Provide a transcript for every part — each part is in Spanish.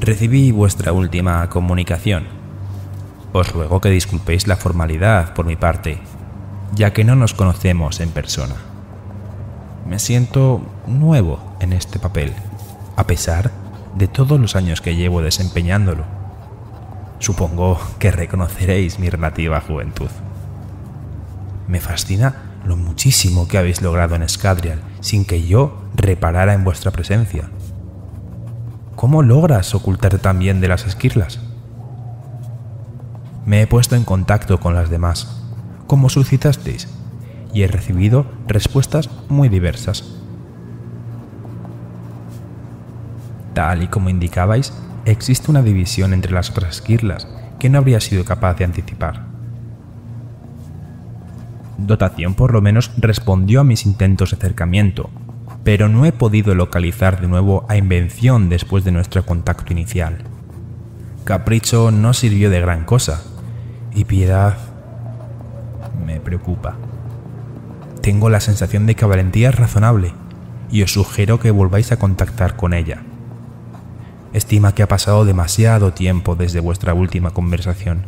Recibí vuestra última comunicación. Os ruego que disculpéis la formalidad por mi parte, ya que no nos conocemos en persona. Me siento nuevo en este papel, a pesar de todos los años que llevo desempeñándolo. Supongo que reconoceréis mi relativa juventud. Me fascina lo muchísimo que habéis logrado en Escadrial sin que yo reparara en vuestra presencia. ¿Cómo logras ocultarte también de las esquirlas? Me he puesto en contacto con las demás, como suscitasteis, y he recibido respuestas muy diversas. Tal y como indicabais, existe una división entre las otras esquirlas que no habría sido capaz de anticipar. Dotación por lo menos respondió a mis intentos de acercamiento, pero no he podido localizar de nuevo a Invención después de nuestro contacto inicial. Capricho no sirvió de gran cosa, y Piedad me preocupa. Tengo la sensación de que Valentía es razonable, y os sugiero que volváis a contactar con ella. Estima que ha pasado demasiado tiempo desde vuestra última conversación.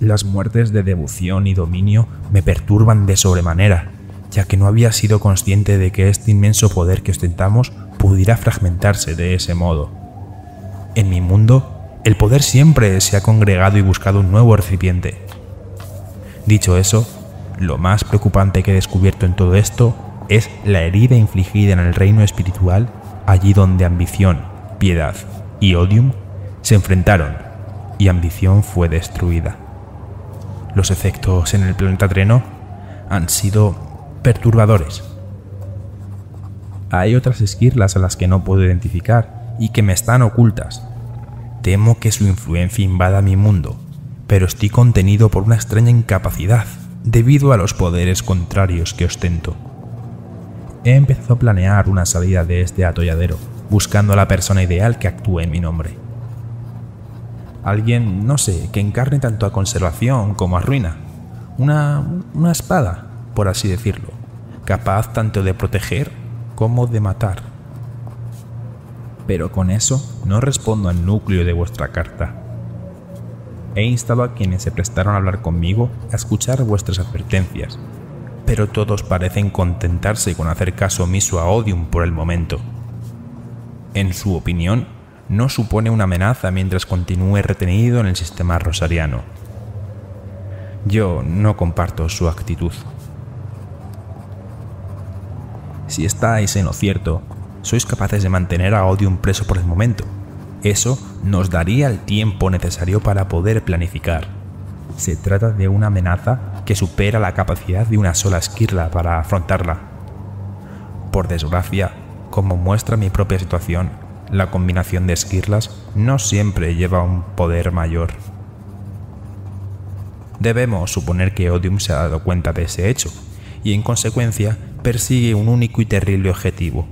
Las muertes de devoción y dominio me perturban de sobremanera, ya que no había sido consciente de que este inmenso poder que ostentamos pudiera fragmentarse de ese modo. En mi mundo, el poder siempre se ha congregado y buscado un nuevo recipiente. Dicho eso, lo más preocupante que he descubierto en todo esto es la herida infligida en el reino espiritual, allí donde ambición, piedad y odium se enfrentaron y ambición fue destruida. Los efectos en el planeta Treno han sido perturbadores. Hay otras esquirlas a las que no puedo identificar y que me están ocultas. Temo que su influencia invada mi mundo, pero estoy contenido por una extraña incapacidad debido a los poderes contrarios que ostento. He empezado a planear una salida de este atolladero, buscando a la persona ideal que actúe en mi nombre. Alguien, no sé, que encarne tanto a conservación como a ruina. Una, una espada, por así decirlo, capaz tanto de proteger como de matar. Pero con eso no respondo al núcleo de vuestra carta. He instado a quienes se prestaron a hablar conmigo a escuchar vuestras advertencias, pero todos parecen contentarse con hacer caso omiso a Odium por el momento. En su opinión, no supone una amenaza mientras continúe retenido en el sistema rosariano. Yo no comparto su actitud si estáis en lo cierto, sois capaces de mantener a Odium preso por el momento. Eso nos daría el tiempo necesario para poder planificar. Se trata de una amenaza que supera la capacidad de una sola esquirla para afrontarla. Por desgracia, como muestra mi propia situación, la combinación de esquirlas no siempre lleva a un poder mayor. Debemos suponer que Odium se ha dado cuenta de ese hecho, y en consecuencia persigue un único y terrible objetivo,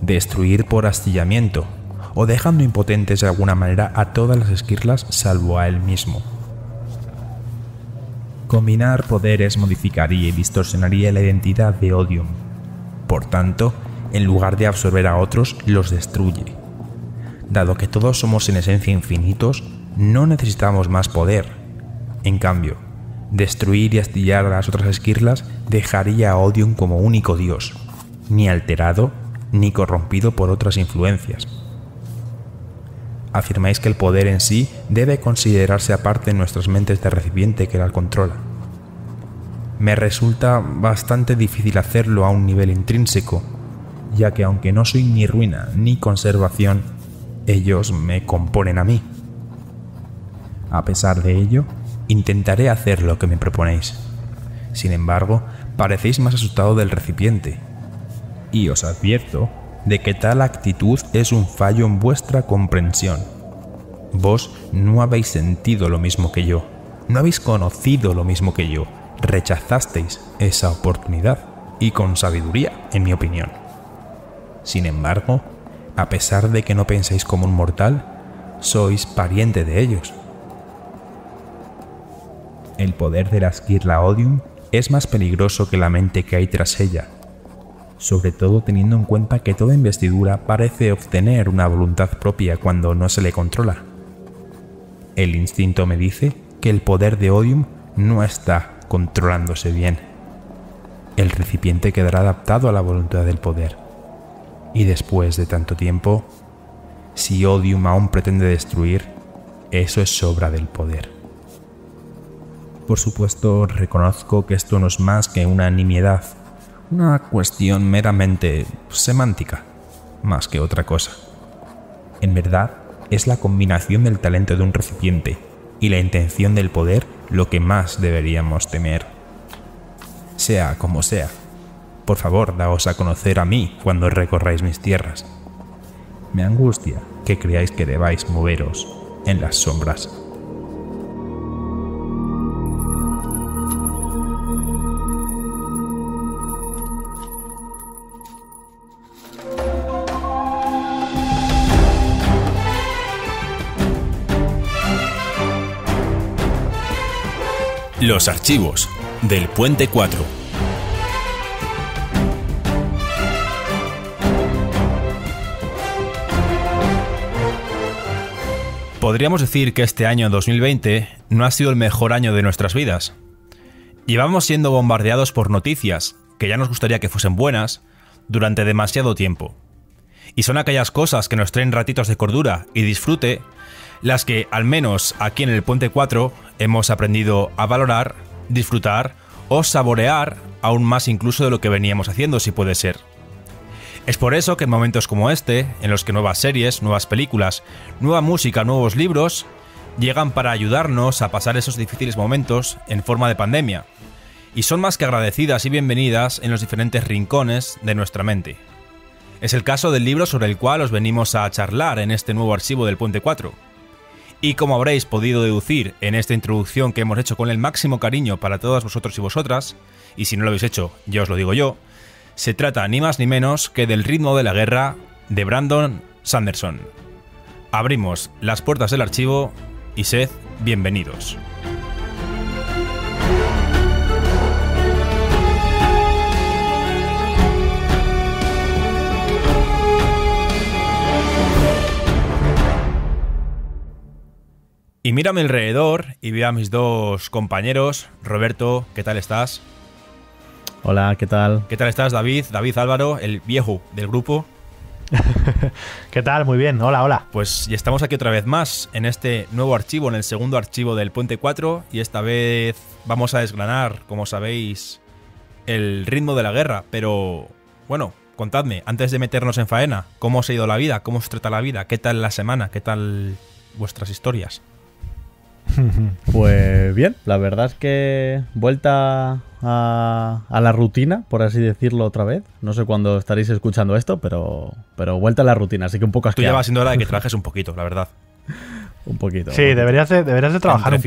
destruir por astillamiento, o dejando impotentes de alguna manera a todas las esquirlas salvo a él mismo. Combinar poderes modificaría y distorsionaría la identidad de Odium. Por tanto, en lugar de absorber a otros, los destruye. Dado que todos somos en esencia infinitos, no necesitamos más poder. En cambio, Destruir y astillar a las otras esquirlas dejaría a Odium como único dios, ni alterado ni corrompido por otras influencias. Afirmáis que el poder en sí debe considerarse aparte de nuestras mentes de recipiente que la controla. Me resulta bastante difícil hacerlo a un nivel intrínseco, ya que aunque no soy ni ruina ni conservación, ellos me componen a mí. A pesar de ello, Intentaré hacer lo que me proponéis. Sin embargo, parecéis más asustado del recipiente. Y os advierto de que tal actitud es un fallo en vuestra comprensión. Vos no habéis sentido lo mismo que yo, no habéis conocido lo mismo que yo, rechazasteis esa oportunidad y con sabiduría, en mi opinión. Sin embargo, a pesar de que no penséis como un mortal, sois pariente de ellos el poder de la Skirla Odium es más peligroso que la mente que hay tras ella, sobre todo teniendo en cuenta que toda investidura parece obtener una voluntad propia cuando no se le controla. El instinto me dice que el poder de Odium no está controlándose bien. El recipiente quedará adaptado a la voluntad del poder. Y después de tanto tiempo, si Odium aún pretende destruir, eso es obra del poder por supuesto, reconozco que esto no es más que una nimiedad, una cuestión meramente semántica, más que otra cosa. En verdad, es la combinación del talento de un recipiente y la intención del poder lo que más deberíamos temer. Sea como sea, por favor, daos a conocer a mí cuando recorráis mis tierras. Me angustia que creáis que debáis moveros en las sombras Los archivos del Puente 4. Podríamos decir que este año 2020 no ha sido el mejor año de nuestras vidas. Llevamos siendo bombardeados por noticias, que ya nos gustaría que fuesen buenas, durante demasiado tiempo. Y son aquellas cosas que nos traen ratitos de cordura y disfrute las que al menos aquí en el Puente 4 hemos aprendido a valorar, disfrutar o saborear aún más incluso de lo que veníamos haciendo si puede ser. Es por eso que en momentos como este, en los que nuevas series, nuevas películas, nueva música, nuevos libros, llegan para ayudarnos a pasar esos difíciles momentos en forma de pandemia, y son más que agradecidas y bienvenidas en los diferentes rincones de nuestra mente. Es el caso del libro sobre el cual os venimos a charlar en este nuevo archivo del Puente 4, y como habréis podido deducir en esta introducción que hemos hecho con el máximo cariño para todos vosotros y vosotras, y si no lo habéis hecho, ya os lo digo yo, se trata ni más ni menos que del ritmo de la guerra de Brandon Sanderson. Abrimos las puertas del archivo y sed bienvenidos. Y mírame alrededor y veo a mis dos compañeros. Roberto, ¿qué tal estás? Hola, ¿qué tal? ¿Qué tal estás, David? David Álvaro, el viejo del grupo. ¿Qué tal? Muy bien, hola, hola. Pues ya estamos aquí otra vez más en este nuevo archivo, en el segundo archivo del Puente 4, y esta vez vamos a desgranar, como sabéis, el ritmo de la guerra, pero bueno, contadme, antes de meternos en faena, ¿cómo os ha ido la vida? ¿Cómo os trata la vida? ¿Qué tal la semana? ¿Qué tal vuestras historias? Pues bien, la verdad es que vuelta a, la rutina, por así decirlo otra vez. No sé cuándo estaréis escuchando esto, pero, pero vuelta a la rutina, así que un poco Tú llevas siendo hora de que trabajes un poquito, la verdad. un poquito. Sí, deberías de, de trabajar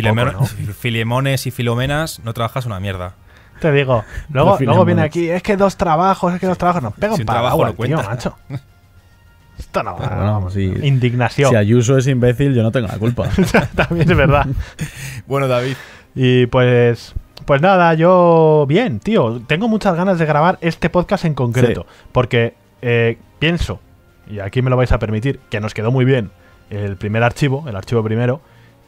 Filemones y Filomenas no trabajas una mierda. Te digo, luego, luego viene aquí, es que dos trabajos, es que dos trabajos, nos pegan un, trabajo, macho. Esto no. va, Indignación. Si Ayuso es imbécil, yo no tengo la culpa. También es verdad. bueno, David. Y pues. Pues nada, yo bien, tío. Tengo muchas ganas de grabar este podcast en concreto. Porque eh, pienso, y aquí me lo vais a permitir, que nos quedó muy bien el primer archivo, el archivo primero.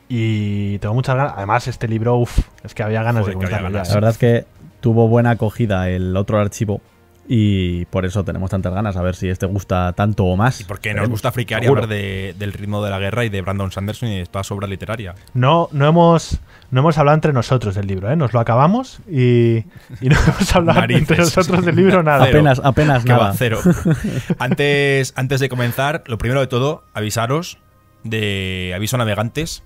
Y tengo muchas ganas. Además, este libro, uff, es que había ganas de contarlo. La verdad es que tuvo buena acogida el otro archivo y por eso tenemos tantas ganas a ver si este gusta tanto o más. Y porque nos eh, gusta friquear y hablar de, del ritmo de la guerra y de Brandon Sanderson y de obra literaria. No, no hemos, no hemos hablado entre nosotros del libro, ¿eh? Nos lo acabamos y, no hemos hablado entre nosotros del libro nada. apenas, apenas nada. cero. Antes, antes de comenzar, lo primero de todo, avisaros de aviso navegantes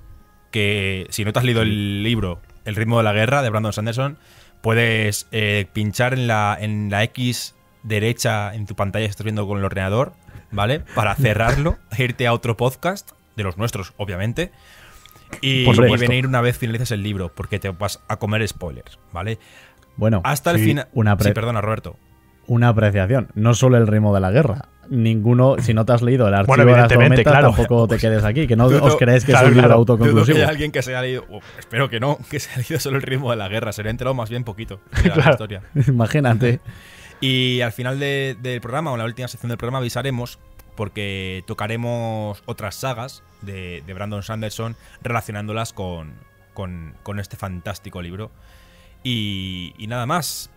que si no te has leído el libro El ritmo de la guerra de Brandon Sanderson, Puedes eh, pinchar en la, en la X derecha en tu pantalla que estás viendo con el ordenador, ¿vale? Para cerrarlo, irte a otro podcast, de los nuestros, obviamente. Y, venir una vez finalices el libro, porque te vas a comer spoilers, ¿vale? Bueno, hasta el final. Sí, perdona, Roberto. Una apreciación. No solo el ritmo de la guerra, ninguno, si no te has leído el archivo bueno, claro. tampoco te quedes aquí, que no os creéis que es un libro autoconclusivo. alguien que se haya leído, oh, espero que no, que se haya leído solo el ritmo de la guerra, se le ha más bien poquito la historia. Imagínate. Y al final del programa, o en la última sección del programa, avisaremos porque tocaremos otras sagas de, Brandon Sanderson relacionándolas con, con, este fantástico libro. Y, nada más.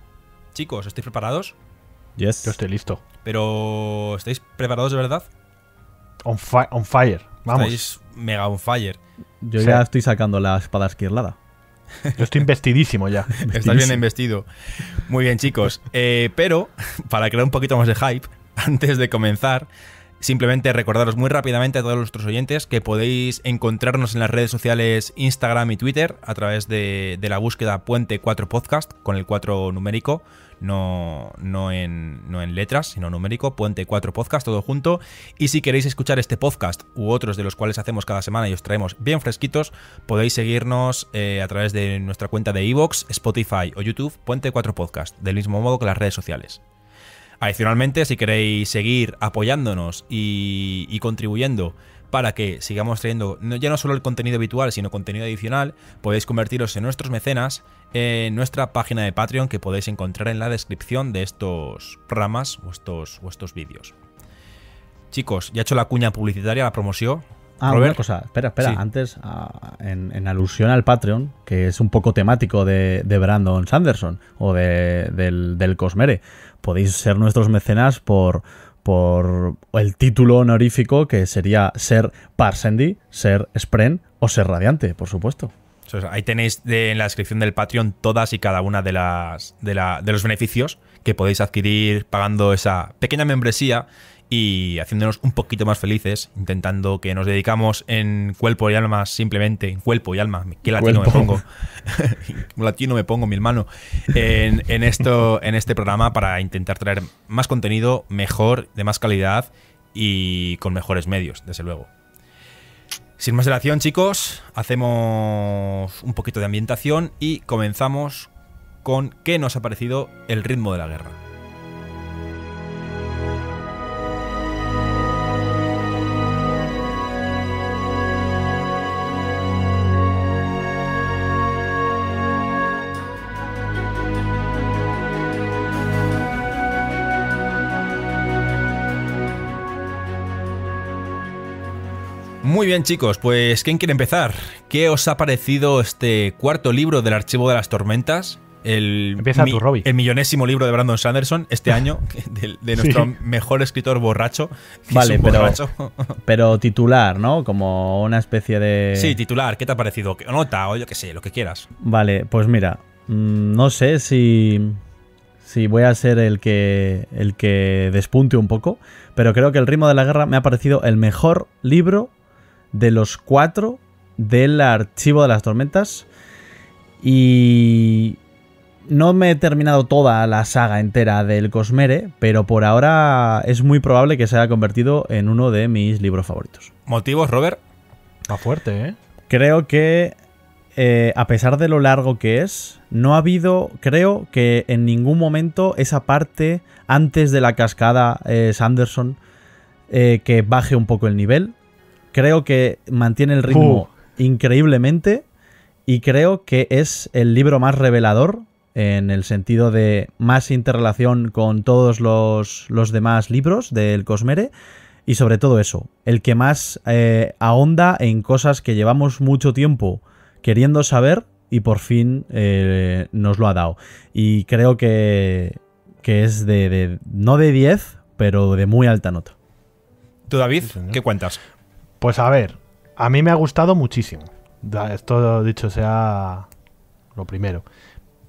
Chicos, ¿estáis preparados? Yes. Yo estoy listo. Pero ¿estáis preparados de verdad? On, fire, vamos. Estáis mega on fire. Yo ya estoy sacando la espada esquirlada. Yo estoy investidísimo ya. Estás bien investido. Muy bien, chicos. Eh, pero, para crear un poquito más de hype, antes de comenzar, simplemente recordaros muy rápidamente a todos nuestros oyentes que podéis encontrarnos en las redes sociales Instagram y Twitter a través de, de la búsqueda Puente 4 Podcast con el 4 numérico no, no, en, no en letras, sino numérico, Puente 4 Podcast, todo junto. Y si queréis escuchar este podcast u otros de los cuales hacemos cada semana y os traemos bien fresquitos, podéis seguirnos eh, a través de nuestra cuenta de iVoox, Spotify o YouTube, Puente 4 Podcast, del mismo modo que las redes sociales. Adicionalmente, si queréis seguir apoyándonos y, y contribuyendo para que sigamos trayendo ya no solo el contenido habitual, sino contenido adicional, podéis convertiros en nuestros mecenas en nuestra página de Patreon que podéis encontrar en la descripción de estos ramas o estos, vídeos. Chicos, ya he hecho la cuña publicitaria, la promoción. Ah, Robert. una cosa, espera, espera, antes, ah, en, alusión al Patreon, que es un poco temático de, Brandon Sanderson o de, del, del Cosmere, podéis ser nuestros mecenas por, por el título honorífico que sería ser Parsendi, ser Spren o ser Radiante, por supuesto. Ahí tenéis en la descripción del Patreon todas y cada una de, las, de, la, de los beneficios que podéis adquirir pagando esa pequeña membresía y haciéndonos un poquito más felices, intentando que nos dedicamos en cuerpo y alma, simplemente, en cuerpo y alma, qué latino me pongo, latino me pongo, mi hermano, en, esto, en este programa para intentar traer más contenido, mejor, de más calidad y con mejores medios, desde luego. Sin más dilación, chicos, hacemos un poquito de ambientación y comenzamos con qué nos ha parecido el ritmo de la guerra. Muy bien chicos, pues ¿quién quiere empezar? ¿Qué os ha parecido este cuarto libro del Archivo de las Tormentas? El, Empieza tu Robbie. el millonésimo libro de Brandon Sanderson este año, de, nuestro mejor escritor borracho. Vale, pero, pero titular, ¿no? Como una especie de... Sí, titular, ¿qué te ha parecido? Nota o yo qué sé, lo que quieras. Vale, pues mira, mm, no sé si, si voy a ser el que, el que despunte un poco, pero creo que El ritmo de la guerra me ha parecido el mejor libro de los cuatro del archivo de las tormentas. Y no me he terminado toda la saga entera del Cosmere, pero por ahora es muy probable que se haya convertido en uno de mis libros favoritos. ¿Motivos, Robert? Está fuerte, ¿eh? Creo que, eh, a pesar de lo largo que es, no ha habido, creo que en ningún momento esa parte antes de la cascada eh, Sanderson eh, que baje un poco el nivel. Creo que mantiene el ritmo increíblemente y creo que es el libro más revelador en el sentido de más interrelación con todos los, demás libros del Cosmere y sobre todo eso, el que más eh, ahonda en cosas que llevamos mucho tiempo queriendo saber y por fin eh, nos lo ha dado. Y creo que, es de, de, no de 10, pero de muy alta nota. ¿Tú, David, qué cuentas? Pues a ver, a mí me ha gustado muchísimo. Esto dicho sea lo primero.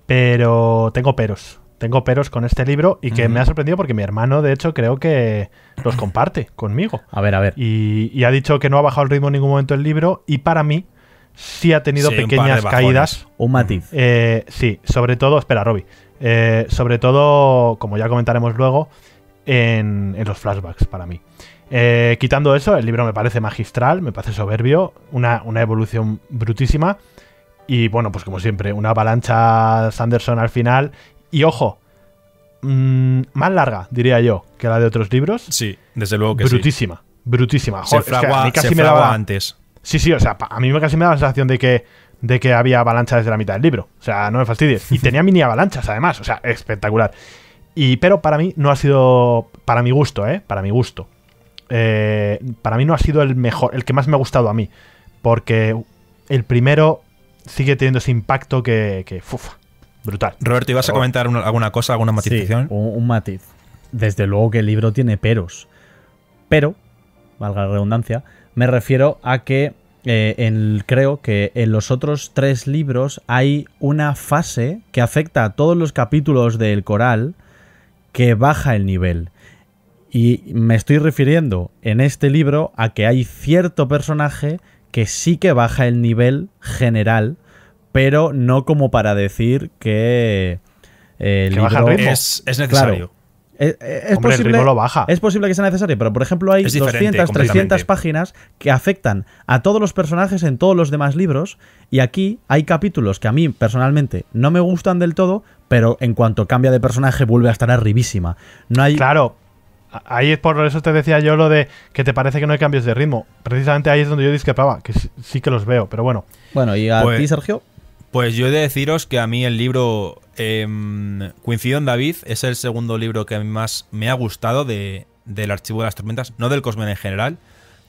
Pero tengo peros. Tengo peros con este libro y que me ha sorprendido porque mi hermano, de hecho, creo que los comparte conmigo. A ver, a ver. Y, ha dicho que no ha bajado el ritmo en ningún momento el libro y para mí sí ha tenido pequeñas caídas. Un matiz. Eh, sí, sobre todo, espera, Robi, eh, sobre todo, como ya comentaremos luego, en los flashbacks para mí. Eh, quitando eso, el libro me parece magistral, me parece soberbio, una, evolución brutísima. Y bueno, pues como siempre, una avalancha Sanderson al final. Y ojo, mm, más larga, diría yo, que la de otros libros. Sí, desde luego que brutísima, Brutísima, brutísima. Se casi me daba, antes. Sí, sí, o sea, a mí casi me da la sensación de que, de que había avalancha desde la mitad del libro. O sea, no me fastidies. Y tenía mini avalanchas además, o sea, espectacular. Y, pero para mí no ha sido, para mi gusto, ¿eh? Para mi gusto. Eh, para mí no ha sido el mejor, el que más me ha gustado a mí, porque el primero sigue teniendo ese impacto que, brutal. Roberto, ¿ibas a comentar alguna cosa, alguna matización? Sí, un, matiz. Desde luego que el libro tiene peros, pero, valga la redundancia, me refiero a que eh, creo que en los otros tres libros hay una fase que afecta a todos los capítulos del coral que baja el nivel. Y me estoy refiriendo en este libro a que hay cierto personaje que sí que baja el nivel general, pero no como para decir que... baja el Es, necesario. es, posible, lo baja. es, posible, que sea necesario, pero por ejemplo hay 200, 300 páginas que afectan a todos los personajes en todos los demás libros y aquí hay capítulos que a mí personalmente no me gustan del todo, pero en cuanto cambia de personaje vuelve a estar arribísima. No hay, claro, ahí es por eso te decía yo lo de que te parece que no hay cambios de ritmo. Precisamente ahí es donde yo discrepaba, que sí, que los veo, pero bueno. Bueno, ¿y a pues ti, Sergio? Pues yo he de deciros que a mí el libro eh, em, Coincido en David es el segundo libro que a mí más me ha gustado del Archivo de las Tormentas, no del Cosmen en general,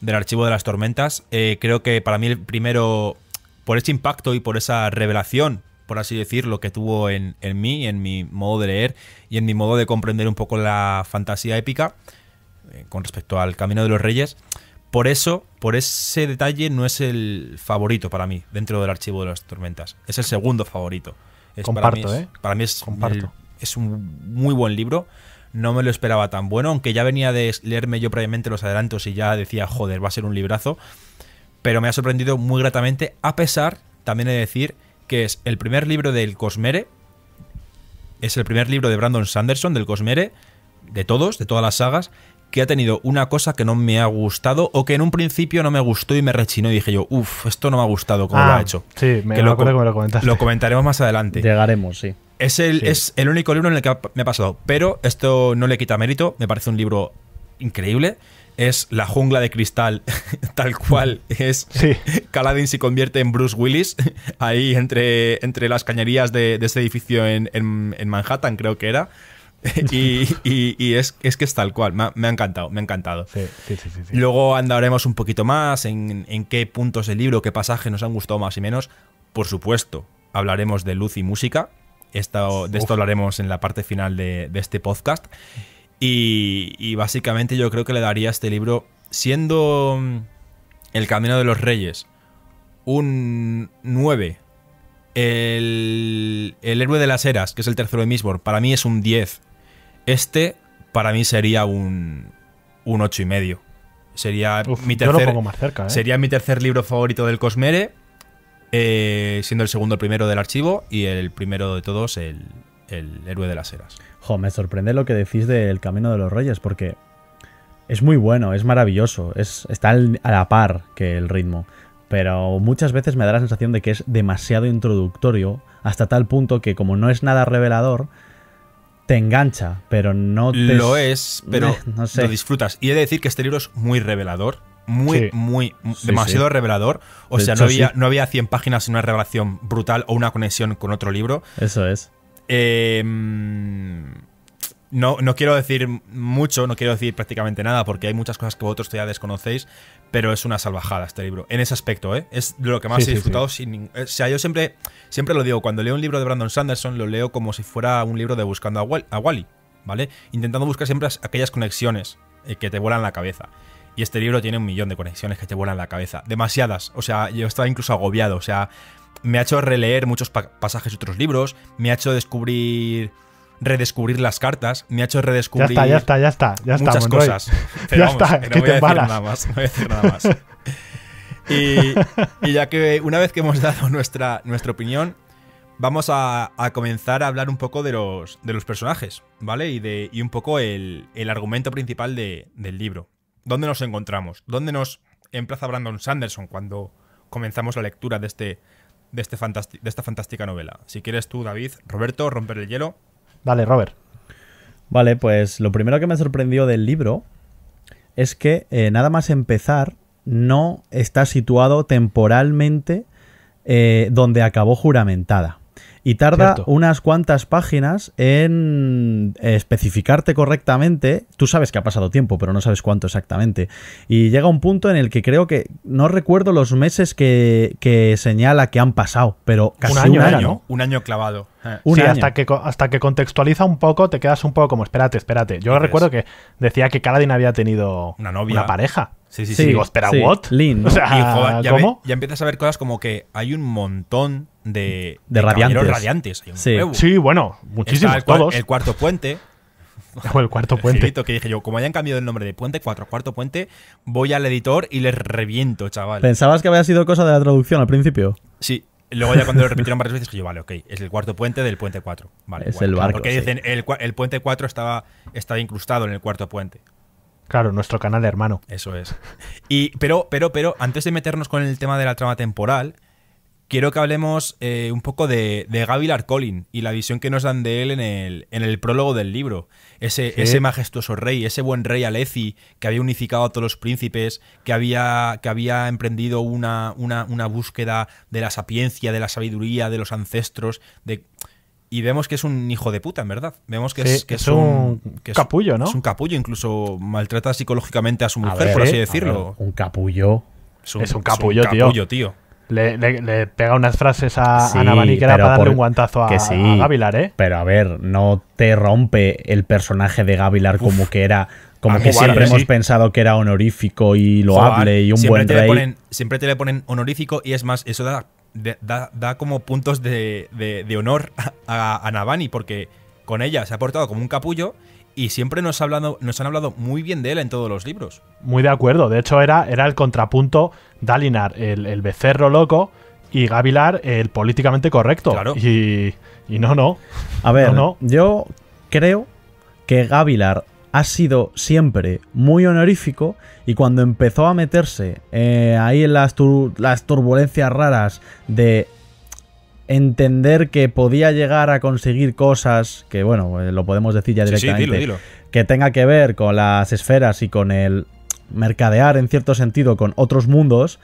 del Archivo de las Tormentas. Eh, creo que para mí el primero, por ese impacto y por esa revelación por así decir, lo que tuvo en, en mí, en mi modo de leer y en mi modo de comprender un poco la fantasía épica eh, con respecto al Camino de los Reyes. Por eso, por ese detalle, no es el favorito para mí dentro del archivo de las tormentas. Es el segundo favorito. Es, Comparto, para mí ¿eh? Para mí es, es un muy buen libro. No me lo esperaba tan bueno, aunque ya venía de leerme yo previamente los adelantos y ya decía, joder, va a ser un librazo. Pero me ha sorprendido muy gratamente, a pesar, también de decir, que es el primer libro del Cosmere. Es el primer libro de Brandon Sanderson del Cosmere, de todos, de todas las sagas, que ha tenido una cosa que no me ha gustado o que en un principio no me gustó y me rechinó y dije yo, uff, esto no me ha gustado como lo ah, ha hecho. Sí, me, lo, lo Lo comentaremos más adelante. Llegaremos, sí. Es el, sí. es el único libro en el que me ha pasado, pero esto no le quita mérito, me parece un libro increíble es la jungla de cristal, tal cual es. caladín se convierte en Bruce Willis, ahí entre, entre las cañerías de, ese edificio en, Manhattan, creo que era. Y, es, es, que es tal cual, me ha, encantado, me ha encantado. Luego andaremos un poquito más en, qué puntos del libro, qué pasaje nos han gustado más y menos. Por supuesto, hablaremos de luz y música, esto, de esto hablaremos en la parte final de, de, este podcast. Y, básicamente yo creo que le daría a este libro, siendo mm, El Camino de los Reyes, un 9. El, el Héroe de las Eras, que es el tercero de Misbor, para mí es un 10. Este, para mí, sería un, un 8 y medio. Sería, mi tercer, más cerca, ¿eh? sería mi tercer libro favorito del Cosmere, eh, siendo el segundo primero del archivo y el primero de todos el, el héroe de las eras me sorprende lo que decís del Camino de los Reyes, porque es muy bueno, es maravilloso, es, está a la par que el ritmo. Pero muchas veces me da la sensación de que es demasiado introductorio, hasta tal punto que como no es nada revelador, te engancha, pero no te... Lo es, pero no lo disfrutas. Y he de decir que este libro es muy revelador, muy, muy, demasiado revelador. O sea, no, había, no había 100 páginas sin una revelación brutal o una conexión con otro libro. Eso es. Em, no, no, quiero decir mucho, no quiero decir prácticamente nada, porque hay muchas cosas que vosotros ya desconocéis, pero es una salvajada este libro, en ese aspecto, ¿eh? Es lo que más he disfrutado. o sea, yo siempre, siempre lo digo, cuando leo un libro de Brandon Sanderson, lo leo como si fuera un libro de Buscando a, a Wally, ¿vale? Intentando buscar siempre aquellas conexiones eh, que te vuelan la cabeza. Y este libro tiene un millón de conexiones que te vuelan la cabeza. Demasiadas. O sea, yo estaba incluso agobiado. O sea, me ha hecho releer muchos pasajes de otros libros, me ha hecho descubrir redescubrir las cartas, me ha hecho redescubrir ya está, ya está, ya está, ya está, muchas cosas. ya está, no a nada más. y, ya que una vez que hemos dado nuestra, nuestra opinión, vamos a, comenzar a hablar un poco de los, personajes, ¿vale? Y, de, un poco el, argumento principal del libro. ¿Dónde nos encontramos? ¿Dónde nos emplaza Brandon Sanderson cuando comenzamos la lectura de este, de, este de esta fantástica novela. Si quieres tú, David, Roberto, romper el hielo. Vale, Robert. Vale, pues lo primero que me sorprendió del libro es que eh, nada más empezar no está situado temporalmente eh, donde acabó juramentada y tarda unas cuantas páginas en eh, especificarte correctamente. Tú sabes que ha pasado tiempo, pero no sabes cuánto exactamente. Y llega un punto en el que creo que no recuerdo los meses que, señala que han pasado, pero casi un año. Un año, un año clavado. Ah. Hasta, que, hasta que contextualiza un poco, te quedas un poco como, espérate, espérate. Yo recuerdo que decía que Karadine había tenido una, novia. una pareja. Sí, sí, sí. sí digo, espera, what? o sea, y, ¿cómo? ya empiezas a ver cosas como que hay un montón de, de, radiantes. sí. bueno, muchísimos, el, el cuarto puente. O el cuarto puente. que dije yo, como hayan cambiado el nombre de puente, cuatro cuarto puente, voy al editor y les reviento, chaval. ¿Pensabas que había sido cosa de la traducción al principio? Sí. Luego ya cuando lo repitieron varias veces, dije yo, vale, ok, es el cuarto puente del puente 4. Vale, es el barco. Porque dicen, el, puente 4 estaba, estaba incrustado en el cuarto puente. Claro, nuestro canal hermano. Eso es. Y, pero, pero, pero, antes de meternos con el tema de la trama temporal, quiero que hablemos eh, un poco de, de Collin y la visión que nos dan de él en el, en el prólogo del libro. Ese, ese majestuoso rey, ese buen rey Aleci, que había unificado a todos los príncipes, que había, que había emprendido una, una, una búsqueda de la sapiencia, de la sabiduría, de los ancestros, de y vemos que es un hijo de puta, en verdad. Vemos que es, que un, capullo, ¿no? Es un capullo, incluso maltrata psicológicamente a su mujer, por así decirlo. un capullo. Es un, capullo, un capullo tío. Le, pega unas frases a, Navani que era para darle un guantazo a, Gavilar, ¿eh? Pero a ver, no te rompe el personaje de Gavilar como que era. Como que siempre ¿eh? hemos pensado que era honorífico y loable y un buen rey. siempre te le ponen honorífico y es más, eso da, da, como puntos de, honor a, a, Navani porque con ella se ha portado como un capullo y siempre nos, nos han hablado muy bien de él en todos los libros. Muy de acuerdo, de hecho era, era el contrapunto Dalinar, el, becerro loco, y Gavilar, el políticamente correcto. Claro. Y, no, no. A ver, yo creo que Gavilar ha sido siempre muy honorífico y cuando empezó a meterse eh, ahí en las turbulencias raras de entender que podía llegar a conseguir cosas que, bueno, eh, lo podemos decir ya directamente, que tenga que ver con las esferas y con el mercadear en cierto sentido con otros mundos,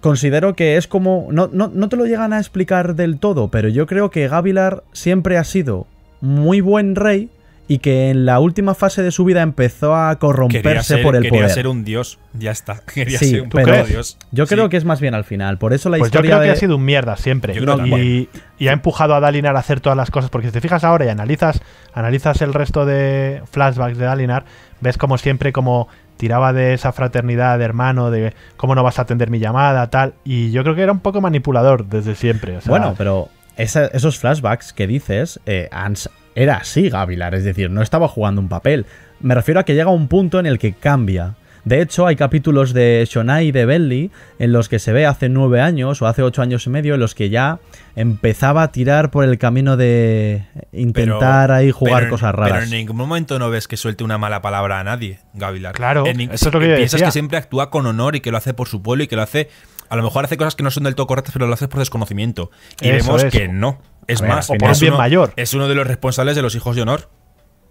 considero que es como... No, no te lo llegan a explicar del todo, pero yo creo que Gavilar siempre ha sido muy buen rey, y que en la última fase de su vida empezó a corromperse por el poder. Quería ser un dios, ya está. Quería ser un dios. Yo creo que es más bien al final, por eso la pues historia Yo creo que ha sido un mierda siempre. y, y, ha empujado a Dalinar a hacer todas las cosas, porque si te fijas ahora y analizas, analizas el resto de flashbacks de Dalinar, ves como siempre como tiraba de esa fraternidad de hermano, de cómo no vas a atender mi llamada, tal. Y yo creo que era un poco manipulador desde siempre. bueno, pero esos flashbacks que dices eh, han, era así Gavilar, es decir, no estaba jugando un papel. Me refiero a que llega un punto en el que cambia. De hecho, hay capítulos de Shonai y de Belly en los que se ve hace nueve años o hace ocho años y medio en los que ya empezaba a tirar por el camino de intentar ahí jugar cosas raras. Pero en ningún momento no ves que suelte una mala palabra a nadie, Gavilar. Claro, eso es lo que Piensas que siempre actúa con honor y que lo hace por su pueblo y que lo hace a lo mejor hace cosas que no son del todo correctas, pero lo hace por desconocimiento. Y vemos que no. Es más, es, bien uno, mayor. es uno de los responsables de los hijos de honor.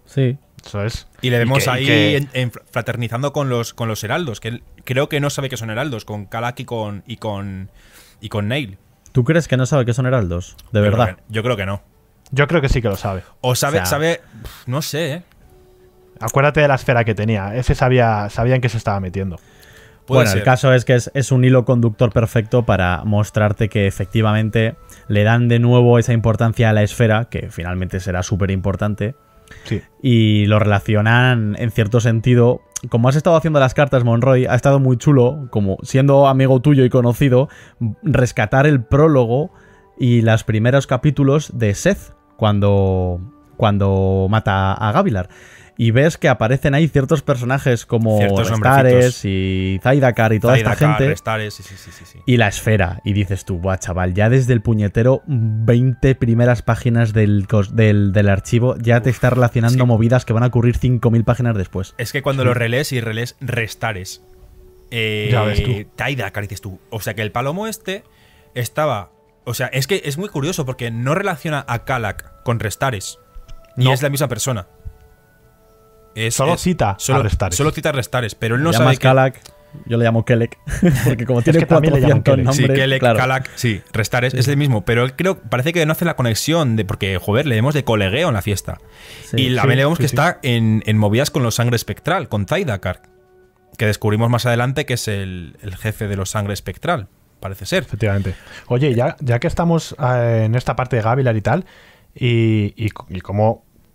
Sí. Eso es. Y le vemos ahí fraternizando con los, con los heraldos, que creo que no sabe que son heraldos, con Kalak y con, y con, y con Neil. ¿Tú crees que no sabe que son heraldos? De verdad. yo creo que no. Yo creo que sí que lo sabe. O sabe, sabe, no sé, ¿eh? Acuérdate de la esfera que tenía. Ese sabía, sabía en qué se estaba metiendo bueno, el caso es que es, un hilo conductor perfecto para mostrarte que efectivamente le dan de nuevo esa importancia a la esfera, que finalmente será súper importante. Sí. Y lo relacionan en cierto sentido. Como has estado haciendo las cartas, Monroy, ha estado muy chulo, como siendo amigo tuyo y conocido, rescatar el prólogo y los primeros capítulos de Seth cuando, cuando mata a Gavilar y ves que aparecen ahí ciertos personajes como Restares y Zaidakar y toda esta gente. y la esfera. Y dices tú, guau, chaval, ya desde el puñetero 20 primeras páginas del, del, archivo ya te está relacionando movidas que van a ocurrir 5.000 páginas después. Es que cuando lo relees y relees Restares, eh, ya dices tú. O sea que el palomo este estaba. O sea, es que es muy curioso porque no relaciona a Kalak con Restares. Ni es la misma persona solo cita solo, a restares. Solo cita restares, pero él no sabe. Que... yo le llamo Kelek. Porque como tiene que también le Sí, Kelek, Kalak, sí, restares es el mismo. Pero él creo, parece que no hace la conexión de. Porque, joder, le vemos de colegueo en la fiesta. y la sí, le vemos que está en, movidas con los sangre espectral, con Zaidakar. Que descubrimos más adelante que es el, jefe de los sangre espectral. Parece ser. Efectivamente. Oye, ya, ya que estamos eh, en esta parte de Gavilar y tal, y, y,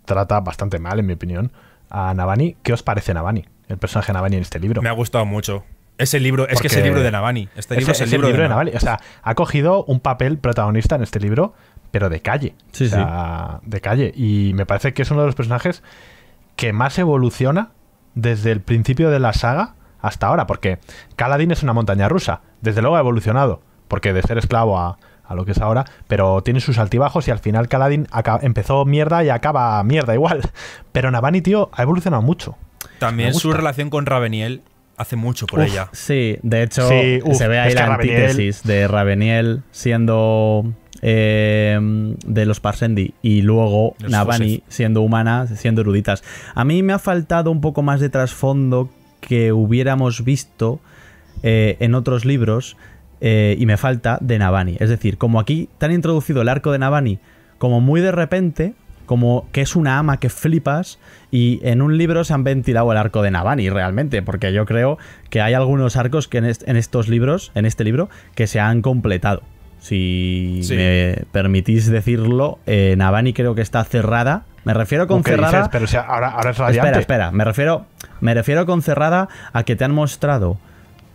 trata bastante mal, en mi opinión, a Navani. ¿Qué os parece Navani? El personaje de Navani en este libro. Me ha gustado mucho. Ese libro, es que ese libro de Navani. Este libro es el libro, de, Navani. O sea, ha cogido un papel protagonista en este libro, pero de calle. De calle. Y me parece que es uno de los personajes que más evoluciona desde el principio de la saga hasta ahora. Porque Kaladin es una montaña rusa. Desde luego ha evolucionado. Porque de ser esclavo a, a lo que es ahora, pero tiene sus altibajos y al final Kaladin empezó mierda y acaba mierda igual. Pero Navani, tío, ha evolucionado mucho. También su relación con Raveniel hace mucho por ella. Sí, de hecho se ve ahí la antítesis de Raveniel siendo eh, de los Parsendi y luego Navani siendo humana, siendo eruditas. A mí me ha faltado un poco más de trasfondo que hubiéramos visto eh, en otros libros eh, y me falta de Navani. Es decir, como aquí te han introducido el arco de Navani como muy de repente, como que es una ama que flipas y en un libro se han ventilado el arco de Navani realmente, porque yo creo que hay algunos arcos que en, estos libros, en este libro, que se han completado. Si me permitís decirlo, eh, Navani creo que está cerrada. Me refiero con cerrada. Espera, espera. Me refiero, me refiero con cerrada a que te han mostrado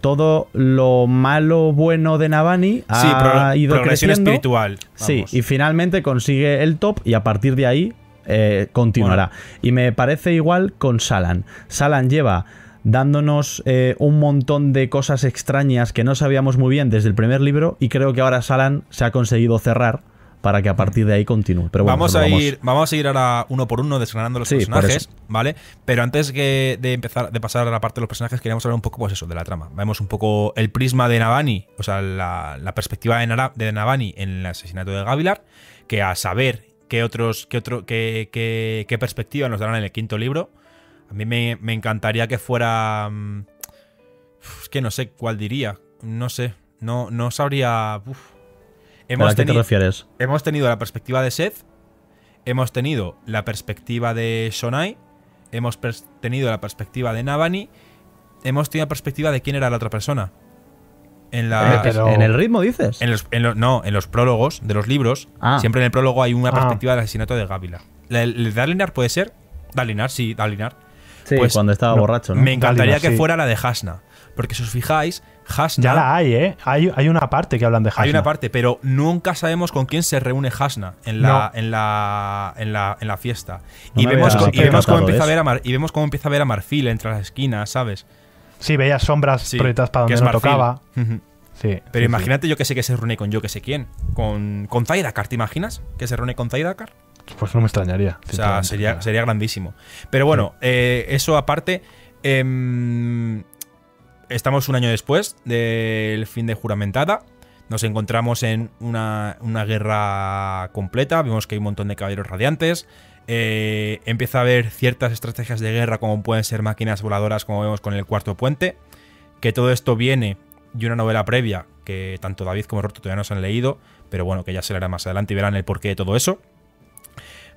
todo lo malo bueno de Navani ha ido progresión espiritual. Sí, y finalmente consigue el top y a partir de ahí eh, continuará. Y me parece igual con Salan. Salan lleva dándonos eh, un montón de cosas extrañas que no sabíamos muy bien desde el primer libro y creo que ahora Salan se ha conseguido cerrar para que a partir de ahí continúe. vamos, a ir, vamos a ir ahora uno por uno desgranando los personajes, ¿vale? Pero antes de empezar de pasar a la parte de los personajes, queríamos hablar un poco, pues eso, de la trama. Vemos un poco el prisma de Navani, o sea, la, perspectiva de, Navani en el asesinato de Gavilar, que a saber qué otros, qué otro, qué, qué, perspectiva nos darán en el quinto libro. A mí me, encantaría que fuera. Mm, es que no sé cuál diría. No sé. No, no sabría. Hemos Hemos tenido la perspectiva de Seth, hemos tenido la perspectiva de Sonai, hemos tenido la perspectiva de Navani, hemos tenido la perspectiva de quién era la otra persona. En, eh, en el ritmo dices. no, en los prólogos de los libros, ah. siempre en el prólogo hay una ah. perspectiva del asesinato de Gávila. ¿El Dalinar puede ser? Dalinar, sí, Dalinar. pues, cuando estaba borracho. ¿no? Me encantaría que fuera la de Hasna. Porque si os fijáis, Hasna. Ya la hay, ¿eh? Hay, una parte que hablan de Hasna. Hay una parte, pero nunca sabemos con quién se reúne Hasna en la, en la, en la, fiesta. y, vemos, cómo empieza a ver a y vemos cómo empieza a ver a Marfil entre las esquinas, ¿sabes? Sí, veías sombras proyectadas para donde no tocaba. Sí, pero imagínate yo que sé que se reúne con yo que sé quién. Con, con Zaidakar, ¿te imaginas? Que se reúne con Zaidakar. Pues no me extrañaría. O sea, sería, grandísimo. Pero bueno, eh, eso aparte. Em, estamos un año después del fin de juramentada. Nos encontramos en una, guerra completa. Vemos que hay un montón de caballeros radiantes. Eh, empieza a haber ciertas estrategias de guerra, como pueden ser máquinas voladoras, como vemos con el cuarto puente. Que todo esto viene de una novela previa que tanto David como Roto todavía no han leído, pero bueno, que ya se leerá más adelante y verán el porqué de todo eso.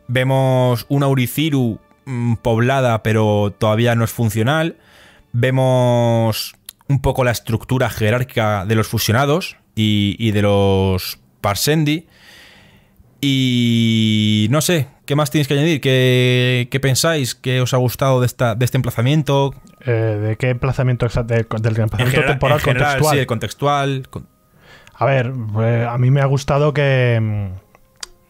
Vemos una Uriciru mm, poblada, pero todavía no es funcional. Vemos un poco la estructura jerárquica de los fusionados y, de los Parsendi. Y no sé, ¿qué más tienes que añadir? ¿Qué, pensáis? ¿Qué os ha gustado de, esta, de este emplazamiento? Eh, ¿De qué emplazamiento exacto? del emplazamiento temporal contextual. contextual. A ver, eh, a mí me ha gustado que. Mm,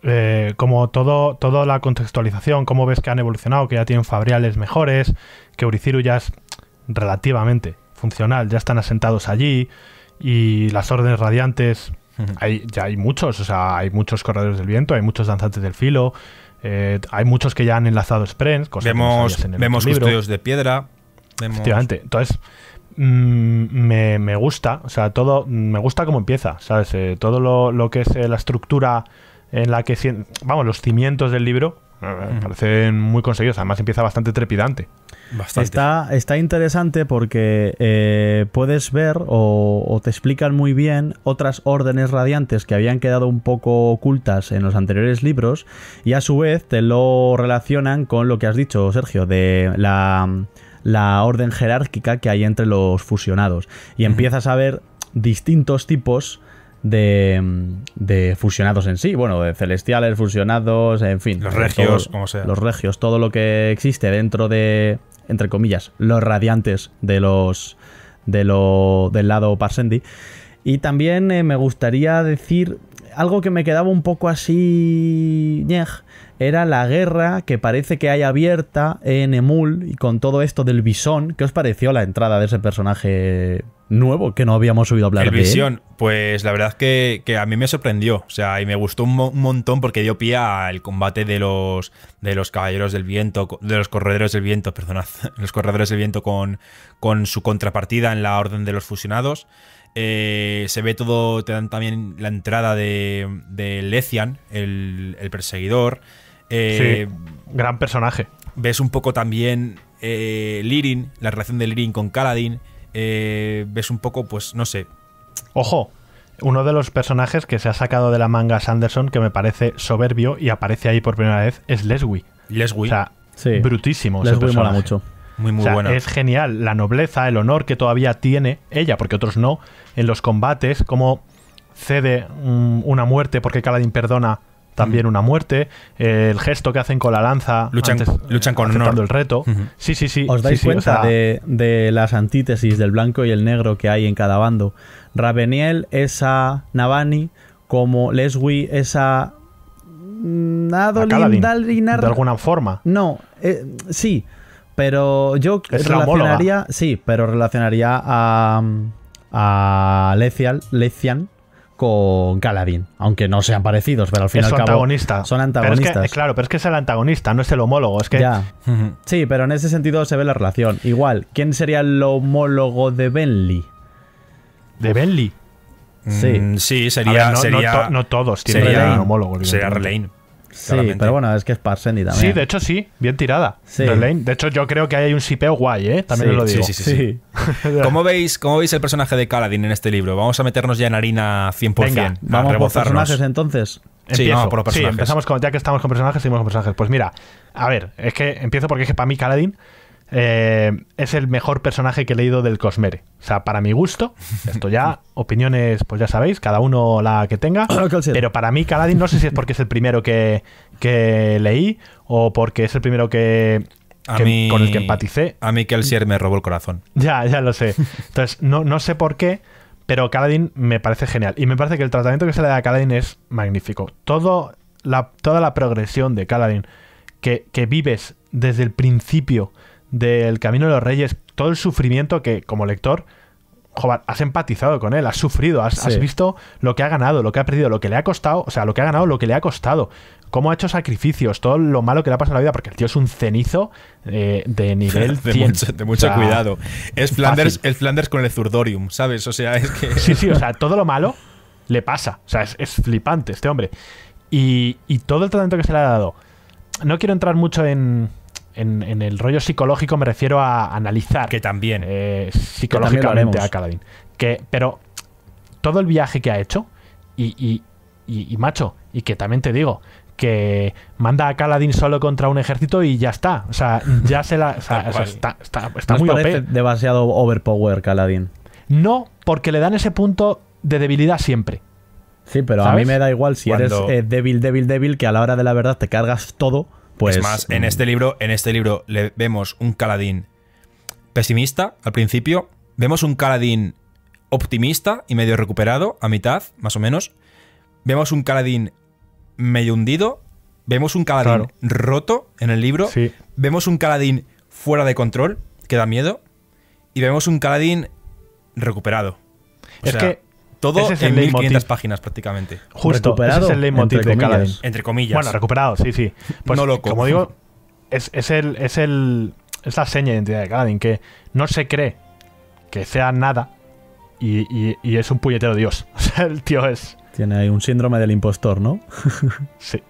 eh, como todo, toda la contextualización, cómo ves que han evolucionado, que ya tienen fabriales mejores, que Uriciru ya es relativamente funcional ya están asentados allí y las órdenes radiantes, hay, ya hay muchos, o sea, hay muchos corredores del viento, hay muchos danzantes del filo, eh, hay muchos que ya han enlazado sprints, vemos, vemos custodios de piedra. Efectivamente, entonces mm, me, gusta, o sea, todo, me gusta cómo empieza, ¿sabes? Eh, todo lo, que es eh, la estructura en la que, vamos, los cimientos del libro, parecen muy conseguidos. Además, empieza bastante trepidante. Está, está interesante porque eh, puedes ver o, te explican muy bien otras órdenes radiantes que habían quedado un poco ocultas en los anteriores libros y a su vez te lo relacionan con lo que has dicho, Sergio, de la, orden jerárquica que hay entre los fusionados. Y empiezas a ver distintos tipos de, de, fusionados en sí, bueno, de celestiales, fusionados, en fin. Los regios, como sea. Los regios, todo lo que existe dentro de, entre comillas, los radiantes de los, de lo, del lado Parsendi. Y también eh, me gustaría decir algo que me quedaba un poco así era la guerra que parece que hay abierta en Emul y con todo esto del visón. ¿Qué os pareció la entrada de ese personaje nuevo que no habíamos oído hablar el de Visión, pues la verdad es que, a mí me sorprendió, o sea, y me gustó un, montón porque dio pie al combate de los de los caballeros del viento, de los corredores del viento, los corredores del viento con, con su contrapartida en la Orden de los Fusionados. Eh, se ve todo, te dan también la entrada de, de Lecian, el perseguidor. Eh, gran personaje. Ves un poco también eh, Lirin, la relación de Lirin con Kaladin. Eh, ves un poco, pues, no sé. Ojo, uno de los personajes que se ha sacado de la manga Sanderson, que me parece soberbio y aparece ahí por primera vez, es Leswy. Leswy. brutísimo. Se mola mucho. Muy, muy Es genial la nobleza, el honor que todavía tiene ella, porque otros no, en los combates, como cede mm, una muerte porque Kaladin perdona también una muerte. Eh, el gesto que hacen con la lanza. Luchan, luchan con honor. el reto. Sí, sí, sí. ¿Os dais cuenta de, las antítesis del blanco y el negro que hay en cada bando? Rabeniel es a Navani, como Leswi es a. Mm, Adolin, De alguna forma. No, eh, sí. Pero yo relacionaría. Sí, pero relacionaría a. Mm, a Lecial, Lecian con Galadín, aunque no sean parecidos, pero al final es al cabo son antagonistas. Eh, claro, pero es que es el antagonista, no es el homólogo, es que ya. Sí, pero en ese sentido se ve la relación. Igual, ¿quién sería el homólogo de Benly? De Benly. Sí, mm, sí sería, no, sería no, todos tienen sería, un homólogo. Sería Relaine. Sí, pero bueno, es que es y también. Sí, de hecho sí, bien tirada. De hecho, yo creo que hay un sipeo guay, ¿eh? También os lo digo. Sí, sí, sí. ¿Cómo, veis, ¿Cómo veis el personaje de Kaladin en este libro? Vamos a meternos ya en harina 100%. vamos a por personajes entonces. Sí, por los empezamos ya que estamos con personajes, seguimos con personajes. Pues mira, a ver, es que empiezo porque es que para mí Kaladin eh, es el mejor personaje que he leído del Cosmere. O sea, para mi gusto, esto ya, opiniones, pues ya sabéis, cada uno la que tenga. pero para mí, Caladín, no sé si es porque es el primero que, leí o porque es el primero que, con el que empaticé. A mí Kelsier me robó el corazón. Ya, ya lo sé. Entonces, no, no sé por qué, pero Caladín me parece genial. Y me parece que el tratamiento que se le da a Caladín es magnífico. Todo la, toda la progresión de Caladín que, que vives desde el principio del Camino de los Reyes, todo el sufrimiento que como lector, has empatizado con él, has sufrido, has, visto lo que ha ganado, lo que ha perdido, lo que le ha costado, o sea, lo que ha ganado, lo que le ha costado, cómo ha hecho sacrificios, todo lo malo que le ha pasado en la vida, porque el tío es un cenizo eh, de nivel de Mucho, cuidado. Es Flanders, el Flanders con el Zurdorium, ¿sabes? O sea, es que... Sí, sí, o sea, todo lo malo le pasa. O sea, es, flipante este hombre. Y, y todo el tratamiento que se le ha dado. No quiero entrar mucho en en, el rollo psicológico me refiero a analizar. Que también. Eh, psicológicamente a Caladín. pero todo el viaje que ha hecho, y, macho, y que también te digo, que manda a Kaladin solo contra un ejército y ya está. O sea, ya se la. O sea, está, está, muy demasiado overpower Kaladin. No, porque le dan ese punto de debilidad siempre. Sí, pero a mí me da igual si eres eh, débil, débil, débil, que a la hora de la verdad te cargas todo es pues, más, en mm. este libro, en este libro le vemos un Caladín pesimista al principio, vemos un Caladín optimista y medio recuperado, a mitad, más o menos. Vemos un Caladín medio hundido, vemos un Caladín roto en el libro, vemos un Caladín fuera de control, que da miedo, y vemos un Caladín recuperado. es que todo es en 1500 páginas prácticamente. Justo, ese es el leitmotiv de cada Entre comillas. Bueno, recuperado, sí, sí. Pues, Como digo, es, el, es, el, la seña de identidad de Kaladin, que no se cree que sea nada y, es un puñetero dios. el tío es... Tiene ahí un síndrome del impostor, ¿no? sí.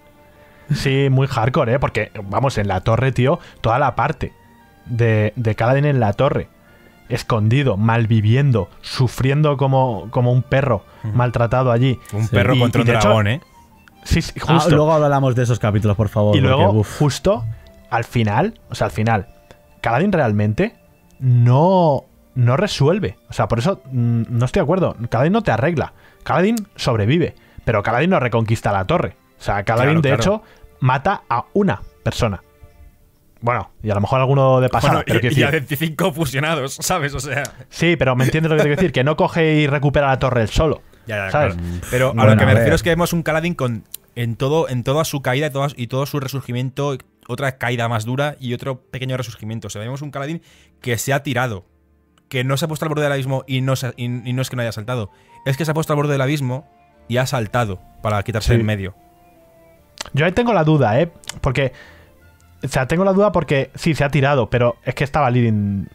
Sí, muy hardcore, ¿eh? Porque, vamos, en la torre, tío, toda la parte de, de en la torre escondido, malviviendo, sufriendo como, como un perro maltratado allí. Un perro contra un dragón, ¿eh? Ah, justo. Ah, luego hablamos de esos capítulos, por favor. Y luego, justo al final, o sea, al final, Kaladin realmente no, no resuelve. O sea, por eso mm, no estoy de acuerdo. Kaladin no te arregla. Kaladin sobrevive, pero Kaladin no reconquista la torre. O sea, Kaladin, de hecho, mata a una persona. Bueno, y a lo mejor alguno de pasado. y, a 25 fusionados, ¿sabes? O sea. Sí, pero me entiendes lo que te quiero decir, que no coge y recupera la torre él solo. Ya, ya, ¿sabes? Mm. Pero a lo que me refiero es que vemos un Caladín con en todo, en toda su caída y, todo, y todo su resurgimiento, otra caída más dura y otro pequeño resurgimiento. O sea, vemos un Caladín que se ha tirado, que no se ha puesto al borde del abismo y no, no es que no haya saltado, es que se ha puesto al borde del abismo y ha saltado para quitarse el en medio. Yo ahí tengo la duda, ¿eh? Porque o sea, tengo la duda porque sí, se ha tirado, pero es que estaba Lirin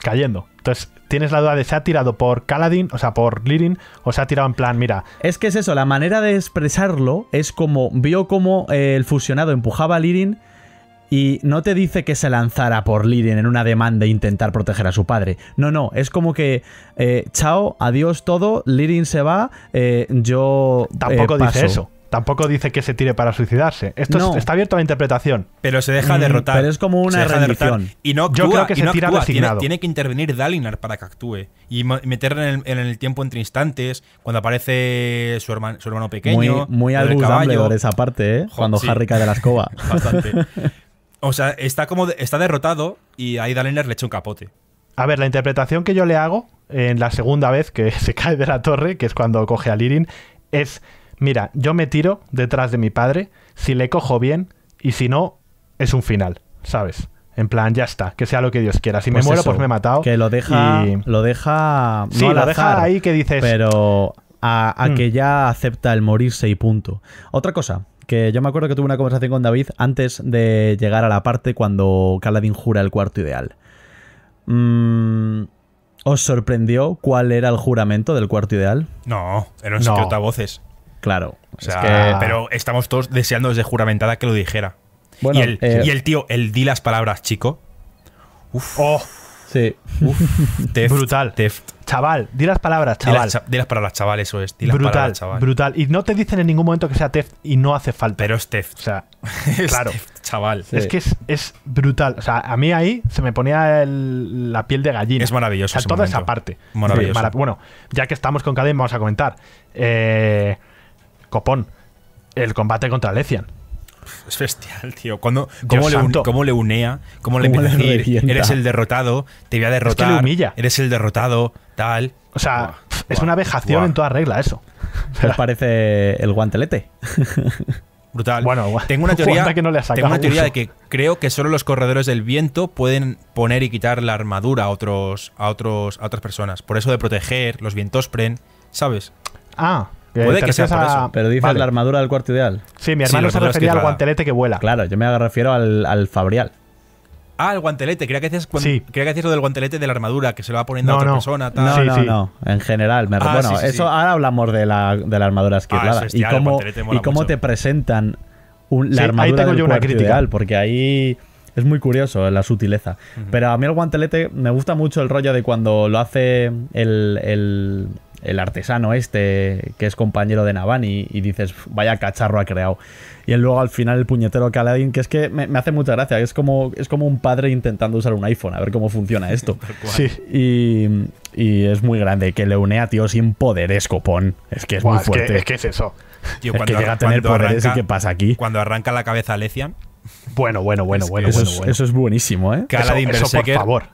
cayendo. Entonces, tienes la duda de se ha tirado por Kaladin, o sea, por Lirin, o se ha tirado en plan, mira. Es que es eso, la manera de expresarlo es como vio cómo eh, el fusionado empujaba a Lirin y no te dice que se lanzara por Lirin en una demanda e intentar proteger a su padre. No, no, es como que eh, chao, adiós todo, Lirin se va, eh, yo. Tampoco dice eso. Tampoco dice que se tire para suicidarse. Esto está abierto a la interpretación. Pero se deja derrotar. Pero es como una rendición. Y no Yo creo que se no tira tiene, tiene, que intervenir Dalinar para que actúe. Y meterle en, el, tiempo entre instantes, cuando aparece su, hermano, pequeño. Muy, muy al esa parte, ¿eh? cuando Harry cae de la escoba. Bastante. O sea, está como está derrotado y ahí Dalinar le echa un capote. A ver, la interpretación que yo le hago en la segunda vez que se cae de la torre, que es cuando coge a Lirin, es mira, yo me tiro detrás de mi padre, si le cojo bien y si no, es un final, ¿sabes? En plan, ya está, que sea lo que Dios quiera. Si me pues muero, pues me he matado. Que lo deja. Lo deja. sí, lo deja ahí que dices. Pero a, mm. que ya acepta el morirse y punto. Otra cosa, que yo me acuerdo que tuve una conversación con David antes de llegar a la parte cuando Caladín jura el cuarto ideal. Mm, ¿Os sorprendió cuál era el juramento del cuarto ideal? No, era un voces. Claro. O sea, Pero estamos todos deseando desde juramentada que lo dijera. Bueno, y, el, eh, tío, el di las palabras, chico. Uf. Oh. Sí. Uf, brutal. Chaval, di las palabras, chaval. Di las, las palabras, chaval, eso es. Di brutal, chaval. Brutal. Y no te dicen en ningún momento que sea teft y no hace falta. Pero es teft. O sea, claro. chaval. Es que es, brutal. O sea, a mí ahí se me ponía la piel de gallina. Es maravilloso. O sea, toda esa parte. Maravilloso. Bueno, ya que estamos con Cadena, vamos a comentar. Eh. Copón, el combate contra Lecian. Es bestial, tío. Cuando, ¿cómo, le ¿Cómo le unea? ¿Cómo le empieza decir? Eres el derrotado, te voy a derrotar. humilla. Eres el derrotado, tal. O sea, es una vejación en toda regla eso. Me parece el guantelete. Brutal. Bueno, tengo una teoría, tengo una teoría de que creo que solo los corredores del viento pueden poner y quitar la armadura a otros, a otros, a otras personas. Por eso de proteger los vientos pren, ¿sabes? Ah, eh, Puede que sea eso. Pero dices la armadura del cuarto ideal. Sí, mi hermano se refería al guantelete que vuela. Claro, yo me refiero al, al fabrial. Ah, el guantelete. Creía que decías, sí. que decías lo del guantelete de la armadura, que se lo va poniendo a otra persona. Tal. No, sí, no, sí. no. En general. Ah, bueno, eso ahora hablamos de la, de la armadura ah, esquirlada. y cómo, y cómo te presentan un, la armadura del cuarto Ideal, porque ahí es muy curioso la sutileza. Pero a mí el guantelete me gusta mucho el rollo de cuando lo hace el, el el artesano este, que es compañero de Navani, y, dices, vaya cacharro ha creado. Y luego al final el puñetero Caladín que es que me, hace mucha gracia, es como, es como un padre intentando usar un iPhone, a ver cómo funciona esto. sí. Y, es muy grande, que le une a tío, sin poder, copón. Es que es muy fuerte. Es que es, eso. cuando, que llega a tener poderes arranca, y qué pasa aquí. Cuando arranca la cabeza Lecian. Bueno, bueno, bueno, bueno, eso, es, buenísimo, ¿eh? Caladín por favor.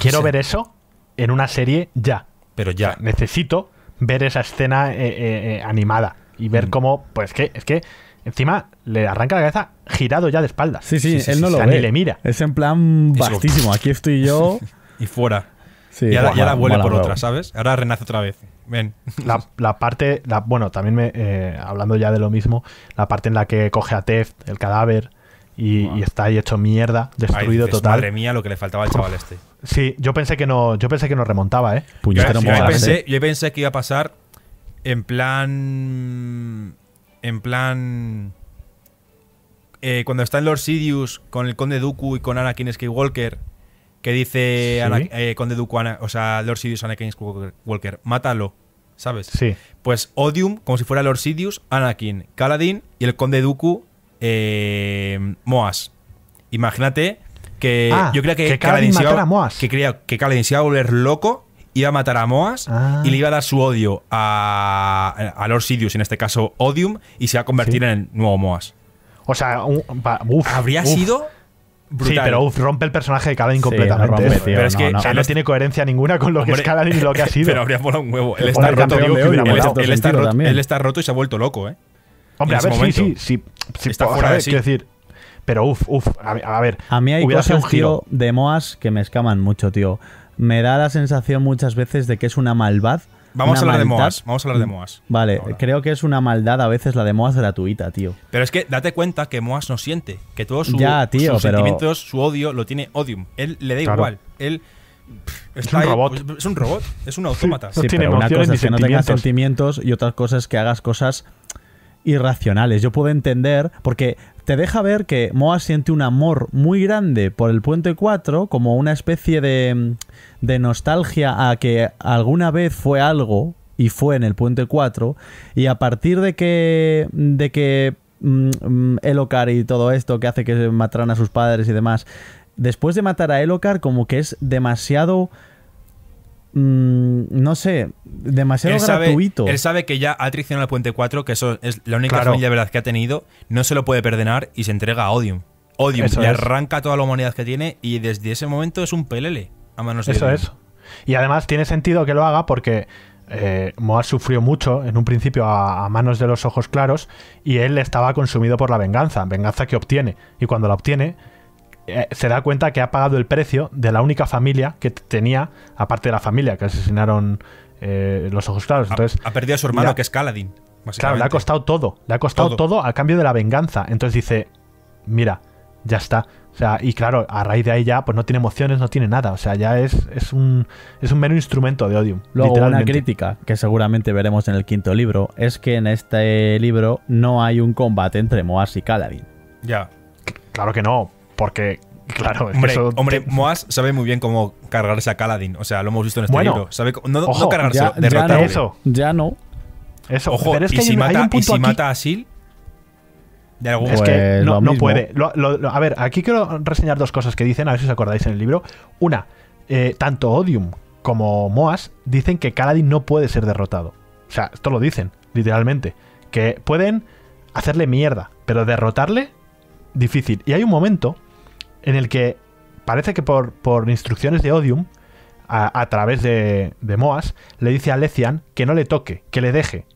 Quiero ver eso en una serie ya pero ya. necesito ver esa escena eh, eh, eh, animada y ver mm. cómo, pues que, es que encima le arranca la cabeza girado ya de espaldas. Sí, sí, él no lo ve. Ni le mira. Es en plan vastísimo. Aquí estoy yo. y fuera. Sí, y ahora, vuelve por otra, ¿sabes? Ahora renace otra vez. Ven. La, parte, bueno, también me, hablando ya de lo mismo, la parte en la que coge a Teft, el cadáver, y, está ahí hecho mierda, destruido total. Madre mía, lo que le faltaba al chaval este. Sí, yo pensé que no, yo pensé que no remontaba, ¿eh? yo, este pensé, yo, pensé, que iba a pasar en plan. En plan. Eh, cuando está en Lord Sidious con el Conde Duku y con Anakin Skywalker, que dice eh, Conde Dooku, o sea, Lord Sidious, Anakin Skywalker, mátalo, ¿sabes? Sí. Pues Odium, como si fuera Lord Sidious, Anakin, Caladin y el Conde Dooku, eh, Moas. Imagínate que ah, yo que, a Que, creía, que Kaladin se iba a volver loco, iba a matar a Moas ah. y le iba a dar su odio a, a, Lord Sidious, en este caso Odium, y se iba a convertir en el nuevo Moas. O sea, un, habría sido Brutal. Sí, pero rompe el personaje de Kaladin completamente. No pero es que, tiene coherencia ninguna con lo que es Kaladin y lo que ha sido. Pero habría molado un huevo. Él está, roto, está roto, y se ha vuelto loco, ¿eh? Hombre, a ver, sí, sí, sí, Está fuera de sí. Pero uff, uff, a, ver. A mí hay cosas, un giro. tío, de Moas que me escaman mucho, tío. Me da la sensación muchas veces de que es una maldad. Vamos a hablar de Moas, vamos a hablar de Moas. Vale, creo que es una maldad a veces la de Moas gratuita, tío. Pero es que date cuenta que Moas no siente, que todos su, sus sentimientos, su odio, lo tiene Odium. Él le da igual, él... Pues, es un, robot. es un robot. es un autómata. no pero una cosa es que no tengas sentimientos y otra cosa es que hagas cosas irracionales. Yo puedo entender, porque te deja ver que Moa siente un amor muy grande por el Puente 4, como una especie de, de nostalgia a que alguna vez fue algo y fue en el Puente 4, y a partir de que, de que mm, mm, Elokar y todo esto que hace que mataran a sus padres y demás, después de matar a Elokar, como que es demasiado Mm, no sé, demasiado sabe, gratuito. Él sabe que ya ha traicionado al Puente 4, que eso es la única familia de verdad que ha tenido, no se lo puede perdonar y se entrega a Odium. Odium le arranca toda la humanidad que tiene y desde ese momento es un pelele a manos eso de Eso es. Y además tiene sentido que lo haga porque eh, sufrió mucho en un principio a, manos de los ojos claros y él estaba consumido por la venganza, venganza que obtiene. Y cuando la obtiene, eh, se da cuenta que ha pagado el precio de la única familia que tenía, aparte de la familia que asesinaron eh, los ojos claros. ha, perdido a su hermano, que es Caladín. Claro, le ha costado todo. Le ha costado todo. a cambio de la venganza. Entonces dice: Mira, ya está. O sea, y claro, a raíz de ahí ya, pues no tiene emociones, no tiene nada. O sea, ya es, es un, es un mero instrumento de odio Luego, una crítica que seguramente veremos en el quinto libro es que en este libro no hay un combate entre Moas y Caladín. Ya. claro que no, porque, claro, hombre, eso hombre Moas sabe muy bien cómo cargarse a Kaladin. O sea, lo hemos visto en este libro. no, ojo, cargarse, a derrotarlo. Ya no, eso. Ya no. Eso. Ojo, pero que y si, mata, y si mata a Sil. De algún es que pues no, puede. a ver, aquí quiero reseñar dos cosas que dicen, a ver si os acordáis en el libro. Una, eh, tanto Odium como Moas dicen que Kaladin no puede ser derrotado. O sea, esto lo dicen, literalmente. Que pueden hacerle mierda, pero derrotarle, difícil. Y hay un momento en el que parece que por, por instrucciones de Odium, a, través de, Moas, le dice a Lecian que no le toque, que le deje.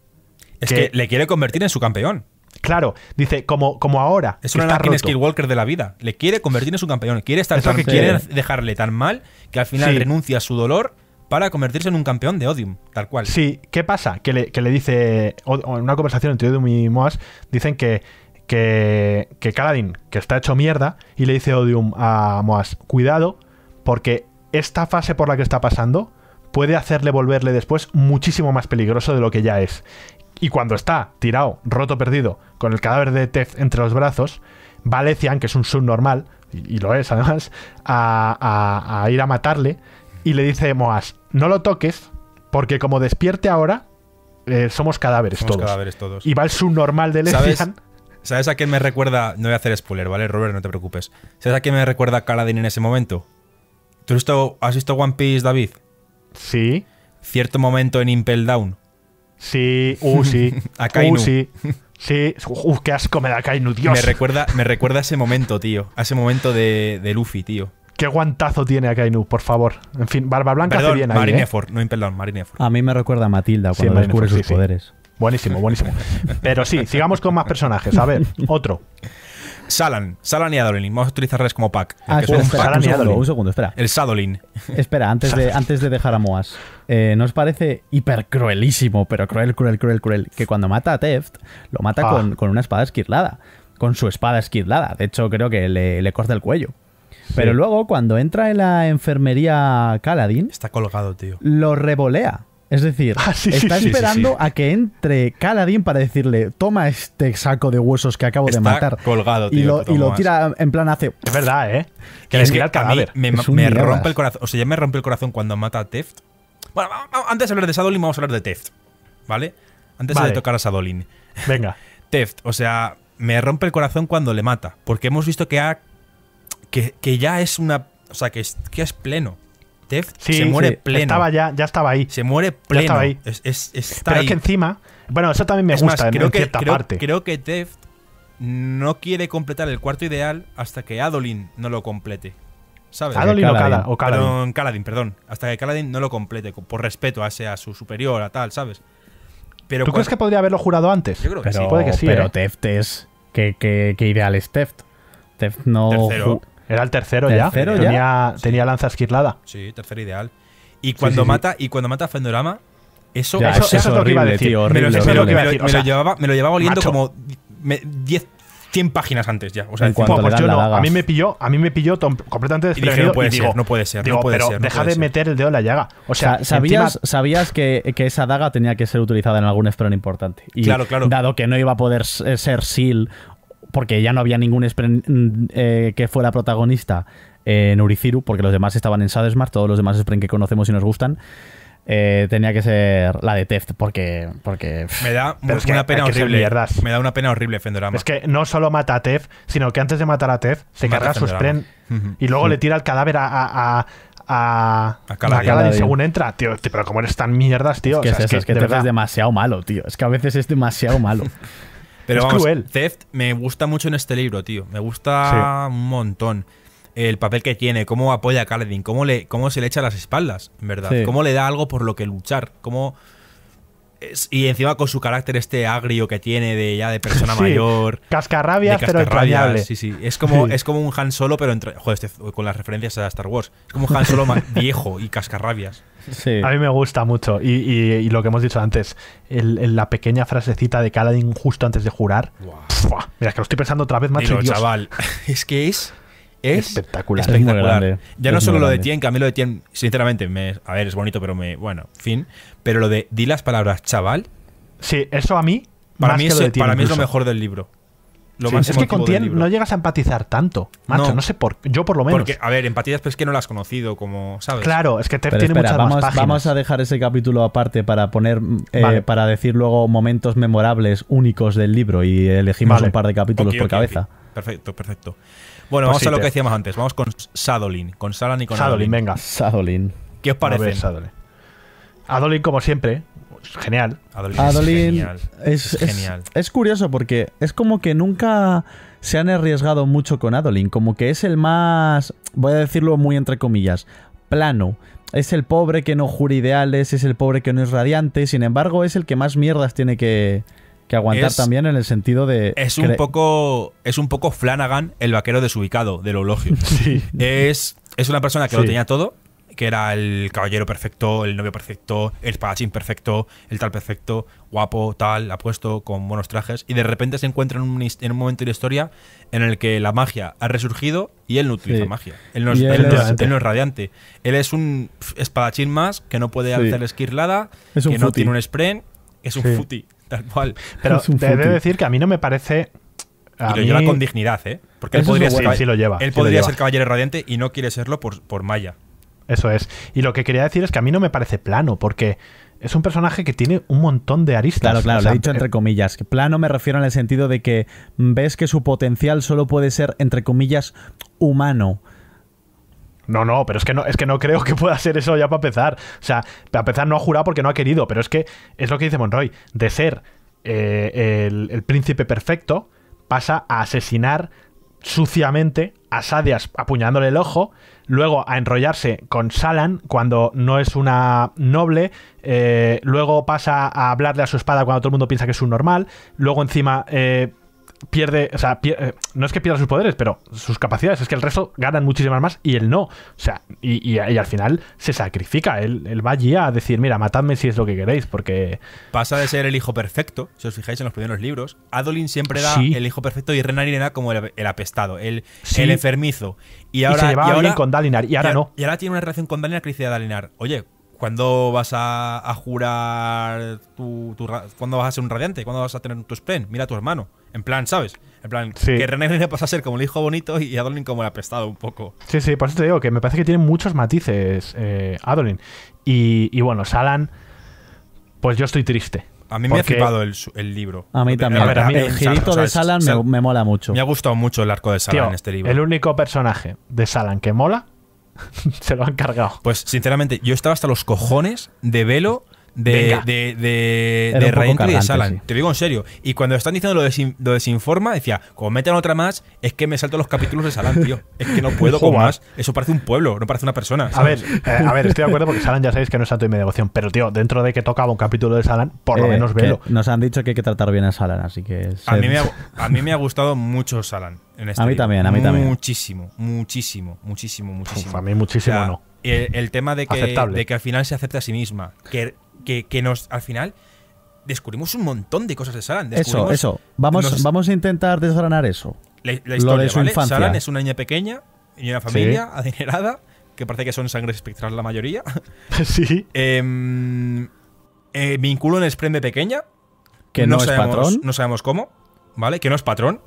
Es que, le quiere convertir en su campeón. Claro, dice, como, como ahora. Es una Anakin Skywalker de la vida. Le quiere convertir en su campeón. Quiere estar que quiere dejarle tan mal que al final renuncia a su dolor para convertirse en un campeón de Odium, tal cual. Sí, ¿qué pasa? Que le, que le dice, en una conversación entre Odium y Moas, dicen que que, que Kaladin, que está hecho mierda, y le dice Odium a Moas, cuidado, porque esta fase por la que está pasando puede hacerle volverle después muchísimo más peligroso de lo que ya es. Y cuando está tirado, roto, perdido, con el cadáver de Tef entre los brazos, ...va Lecian que es un subnormal, y, y lo es además, a, a, ir a matarle, y le dice Moas, no lo toques, porque como despierte ahora, eh, somos cadáveres todos. cadáveres todos. Y va el subnormal de Lezian ¿Sabes a quién me recuerda? No voy a hacer spoiler, ¿vale, Robert? No te preocupes. ¿Sabes a quién me recuerda Caladín en ese momento? ¿Tú has visto, One Piece, David? Sí. Cierto momento en Impel Down. Sí, uh, sí. a Uh, sí. Sí, uh, qué asco me da Kainu, Dios. Me recuerda, me recuerda a ese momento, tío. A ese momento de, Luffy, tío. Qué guantazo tiene a por favor. En fin, Barba Blanca hace bien ahí, ¿eh? Marineford, no Impel Down, Marineford. A mí me recuerda a Matilda cuando descubre sus poderes. Buenísimo, buenísimo. Pero sí, sigamos con más personajes. A ver, otro. Salan, Salan y Adolin. Vamos a utilizarles como pack. Ah, Un, segundo, segundo, espera. El Sadolin. Espera, antes de, antes de dejar a Moas. Eh, Nos parece hiper cruelísimo, pero cruel, cruel, cruel, cruel? Que cuando mata a Teft, lo mata ah. con, una espada esquirlada. Con su espada esquirlada. De hecho, creo que le, le corta el cuello. Pero luego, cuando entra en la enfermería Caladin Está colgado, tío. Lo revolea es decir, ah, está esperando a que entre Caladín para decirle, toma este saco de huesos que acabo de matar. colgado, tío, Y lo, tira en plan hace... Es verdad, ¿eh? Que le tira el cadáver. Me, rompe el corazón. O sea, ya me rompe el corazón cuando mata a Teft. Bueno, antes de hablar de Sadolin, vamos a hablar de Teft. ¿Vale? Antes de tocar a Sadolin. Venga. Teft, o sea, me rompe el corazón cuando le mata. Porque hemos visto que Que, ya es una... O sea, que, que es pleno. Teft se muere pleno. Estaba ya, ya estaba ahí. Se muere pleno. Ya estaba ahí. Es, está Pero es que encima. Bueno, eso también me gusta creo que, creo, Creo que Teft no quiere completar el cuarto ideal hasta que Adolin no lo complete. ¿Sabes? Adolin o, Caladin. Kaladin, Caladin. Perdón, Hasta que Caladin no lo complete, por respeto a, su superior, a tal, ¿sabes? Pero ¿Tú crees que podría haberlo jurado antes? Yo creo que sí. Puede que sí. Pero ¿eh? Teft es. ¿Qué, ideal es Teft? Teft no. Era el tercero, ya? Tenía, lanza esquirlada. Sí, tercero ideal. Y cuando mata, y cuando mata a Fendorama, eso, es lo que iba a decir. me, lo, llevaba, me oliendo como 10 100 páginas antes ya. O sea, pues yo A mí me pilló, a mí me pilló completamente desprevenido. Y no puede ser, no puede ser, deja de meter el dedo en la llaga. O sea, sabías, sabías que, esa daga tenía que ser utilizada en algún Esperón importante. Y Dado que no iba a poder eh, ser Seal porque ya no había ningún mm, eh, que fuera protagonista en Uriciru, porque los demás estaban en Smart, todos los demás Spren que conocemos y nos gustan. Eh, tenía que ser la de Teft porque porque me da una pena horrible me da una pena horrible es que no solo mata a Teft sino que antes de matar a Teft, se carga su Spren y luego le tira el cadáver a, a, a según entra, tío, Pero como eres tan mierdas, tío. Es que, o es, es demasiado malo, tío. Es que a veces es demasiado malo. Pero vamos, Theft me gusta mucho en este libro, tío. Me gusta un montón el papel que tiene, cómo apoya a Cardin, cómo, cómo se le echa las espaldas, en verdad. Cómo le da algo por lo que luchar, cómo... y encima con su carácter este agrio que tiene de ya de persona mayor. Cascarrabias, pero entrañable. Sí, sí. Es como, es como un Han Solo, pero joder, este, con las referencias a Star Wars. Es como un Han Solo viejo y cascarrabias. A mí me gusta mucho. Y, lo que hemos dicho antes, la pequeña frasecita de Kaladin justo antes de jurar. mira, es que lo estoy pensando otra vez, macho. chaval, es que es. espectacular. ya no solo lo de Tien, que a mí lo de Tien, sinceramente, me, a ver, es bonito, pero me. Bueno, fin. Pero lo de di las palabras, chaval. Sí, eso a mí. Para, mí para mí es lo mejor del libro es que contiene, no llegas a empatizar tanto, macho, no, sé por yo por lo menos. Porque, a ver, empatías, pero es que no las has conocido, como sabes. Claro, es que te, tiene muchas vamos, más Vamos a dejar ese capítulo aparte para poner, eh, para decir luego momentos memorables, únicos del libro y elegimos un par de capítulos por cabeza. Perfecto, perfecto. Bueno, pues vamos a lo que decíamos antes. Vamos con Sadolin, con Salan y con Sadolin. venga. Sadolin. ¿Qué os parece? Adolin, como siempre, genial. Adolin, es, genial. Es, curioso porque es como que nunca se han arriesgado mucho con Adolin. Como que es el más, voy a decirlo muy entre comillas, plano. Es el pobre que no jura ideales, es el pobre que no es radiante. Sin embargo, es el que más mierdas tiene que, aguantar también en el sentido de. Es un poco. Es un poco Flanagan, el vaquero desubicado del eulogio. Sí. Es, es una persona que lo tenía todo, que era el caballero perfecto, el novio perfecto, el espadachín perfecto, el tal perfecto, guapo, tal, apuesto, con buenos trajes. Y de repente se encuentra en un, momento de la historia en el que la magia ha resurgido y él no utiliza magia. Él no, es, radiante. Él es un espadachín más que no puede hacer esquirlada, que no tiene un sprint, es un futi, tal cual. Pero te debo decir que a mí no me parece y lo lleva con dignidad, ¿eh? Porque él podría, ser, lo lleva, él podría ser caballero radiante y no quiere serlo por, por Maya. Eso es. Y lo que quería decir es que a mí no me parece plano, porque es un personaje que tiene un montón de aristas. Claro, claro, lo he dicho eh, entre comillas. Plano me refiero en el sentido de que ves que su potencial solo puede ser, entre comillas, humano. No, no, pero es que no, es que no creo que pueda ser eso ya para empezar. O sea, para empezar no ha jurado porque no ha querido, pero es que es lo que dice Monroy. De ser eh, el, el príncipe perfecto, pasa a asesinar suciamente a Sadias apuñándole el ojo luego a enrollarse con Salan cuando no es una noble, eh, luego pasa a hablarle a su espada cuando todo el mundo piensa que es un normal, luego encima... Eh, pierde, o sea, eh, no es que pierda sus poderes, pero sus capacidades, es que el resto ganan muchísimas más y él no. O sea, y, al final se sacrifica, él, él, va allí a decir, mira, matadme si es lo que queréis, porque... Pasa de ser el hijo perfecto, si os fijáis en los primeros libros, Adolin siempre da el hijo perfecto y Renarin era como el, apestado, el, enfermizo. Y ahora, y se con Dalinar, y ahora no. Y ahora tiene una relación con Dalinar que dice a Dalinar, oye, ¿Cuándo vas a, jurar tu, ¿Cuándo vas a ser un radiante? ¿Cuándo vas a tener tu sprint? Mira a tu hermano. En plan, ¿sabes? En plan, que René René pasa a ser como el hijo bonito y Adolin como ha apestado un poco. Sí, sí, por eso te digo que me parece que tiene muchos matices eh, Adolin. Y, bueno, Salan, pues yo estoy triste. A mí me ha flipado el, libro. A mí eh, también. A el girito de Salan me, me, mola mucho. Me ha gustado mucho el arco de Salan en este libro. El único personaje de Salan que mola se lo han cargado. Pues sinceramente, yo estaba hasta los cojones de Velo de, de, de, y de Salan. Te digo en serio. Y cuando están diciendo lo, de, lo desinforma, decía, como metan otra más, es que me salto los capítulos de Salan, tío. Es que no puedo con más. Eso parece un pueblo, no parece una persona. A ver, eh, a ver, estoy de acuerdo porque Salan ya sabéis que no es santo de mi devoción. Pero, tío, dentro de que tocaba un capítulo de Salan, por lo eh, menos veo Nos han dicho que hay que tratar bien a Salan, así que. A mí, me ha, a mí me ha gustado mucho Salan. Este a mí también, a mí también. Muchísimo, muchísimo, muchísimo, muchísimo. a mí muchísimo no. El, tema de que, de que al final se acepte a sí misma, que que, nos, al final, descubrimos un montón de cosas de Saran. Eso, eso. Vamos, vamos a intentar desgranar eso. La, historia, lo de su infancia. Saran es una niña pequeña, y una familia adinerada, que parece que son sangre espectral la mayoría. Sí. Em, eh, eh, vinculo en pequeña. Que no, es patrón. No sabemos cómo, ¿vale? Que no es patrón.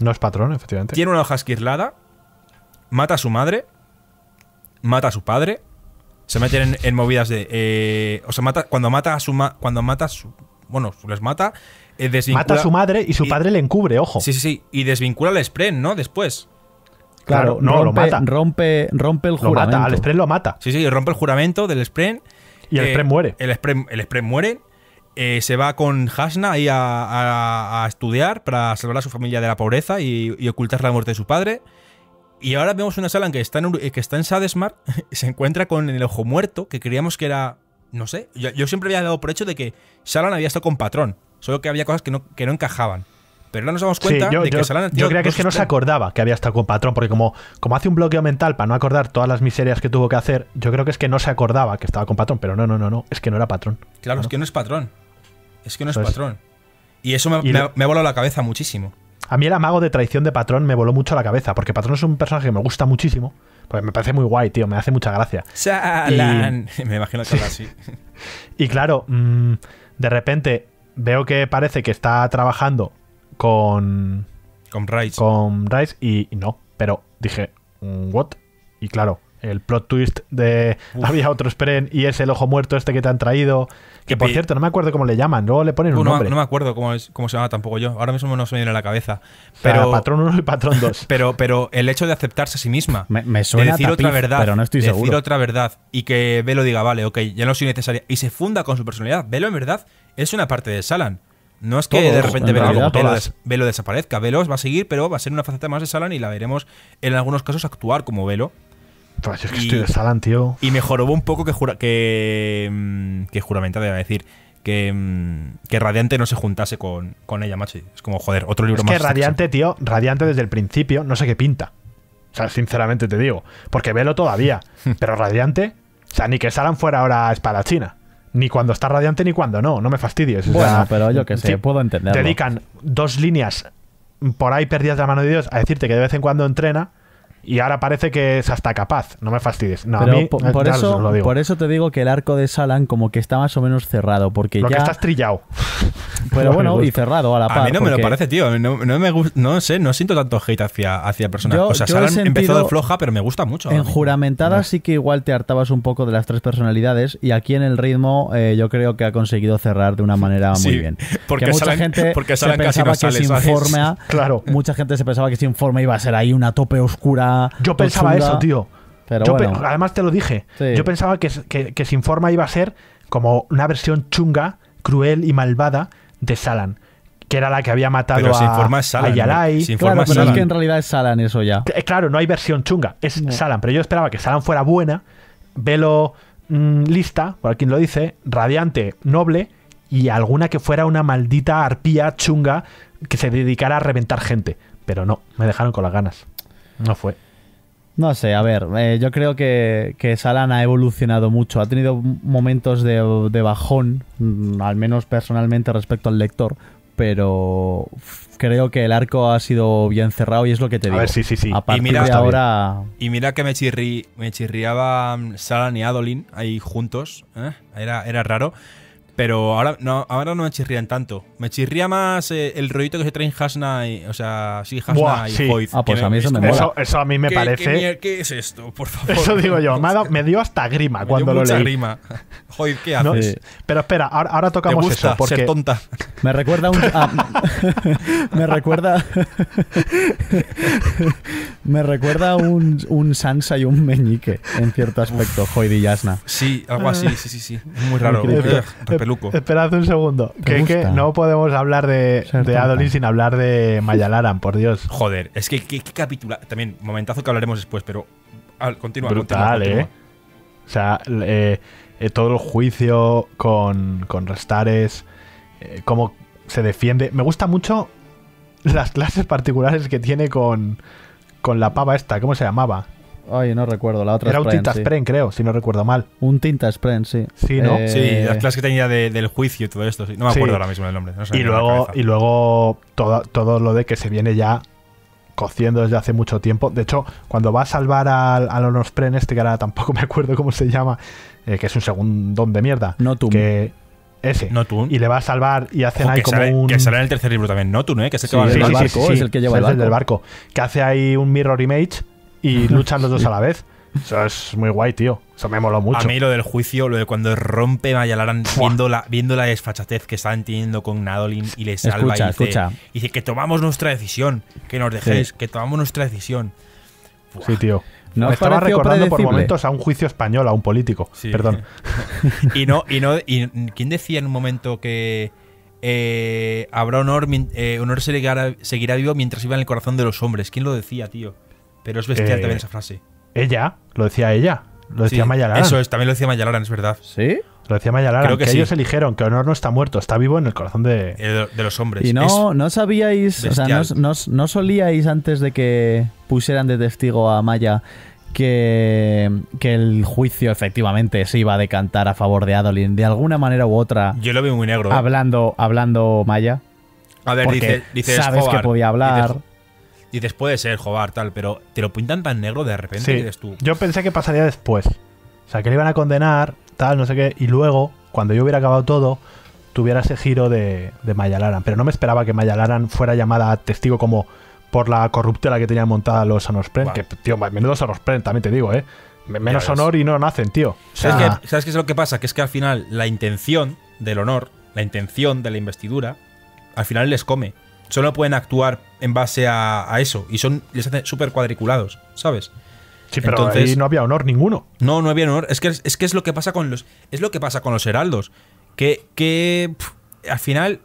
No es patrón, efectivamente. Tiene una hoja esquirlada. Mata a su madre. Mata a su padre se meten en, movidas de. Eh, o sea, mata, cuando mata a su. cuando mata su. Bueno, les mata. Eh, mata a su madre y su padre le encubre, ojo. Sí, sí, sí. Y desvincula al Spren, ¿no? Después. Claro, no, rompe, lo mata. Rompe, rompe el juramento. al Spren lo mata. Sí, sí, rompe el juramento del Spren. Y el eh, Spren muere. El Spren, muere. se va con Hasna ahí a, estudiar para salvar a su familia de la pobreza y, y ocultar la muerte de su padre. Y ahora vemos una Salan que está en, que está en eh, se encuentra con el ojo muerto, que creíamos que era. No sé, yo, siempre había dado por hecho de que Salan había estado con patrón, solo que había cosas que no, que no encajaban. Pero ahora nos damos cuenta yo, de que Salan. que es que no se acordaba que había estado con Patrón, porque como, como hace un bloqueo mental para no acordar todas las miserias que tuvo que hacer, yo creo que es que no se acordaba que estaba con Patrón, pero no, no, no, no, es que no era Patrón. Claro, es que no es Patrón. Es que no es Patrón. Y eso me, me ha volado la cabeza muchísimo. A mí el amago de traición de Patrón me voló mucho la cabeza, porque Patrón es un personaje que me gusta muchísimo, pues me parece muy guay, tío, me hace mucha gracia. Y, me imagino que así. y claro, mm, de repente veo que parece que está trabajando con. Con Rice. Con Rice y no, pero dije, mm, ¿what? Y claro, el plot twist de había otro spren y es el ojo muerto este que te han traído. Que por cierto, no me acuerdo cómo le llaman, no le ponen un nombre. No me acuerdo cómo, cómo se llama tampoco yo, ahora mismo no se me viene a la cabeza. Pero, patrón uno y patrón dos Pero, pero el hecho de aceptarse a sí misma, me, de decir otra verdad, pero no estoy de decir otra verdad y que Velo diga, vale, ok, ya no soy necesaria, y se funda con su personalidad. Velo en verdad es una parte de Salan. No es que de repente Velo, Velo, desaparezca, Velo va a seguir, pero va a ser una faceta más de Salan y la veremos en algunos casos actuar como Velo que y, estoy de tío. Y me un poco que, jura, que, mm, que juramenta, decir. Mm, que, Radiante no se juntase con, ella, macho. Es como, joder, otro libro más. Es que Radiante, tío, Radiante desde el principio, no sé qué pinta. O sea, sinceramente te digo. Porque velo todavía. pero Radiante, o sea, ni que salan fuera ahora China Ni cuando está radiante ni cuando no, no me fastidies. Bueno, pero yo que sé, puedo entenderlo. Dedican dos líneas por ahí perdidas de la mano de Dios a decirte que de vez en cuando entrena y ahora parece que es hasta capaz. No me fastidies. No, por, eso, por eso te digo que el arco de Salan como que está más o menos cerrado. Porque lo ya... que estás trillado. Pero bueno, y cerrado a la par. A mí no me lo parece, tío. No, no, me no sé, no siento tanto hate hacia, hacia personas. o sea, Salan empezó de floja, pero me gusta mucho. En juramentada, sí que igual te hartabas un poco de las tres personalidades. Y aquí en el ritmo eh, yo creo que ha conseguido cerrar de una manera muy bien. Porque mucha gente porque Salan que sale, se Claro. Mucha gente se pensaba que si informa iba a ser ahí una tope oscura yo pensaba eso, tío. además te lo dije. Yo pensaba que, que, Sinforma iba a ser como una versión chunga, cruel y malvada de Salan que era la que había matado a, Yalai. pero es que en realidad es Salan eso ya. Eh, claro, no hay versión chunga, es Salan, pero yo esperaba que Salan fuera buena, velo mm, lista, por quien lo dice, radiante, noble y alguna que fuera una maldita arpía chunga que se dedicara a reventar gente. Pero no, me dejaron con las ganas. No fue. No sé, a ver, eh, yo creo que, Salan ha evolucionado mucho, ha tenido momentos de, bajón, mm, al menos personalmente respecto al lector, pero creo que el arco ha sido bien cerrado y es lo que te a digo. Ver, sí, sí, sí. A y mira, de ahora... Y mira que me, chirri, me chirriaba mm, Salan y Adolin ahí juntos, ¿eh? era, era raro. Pero ahora no, ahora no me chirrían tanto. Me chirría más eh, el rollito que se traen Hasna y. O sea, sí, Hasna y sí. Ah, pues a mí eso me, Eso, a mí me parece. Qué, es esto? Por favor. Eso digo yo. Me, dio hasta grima me cuando dio lo mucha leí. grima. Hoyt, ¿qué haces? Pero espera, ahora, ahora tocamos ¿Te ser tonta. Me recuerda un. me recuerda. Me recuerda a un, un, Sansa y un meñique, en cierto aspecto, Hoy y Yasna. Sí, algo así, ah. sí, sí, sí. muy raro. Repeluco. Eh, esperad un segundo. Que, que, no podemos hablar de, de Adolin sin hablar de Mayalaran, por Dios. Joder, es que qué capítulo. También, momentazo que hablaremos después, pero. Al, continúa, Brutal, ¿eh? O sea, eh, eh, todo el juicio con, Restares, cómo se defiende. Me gusta mucho las clases particulares que tiene con, con la pava esta, ¿cómo se llamaba? Ay, no recuerdo, la otra Era un Tinta Spren, creo, si no recuerdo mal. Un Tinta Spren, sí. Sí, ¿no? Eh, sí, las clases que tenía del juicio y todo esto. No me acuerdo ahora mismo el nombre. y, luego, y luego todo, todo lo de que se viene ya cociendo desde hace mucho tiempo. De hecho, cuando va a salvar al, al Onospren, este que ahora tampoco me acuerdo cómo se llama, eh, que es un segundón de mierda. No tú. Que, ese. Y le va a salvar y hace ahí como un. Que sale en el tercer libro también, tú, ¿eh? Que es el que lleva el barco. del barco. Que hace ahí un mirror image y luchan los dos a la vez. Eso es muy guay, tío. Eso me moló mucho. A mí lo del juicio, lo de cuando rompe Mayalaran viendo la, viendo la desfachatez que están teniendo con Nadolin y le salva y, dice, y dice que tomamos nuestra decisión, que nos dejéis, que tomamos nuestra decisión. Sí, tío. Me estaba recordando por momentos a un juicio español, a un político. Perdón. y no, y no, ¿quién decía en un momento que eh, habrá honor, eh, honor seguirá, vivo mientras viva en el corazón de los hombres? ¿Quién lo decía, tío? Pero es bestial eh, también esa frase. Ella, lo decía ella. Lo decía sí, Eso es, también lo decía Mayalara, es verdad. ¿Sí? Lo decía Maya Lara, que, ellos eligieron que Honor no está muerto, está vivo en el corazón de, eh, los hombres. Y no, no sabíais, o sea, no, solíais antes de que pusieran de testigo a Maya que, que el juicio efectivamente se iba a decantar a favor de Adolin de alguna manera u otra. Yo lo veo muy negro. ¿eh? Hablando, hablando Maya. A ver, dice, dices, sabes que podía hablar. Dices, puede ser Jobar, tal, pero te lo pintan tan negro de repente tú. Yo pensé que pasaría después. O sea, que le iban a condenar tal, no sé qué. Y luego, cuando yo hubiera acabado todo, tuviera ese giro de, de Mayalaran. Pero no me esperaba que Mayalaran fuera llamada testigo como por la corruptela que tenían montada los Sonospren. Que, tío, menudo también te digo, ¿eh? Menos honor y no nacen, tío. ¿Sabes, qué es lo que pasa? Que es que al final la intención del honor, la intención de la investidura, al final les come. Solo pueden actuar en base a, eso. Y son les hacen súper cuadriculados, ¿sabes? Sí, pero Entonces, ahí no había honor ninguno. No, no había honor. Es que es, que es lo que pasa con los. Es lo que pasa con los heraldos. Que, que al final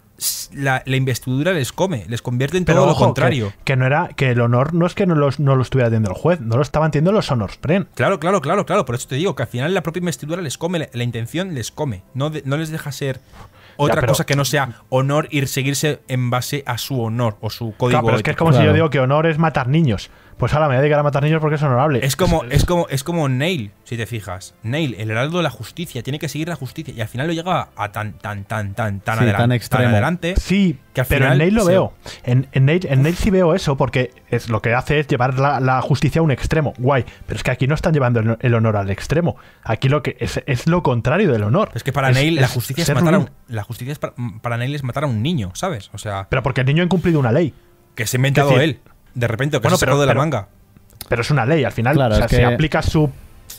la, investidura les come, les convierte en todo lo contrario. Que, no era, que el honor no es que no, los, no lo estuviera teniendo el juez, no lo estaban teniendo los honors pren. Claro, claro, claro, claro. Por eso te digo que al final la propia investidura les come, la, intención les come. No, no les deja ser otra cosa que no sea honor y seguirse en base a su honor o su código. Claro, pero es que es como si yo digo que honor es matar niños. Pues ahora me voy a dedicar a matar niños porque es honorable. Es como, es como, es como Neil, si te fijas. Nail, el heraldo de la justicia, tiene que seguir la justicia. Y al final lo llega a tan, tan, tan, tan, tan, tan, extremo. adelante. Sí, pero en Nail lo veo. En, en, Neil, sí veo eso porque es, lo que hace es llevar la, justicia a un extremo. Guay. Pero es que aquí no están llevando el honor al extremo. Aquí lo que es, lo contrario del honor. Es que para Neil la justicia es, matar a un, la justicia para, para es matar a un niño, ¿sabes? O sea. Pero porque el niño ha incumplido una ley. Que se ha inventado él de repente, bueno, pero, de la manga. Pero es una ley, al final, o sea, si aplicas su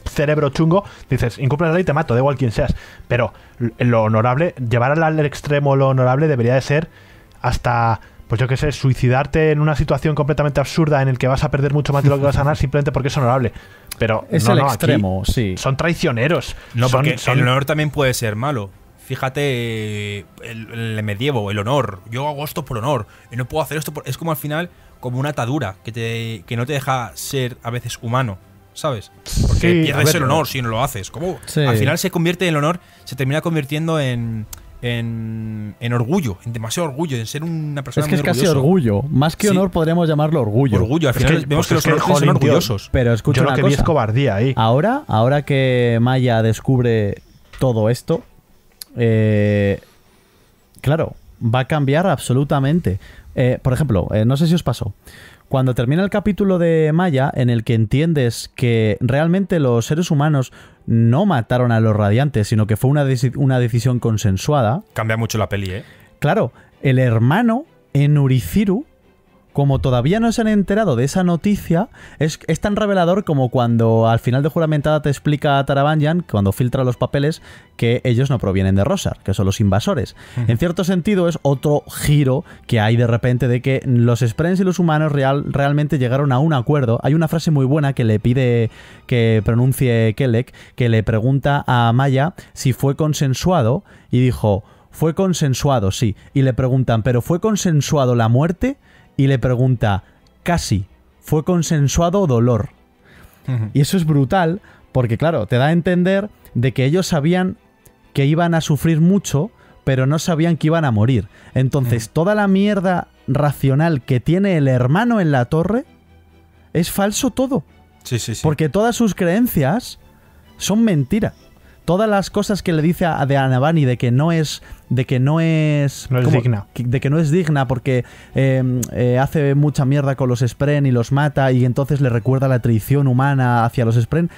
cerebro chungo, dices, incumple la ley, te mato, da igual quien seas. Pero lo honorable, llevar al extremo lo honorable debería de ser hasta, pues yo qué sé, suicidarte en una situación completamente absurda en el que vas a perder mucho más de lo que vas a ganar simplemente porque es honorable. Pero es no, no, extremo, aquí sí. Son traicioneros. No, porque el honor también puede ser malo. Fíjate, el, el medievo, el honor. Yo hago esto por honor. Y no puedo hacer esto por... Es como al final como una atadura que, te, que no te deja ser a veces humano, ¿sabes? Porque pierdes el eh, honor si no lo haces. Como, Al final se convierte el honor, se termina convirtiendo en, en, orgullo, en demasiado orgullo, en ser una persona. Es que es casi orgullo. Más que honor podríamos llamarlo orgullo. Orgullo, al final que, vemos que los honores son orgullosos. Pero escucha Yo lo que vi es cobardía ahí. Ahora, ahora que Maya descubre todo esto, eh, claro, va a cambiar absolutamente. Eh, por ejemplo, eh, no sé si os pasó. Cuando termina el capítulo de Maya, en el que entiendes que realmente los seres humanos no mataron a los radiantes, sino que fue una, una decisión consensuada. Cambia mucho la peli, ¿eh? Claro, el hermano en como todavía no se han enterado de esa noticia, es, tan revelador como cuando al final de juramentada te explica a Tarabanyan, cuando filtra los papeles, que ellos no provienen de Rosar, que son los invasores. En cierto sentido, es otro giro que hay de repente de que los Sprens y los humanos real, realmente llegaron a un acuerdo. Hay una frase muy buena que le pide que pronuncie Kelek, que le pregunta a Maya si fue consensuado y dijo. Fue consensuado, sí. Y le preguntan, ¿pero fue consensuado la muerte? y le pregunta, casi, ¿fue consensuado dolor? Y eso es brutal, porque claro, te da a entender de que ellos sabían que iban a sufrir mucho, pero no sabían que iban a morir. Entonces, toda la mierda racional que tiene el hermano en la torre es falso todo. Sí, sí, Porque todas sus creencias son mentiras todas las cosas que le dice a, de Anabani de que no es de que no es, digna de que no es digna porque em, eh, hace mucha mierda con los Spren y los mata y entonces le recuerda la traición humana hacia los Spren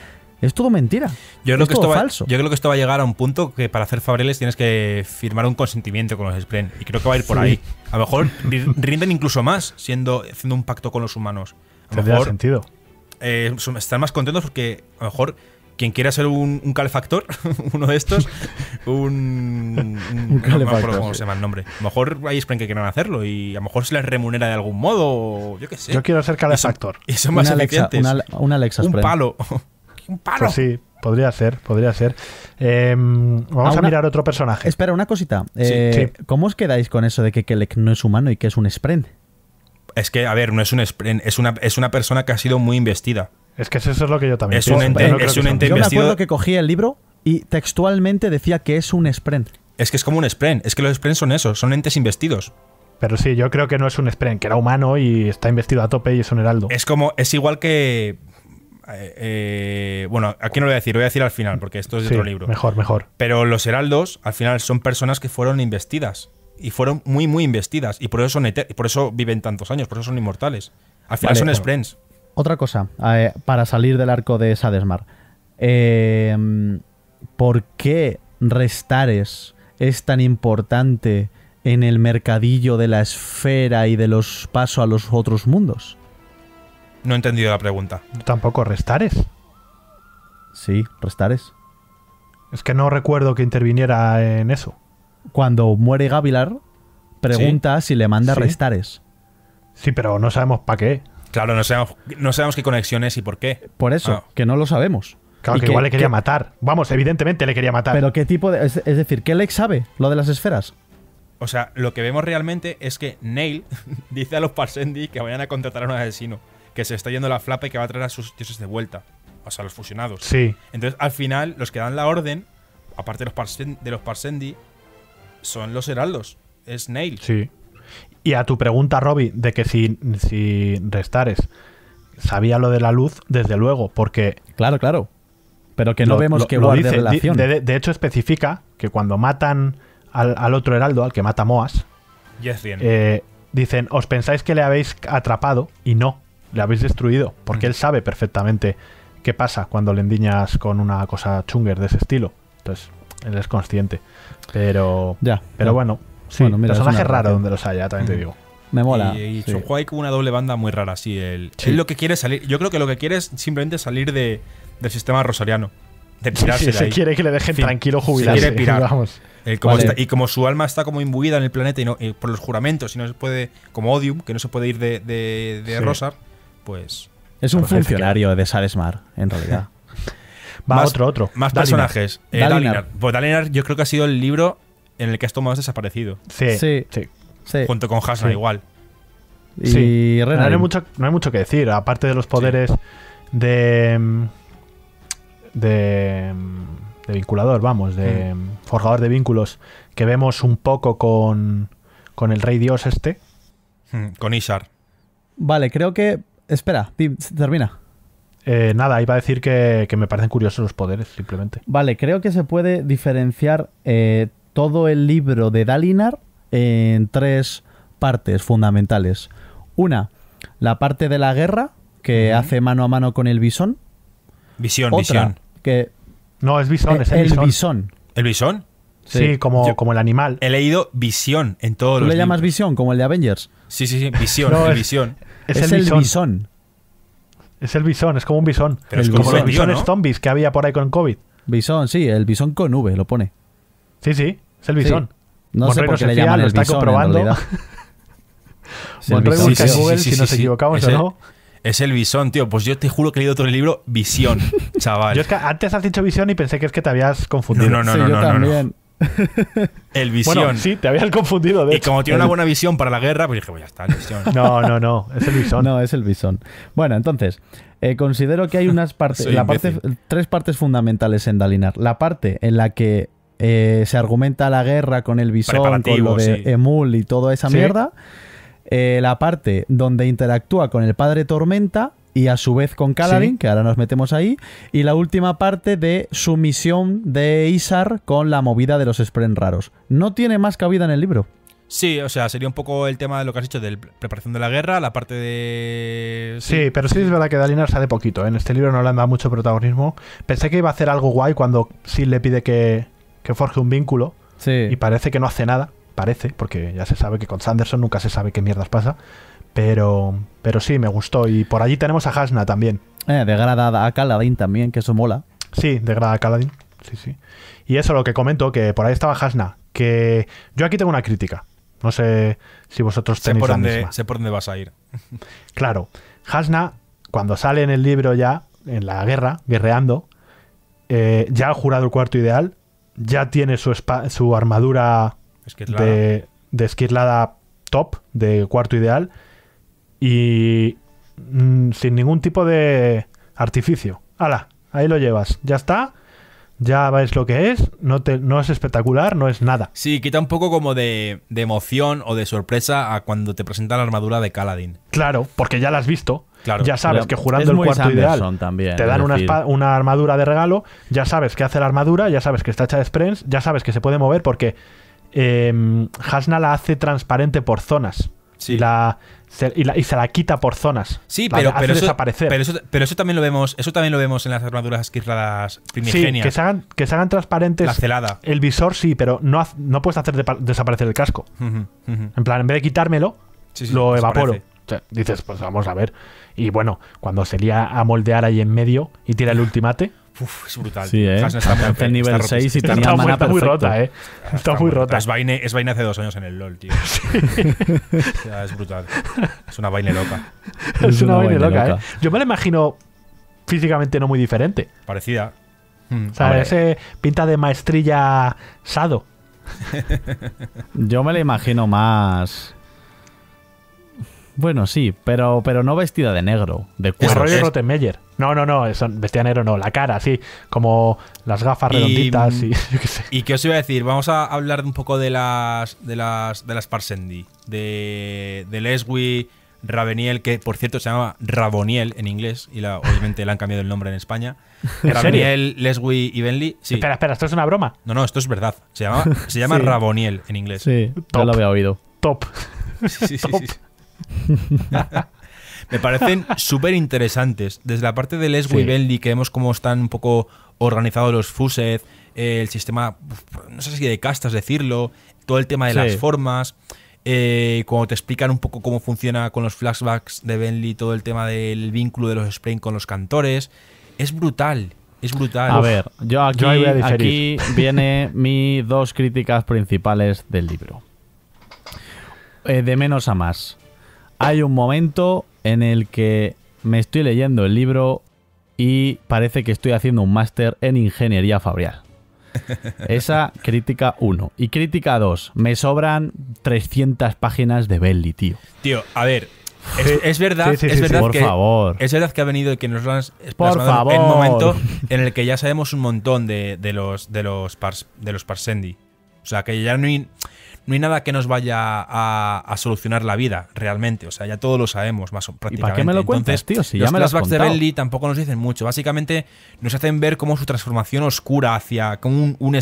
es todo mentira. Yo creo, que todo esto falso. yo creo que esto va a llegar a un punto que para hacer Fabreles tienes que firmar un consentimiento con los Spren. Y creo que va a ir por ahí. A lo mejor rinden incluso más siendo, haciendo un pacto con los humanos. A mejor, sentido. Eh, están más contentos porque a lo mejor quien quiera ser un, un calefactor, uno de estos, un, un, No, cómo se llama el nombre. A lo mejor hay Sprint que quieran hacerlo y a lo mejor se les remunera de algún modo, yo quiero ser calefactor. Y son, más Un palo. un pues palo. sí, podría ser, podría ser. Em, vamos ah, a, mirar otro personaje. Espera, una cosita. Eh, ¿Cómo os quedáis con eso de que Kelec no es humano y que es un sprint? Es que, a ver, no es un Spren, es es una persona que ha sido muy investida. Es que eso es lo que yo también es es un yo me acuerdo que cogí el libro y textualmente decía que es un sprint. Es que es como un sprint. Es que los sprints son eso, son entes investidos. Pero sí, yo creo que no es un sprint, que era humano y está investido a tope y es un heraldo. Es como, es igual que. Eh, eh, bueno, aquí no lo voy a decir, lo voy a decir al final, porque esto es de otro libro. Mejor, mejor. Pero los heraldos, al final, son personas que fueron investidas. Y fueron muy, muy investidas. Y por eso son por eso viven tantos años, por eso son inmortales. Al final son sprints otra cosa, eh, para salir del arco de Sadesmar. Em, ¿Por qué Restares es tan importante en el mercadillo de la esfera y de los pasos a los otros mundos? No he entendido la pregunta. Tampoco Restares. Sí, Restares. Es que no recuerdo que interviniera en eso. Cuando muere Gavilar, pregunta si le manda Restares. Sí, pero no sabemos para qué. Claro, no sabemos, no sabemos qué conexión es y por qué. Por eso, ah. que no lo sabemos. que, igual le quería matar. Vamos, evidentemente le quería matar. Pero qué tipo de. Es, decir, ¿qué Lex sabe lo de las esferas? O sea, lo que vemos realmente es que Neil dice a los Parsendi que vayan a contratar a un asesino, que se está yendo la flapa y que va a traer a sus dioses de vuelta. O sea, los fusionados. Sí. Entonces, al final, los que dan la orden, aparte de los, Parsendi, de los Parsendi son los heraldos. Es Neil. Sí. Y a tu pregunta, Robbie, de que si, si Restares sabía lo de la luz, desde luego, porque. Claro, claro. Pero que no vemos que lo relación. De, hecho, especifica que cuando matan al, otro heraldo, al que mata Moas, eh, dicen: Os pensáis que le habéis atrapado y no, le habéis destruido, porque mm. él sabe perfectamente qué pasa cuando le endiñas con una cosa chunger de ese estilo. Entonces, él es consciente. Pero, ya, pero bueno, bueno, mira, personaje raro donde los haya, también te digo. Me mola. Y, su hay como una doble banda muy rara, sí. Él, lo que quiere salir. Yo creo que lo que quiere es simplemente salir del sistema rosariano. De pirarse. se quiere que le dejen tranquilo jubilarse. y como su alma está como imbuida en el planeta y por los juramentos y no se puede. Como Odium, que no se puede ir de, Rosar, pues. Es un pues funcionario de Salesmar, en realidad. Va, otro, otro. Más personajes. Eh, pues Dalinar, yo creo que ha sido el libro en el que esto has desaparecido. Sí. Sí. sí. Junto con Hasna igual. sí. No hay, mucho, no hay mucho que decir, aparte de los poderes de, de. de vinculador, vamos, de mm. forjador de vínculos, que vemos un poco con, con el rey dios este. Mm, con Isar Vale, creo que. Espera, termina. Eh, nada, iba a decir que, que, me parecen curiosos los poderes, simplemente. Vale, creo que se puede diferenciar eh, todo el libro de Dalinar en tres partes fundamentales. Una, la parte de la guerra, que hace mano a mano con el bisón. Visión, visión. Que, no, es bisón, es el, bisón. ¿El bisón? Sí, como, como el animal. He leído visión en todos los. ¿Tú le llamas visión, como el de Avengers? Sí, sí, sí, visión, visión. Es, el, bisón. Es el bisón, es como un bisón. es como los bisones zombies que había por ahí con COVID. Bisón, sí, el bisón con V lo pone. Sí, sí. Es el visón No sé por qué le el está comprobando. si nos equivocamos Es el visón, tío. Pues yo te juro que he leído otro libro, Visión, chaval. Yo es que antes has dicho visión y pensé que es que te habías confundido. No, no, no, no, también. El visión. Bueno, sí, te habías confundido. y como tiene una buena visión para la guerra, pues dije, pues ya está, visión. No, no, no, es el visón. No, es el visón. Bueno, entonces, eh, considero que hay unas partes, tres partes fundamentales en Dalinar. La parte en la que eh, se argumenta la guerra con el visor con lo de Emul y toda esa mierda. Eh, la parte donde interactúa con el padre Tormenta y a su vez con Kaladin que ahora nos metemos ahí, y la última parte de su misión de Isar con la movida de los Spren raros. No tiene más cabida en el libro. Sí, o sea, sería un poco el tema de lo que has dicho, de preparación de la guerra, la parte de... Sí, pero sí es verdad que Dalinar sale poquito, ¿eh? en este libro no le han dado mucho protagonismo. Pensé que iba a hacer algo guay cuando sí le pide que, que forje un vínculo y parece que no hace nada, parece, porque ya se sabe que con Sanderson nunca se sabe qué mierdas pasa, pero, pero sí, me gustó. Y por allí tenemos a Hasna también. Eh, degradada a Kaladin también, que eso mola. Sí, degradada a Kaladin. sí, sí. Y eso lo que comento, que por ahí estaba Hasna, que yo aquí tengo una crítica. No sé si vosotros tenéis sé por dónde, Sé por dónde vas a ir. Claro, Hasna, cuando sale en el libro ya, en la guerra, guerreando, eh, ya ha jurado el cuarto ideal ya tiene su, armadura de, de, esquirlada top, de cuarto ideal, y mm, sin ningún tipo de artificio. ¡Hala! Ahí lo llevas. Ya está. Ya ves lo que es, no, te, no es espectacular, no es nada. Sí, quita un poco como de, de emoción o de sorpresa a cuando te presenta la armadura de Caladín. Claro, porque ya la has visto ya sabes que jurando el cuarto ideal te dan una, armadura de regalo, ya sabes que hace la armadura, ya sabes que está hecha de sprints, ya sabes que se puede mover porque em, Hasna la hace transparente por zonas. Y, la, se, y, la, se la quita por zonas. Sí, pero, pero desaparecer. pero, eso, también lo vemos eso también lo vemos en las armaduras esquirladas primigenias. que se hagan, que se hagan transparentes. La celada. El visor sí, pero no, no puedes hacer desaparecer el casco. En plan, en vez de quitármelo, lo evaporo. dices, pues vamos a ver. Y bueno, cuando se lía a moldear ahí en medio y tira el ultimate. Uf, es brutal. Sí, ¿eh? está nivel 6 y tenía está, muy, rota, ¿eh? Está, muy rota. Es vaina es hace dos años en el LOL, tío. es brutal. Es una vaina loca. Es, una, vaina loca, ¿eh? Yo me la imagino físicamente no muy diferente. Parecida. Hmm. Hmm. o sea, ese pinta de maestrilla Sado. Yo me la imagino más bueno, sí, pero, pero no vestida de negro, de cuero. Es rollo Rottenmeier. No, no, no, vestida de negro no, la cara, sí, como las gafas redonditas y, y yo qué sé. ¿Y os iba a decir? Vamos a hablar un poco de las de las de las Parsendi, de, de Leswi, Raveniel, que por cierto se llama Raboniel en inglés, y la, obviamente le han cambiado el nombre en España. ¿En Raboniel, Leswi y Benly. Sí. Espera, espera, ¿esto es una broma? No, no, esto es verdad. Se llama, se llama Raboniel en inglés. Sí, Top. lo había oído. Top. Sí, sí. sí. Me parecen súper interesantes. Desde la parte de Lesbos y Bentley, que vemos cómo están un poco organizados los fused, eh, el sistema, no sé si de castas decirlo, todo el tema de las formas. Eh, como te explican un poco cómo funciona con los flashbacks de Bentley, todo el tema del vínculo de los Sprain con los cantores, es brutal. Es brutal. A ver, yo aquí, viene mis dos críticas principales del libro. Eh, de menos a más. Hay un momento en el que me estoy leyendo el libro y parece que estoy haciendo un máster en ingeniería fabrial. Esa crítica 1. Y crítica 2. Me sobran 300 páginas de Belly, tío. Tío, a ver. Es, verdad, es que, favor. Es verdad que ha venido y que nos lo han por favor. en momento en el que ya sabemos un montón de, los de los de los parsendi. O sea, que ya no hay, no hay nada que nos vaya a, solucionar la vida realmente. O sea, ya todos lo sabemos más prácticamente. para me lo tío? Si ya me flashbacks de tampoco nos dicen mucho. Básicamente nos hacen ver cómo su transformación oscura hacia con un, un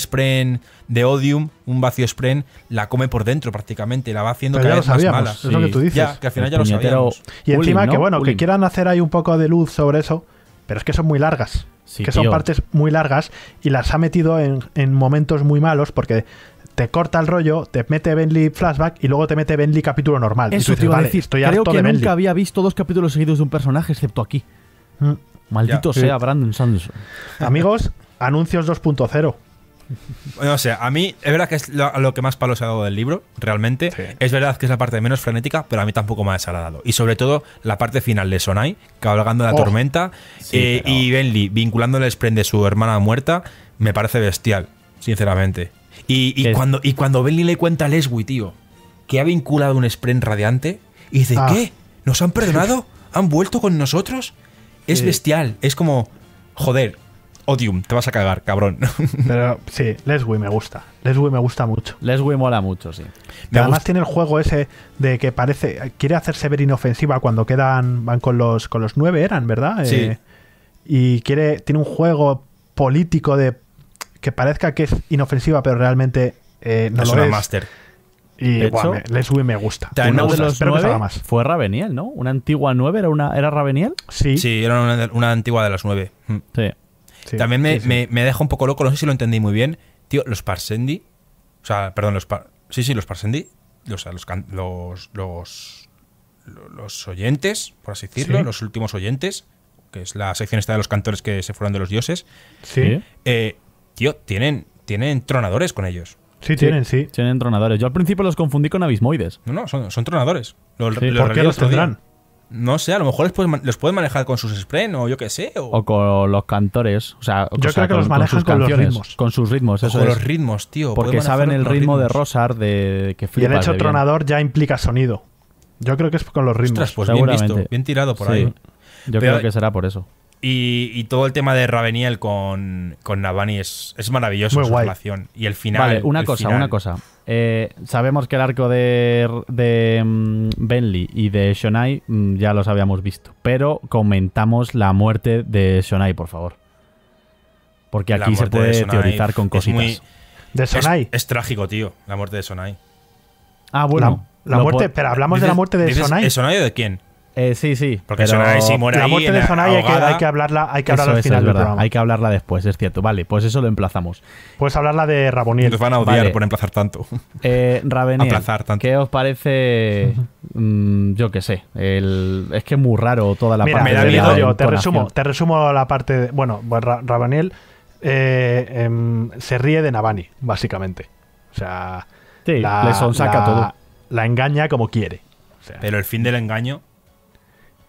de Odium, un vacío spren, la come por dentro prácticamente. La va haciendo caer cada vez Es lo que tú dices. Ya, que al final ya lo Y encima que bueno, que quieran hacer ahí un poco de luz sobre eso, pero es que son muy largas. que son partes muy largas y las ha metido en, momentos muy malos porque te corta el rollo, te mete Lee flashback y luego te mete Benly capítulo normal. creo que nunca había visto dos capítulos seguidos de un personaje excepto aquí. Mm. Maldito sea Brandon Sanderson. Amigos, anuncios 2.0. o sea, a mí es verdad que es lo, que más palos ha dado del libro, realmente. Es verdad que es la parte menos frenética, pero a mí tampoco me ha desagradado. Y sobre todo la parte final de Sonai, cabalgando la oh. tormenta, Y eh, pero... y Benly vinculándole su hermana muerta, me parece bestial, sinceramente. Y, cuando, y le cuenta a Leswi, tío, que ha vinculado un sprint radiante, y dice, ah. ¿qué? ¿Nos han perdonado? ¿Han vuelto con nosotros? Es bestial, es como, joder, Odium, te vas a cagar, cabrón. Pero sí, Leswi me gusta. Leswi me gusta mucho. Leswi mola mucho, sí. además tiene el juego ese de que parece. Quiere hacerse ver inofensiva cuando quedan. Van con los con los nueve, eran, ¿verdad? Sí. Eh, y quiere. Tiene un juego político de que parezca que es inofensiva, pero realmente eh, no es lo una es. Master. Y hecho, me, me gusta. También Uno me gusta. más. Fue Raveniel, ¿no? Una antigua nueve. era una era Raveniel. Sí. Sí, era una, antigua de las nueve. Mm. Sí. También me, deja un poco loco, no sé si lo entendí muy bien. Tío, los Parsendi. O sea, perdón, los Sí, sí, los Parsendi. O sea, los, los, los, los oyentes, por así decirlo, los últimos oyentes, que es la sección esta de los cantores que se fueron de los dioses. Sí. Eh, tío, tienen, tienen tronadores con ellos. Sí, tienen, sí. Tienen tronadores. Yo al principio los confundí con abismoides. No, no, son, tronadores. ¿Por qué los tendrán? No sé, a lo mejor los pueden, manejar con sus spren o yo qué sé. O... con los cantores. O sea, yo creo que los manejan con, sus los ritmos. Con sus ritmos, eso Con los ritmos, tío. Porque saben el ritmo de Rosar de que flipas, Y el hecho tronador ya implica sonido. Yo creo que es con los ritmos. pues Bien, visto, bien tirado por ahí. Yo creo que será por eso. Y, todo el tema de Raveniel con, con Navani es, maravilloso su relación. Y el final. Vale, una cosa, una cosa. Eh, sabemos que el arco de, de mm, Benly y de Shonai mm, ya los habíamos visto. Pero comentamos la muerte de Shonai, por favor. Porque aquí se puede teorizar con cositas. ¿De Sonai? Es, trágico, tío, la muerte de Sonai. Ah, bueno. La, muerte, pero hablamos de la muerte de Sonai. ¿De Sonai o de quién? Eh, sí, sí. Porque si La muerte de Sonai hay que, hablarla, hay que al final Hay que hablarla después, es cierto. Vale, pues eso lo emplazamos. Puedes hablarla de Raboniel. van a odiar por emplazar tanto. Eh, ¿qué os parece? Mm, yo qué sé. es que es muy raro toda la parte. Me da Te resumo, la parte. De, bueno, pues Raboniel eh, em, se ríe de Navani, básicamente. O sea, sí, la, le sonsaca todo. La engaña como quiere. Pero el fin del engaño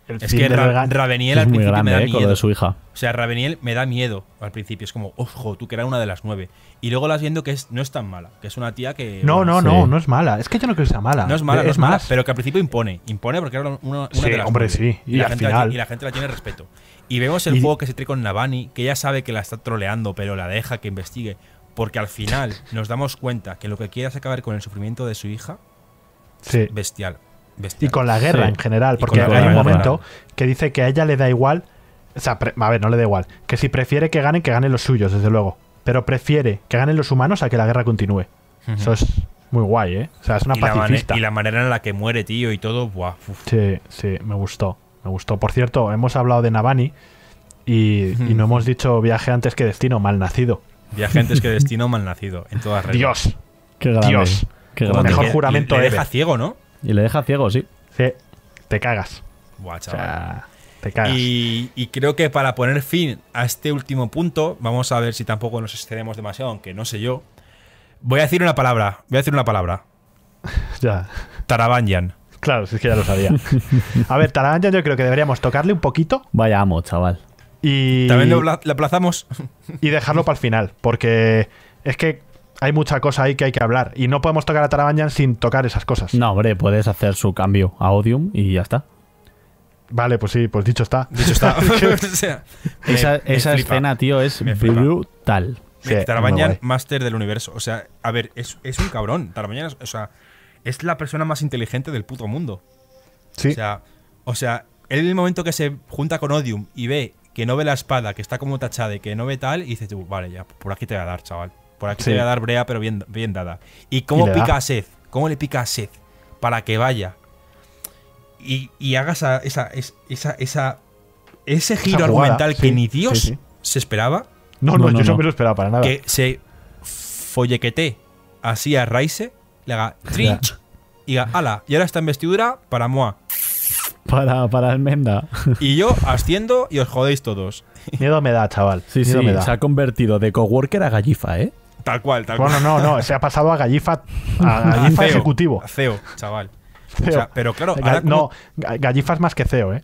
es que Raveniel al principio me da eh, miedo. De su hija. O sea, Raveniel me da miedo al principio. Es como, ojo, tú que eras una de las nueve. Y luego las viendo que es, no es tan mala, que es una tía que. No, no, no, no es mala. Es que yo no creo que sea mala. No es mala, es, no es más. Mala, pero que al principio impone. Impone porque era una, de las hombre, sí. Y, la al gente final... y, la gente la tiene respeto. Y vemos el juego que se trae con Navani, que ya sabe que la está troleando, pero la deja que investigue. Porque al final nos damos cuenta que lo que quiere es acabar con el sufrimiento de su hija. Sí. Bestial. Y con la guerra en general, porque hay un momento que dice que a ella le da igual, o sea, a ver, no le da igual, que si prefiere que ganen, que ganen los suyos, desde luego, pero prefiere que ganen los humanos a que la guerra continúe. Eso es muy guay, ¿eh? O sea, es una pacifista. y la manera en la que muere, tío, y todo, buah. Sí, sí, me gustó, me gustó. Por cierto, hemos hablado de Navani y, no hemos dicho viaje antes que destino, mal nacido. Viaje antes que destino, mal nacido, en todas Dios, Dios. Qué Mejor juramento deja ciego, ¿no? Y le deja ciego, sí. Sí, te cagas. Buah, chaval. te cagas. Y, creo que para poner fin a este último punto, vamos a ver si tampoco nos excedemos demasiado, aunque no sé yo. Voy a decir una palabra, voy a decir una palabra. ya. Tarabanyan. Claro, es que ya lo sabía. a ver, Tarabanyan yo creo que deberíamos tocarle un poquito. Vaya amo, chaval. Y... También lo, aplazamos. y dejarlo para el final, porque es que hay mucha cosa ahí que hay que hablar. Y no podemos tocar a Tarabanyan sin tocar esas cosas. No, hombre, puedes hacer su cambio a Odium y ya está. Vale, pues sí, pues dicho está. esa, escena, tío, es brutal. Sí, máster del universo. O sea, a ver, es, un cabrón. Tarabanyan, o sea, es la persona más inteligente del puto mundo. Sí. O sea, o en el momento que se junta con Odium y ve que no ve la espada, que está como tachada y que no ve tal, y dice, tú, vale, ya, por aquí te voy a dar, chaval. Por aquí se va a dar brea, pero bien, bien dada. ¿Y cómo pica a Seth? ¿Cómo le pica a Seth? Para que vaya. Y, haga hagas esa, ese giro argumental que ni Dios se esperaba. No, no, yo no, me lo esperaba para nada. Que se follequete así a Raise, le haga trinch y diga, ala, y ahora está en vestidura para Moa. Para, para Almenda. Y yo asciendo y os jodéis todos. Miedo me da, chaval. Sí, sí, me se ha convertido de coworker a gallifa, ¿eh? Tal cual, tal cual. Bueno, no, no, se ha pasado a Gallifa, a ejecutivo. A CEO, chaval. pero claro, ahora como... no, Gallifas más que CEO, ¿eh?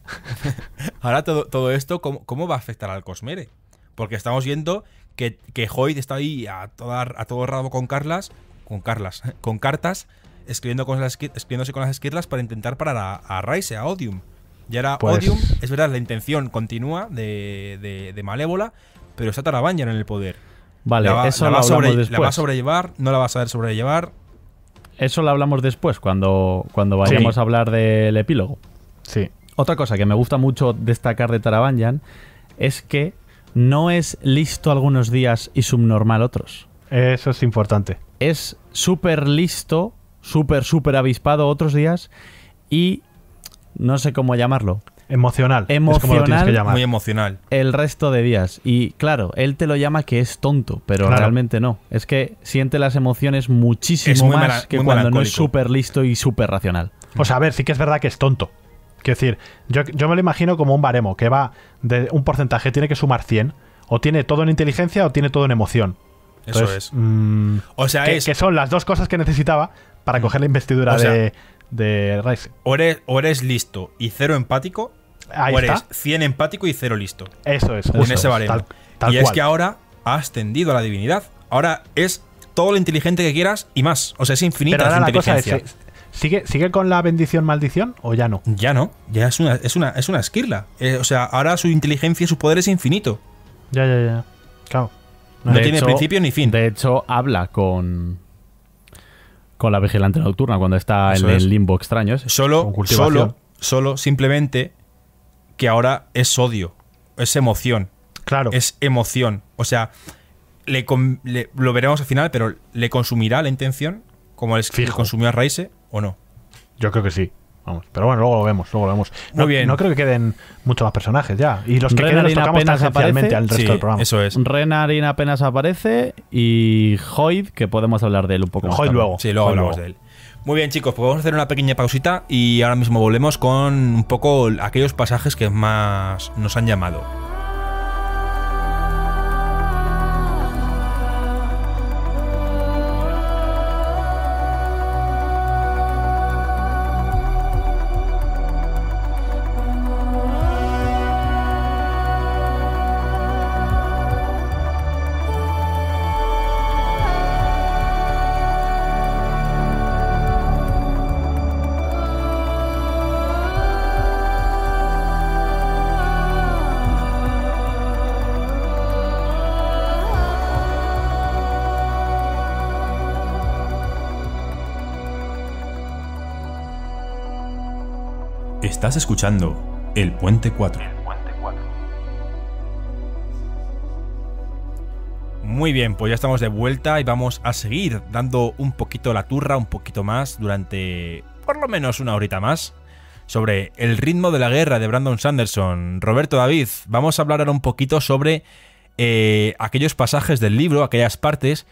ahora todo, todo esto, ¿cómo, va a afectar al Cosmere? Porque estamos viendo que, que Hoyt está ahí a, a todo rabo con Carlas, con Carlas, con cartas, escribiendo con las, escribiéndose con las esquirlas para intentar parar a, a a Odium. Y ahora pues Odium, es verdad, la intención continúa de, de, de Malévola, pero está Tarabanyan en el poder. Vale, eso lo hablamos después. ¿La va a sobrellevar? ¿No la va a saber sobrellevar? Eso lo hablamos después, cuando, cuando vayamos a hablar del epílogo. Sí. Otra cosa que me gusta mucho destacar de Tarabanyan es que no es listo algunos días y subnormal otros. Eso es importante. Es súper listo, súper, súper avispado otros días y no sé cómo llamarlo. Emocional. Es como lo tienes que llamar. Muy emocional. El resto de días. Y claro, él te lo llama que es tonto, pero realmente no. Es que siente las emociones muchísimo más que cuando no es súper listo y súper racional. O sea, a ver, sí que es verdad que es tonto. Quiero decir, yo, me lo imagino como un baremo que va de un porcentaje, tiene que sumar 100. O tiene todo en inteligencia o tiene todo en emoción. Eso es. Mm, o sea, que, es... que son las dos cosas que necesitaba para mm. coger la investidura de, de Rice. o eres listo y cero empático, 100 empático y cero listo. Eso es, justo, En ese baremo. y es que ahora ha ascendido a la divinidad. Ahora es todo lo inteligente que quieras y más. O sea, es infinita la inteligencia. Eh, ¿sigue, ¿Sigue con la bendición maldición o ya no? Ya no, ya es una, es una, es una esquirla. Eh, o sea, ahora su inteligencia y su poder es infinito. Ya, ya, ya. Claro. No tiene principio ni fin. De hecho, habla con. Con la vigilante nocturna cuando está en el limbo extraño. Solo, solo, solo, simplemente que ahora es odio, es emoción. Claro. Es emoción. O sea, lo veremos al final, pero ¿le consumirá la intención? Como el que consumió a Raise o no? Yo creo que sí. Vamos, pero bueno, luego lo vemos, luego lo vemos. No, bien. No creo que queden muchos más personajes ya. Y los que quedan los apenas al resto del programa. Eso es. Renarin apenas aparece y Hoyd, que podemos hablar de él un poco más. Hoyd luego. Sí, luego hablamos de él. Muy bien, chicos, pues vamos a hacer una pequeña pausita y ahora mismo volvemos con un poco aquellos pasajes que más nos han llamado. escuchando El Puente 4. Muy bien, pues ya estamos de vuelta y vamos a seguir dando un poquito la turra, un poquito más, durante por lo menos una horita más, sobre el ritmo de la guerra de Brandon Sanderson. Roberto David, vamos a hablar ahora un poquito sobre eh, aquellos pasajes del libro, aquellas partes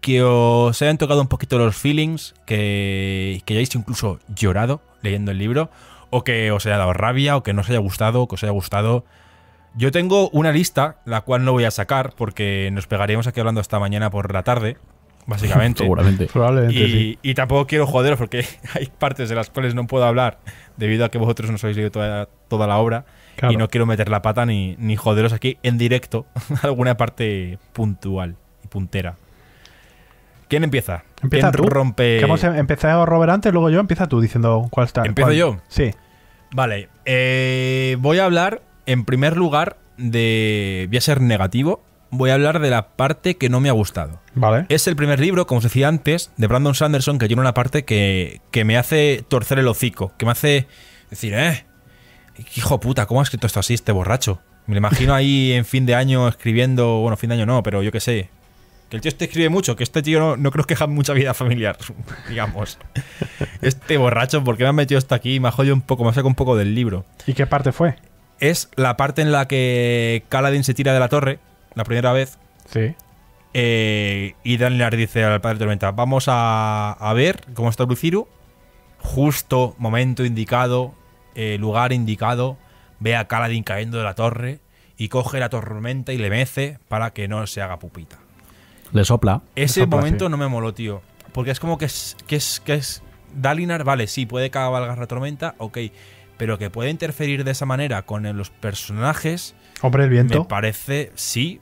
que os hayan tocado un poquito los feelings, que, que hayáis incluso llorado leyendo el libro, o que os haya dado rabia, o que no os haya gustado, o que os haya gustado. Yo tengo una lista, la cual no voy a sacar, porque nos pegaríamos aquí hablando hasta mañana por la tarde, básicamente. Seguramente. y, tampoco quiero joderos, porque hay partes de las cuales no puedo hablar, debido a que vosotros no sois leído toda, toda la obra. Y no quiero meter la pata ni, ni joderos aquí en directo alguna parte puntual y puntera. ¿Quién empieza? Empieza tú? rompe...? Que hemos em-, empezado Robert antes, luego yo. Empieza tú diciendo cuál está. ¿Empiezo yo? Sí. Vale. Eh, voy a hablar, en primer lugar, de... Voy a ser negativo. Voy a hablar de la parte que no me ha gustado. Vale. Es el primer libro, como os decía antes, de Brandon Sanderson, que tiene una parte que, que me hace torcer el hocico. Que me hace decir, eh... Hijo puta, ¿cómo ha escrito esto así este borracho? Me lo imagino ahí en fin de año escribiendo, bueno, fin de año no, pero yo qué sé, que el tío este escribe mucho, que este tío no, creo que haga mucha vida familiar, digamos. este borracho, porque me ha metido hasta aquí? Me ha jodido un poco, me ha un poco del libro. ¿Y qué parte fue? Es la parte en la que Kaladin se tira de la torre, la primera vez. Sí. Eh, y Daniel dice al padre Tormenta: Vamos a, ver cómo está Luciru. Justo, momento indicado, eh, lugar indicado. Ve a Kaladin cayendo de la torre y coge la tormenta y le mece para que no se haga pupita. Le sopla. Ese momento no me moló, tío. Porque es como que es. Que es, que es Dalinar, vale, sí, puede cabalgar la tormenta, ok. Pero que puede interferir de esa manera con los personajes. Hombre, el viento. Me parece, sí,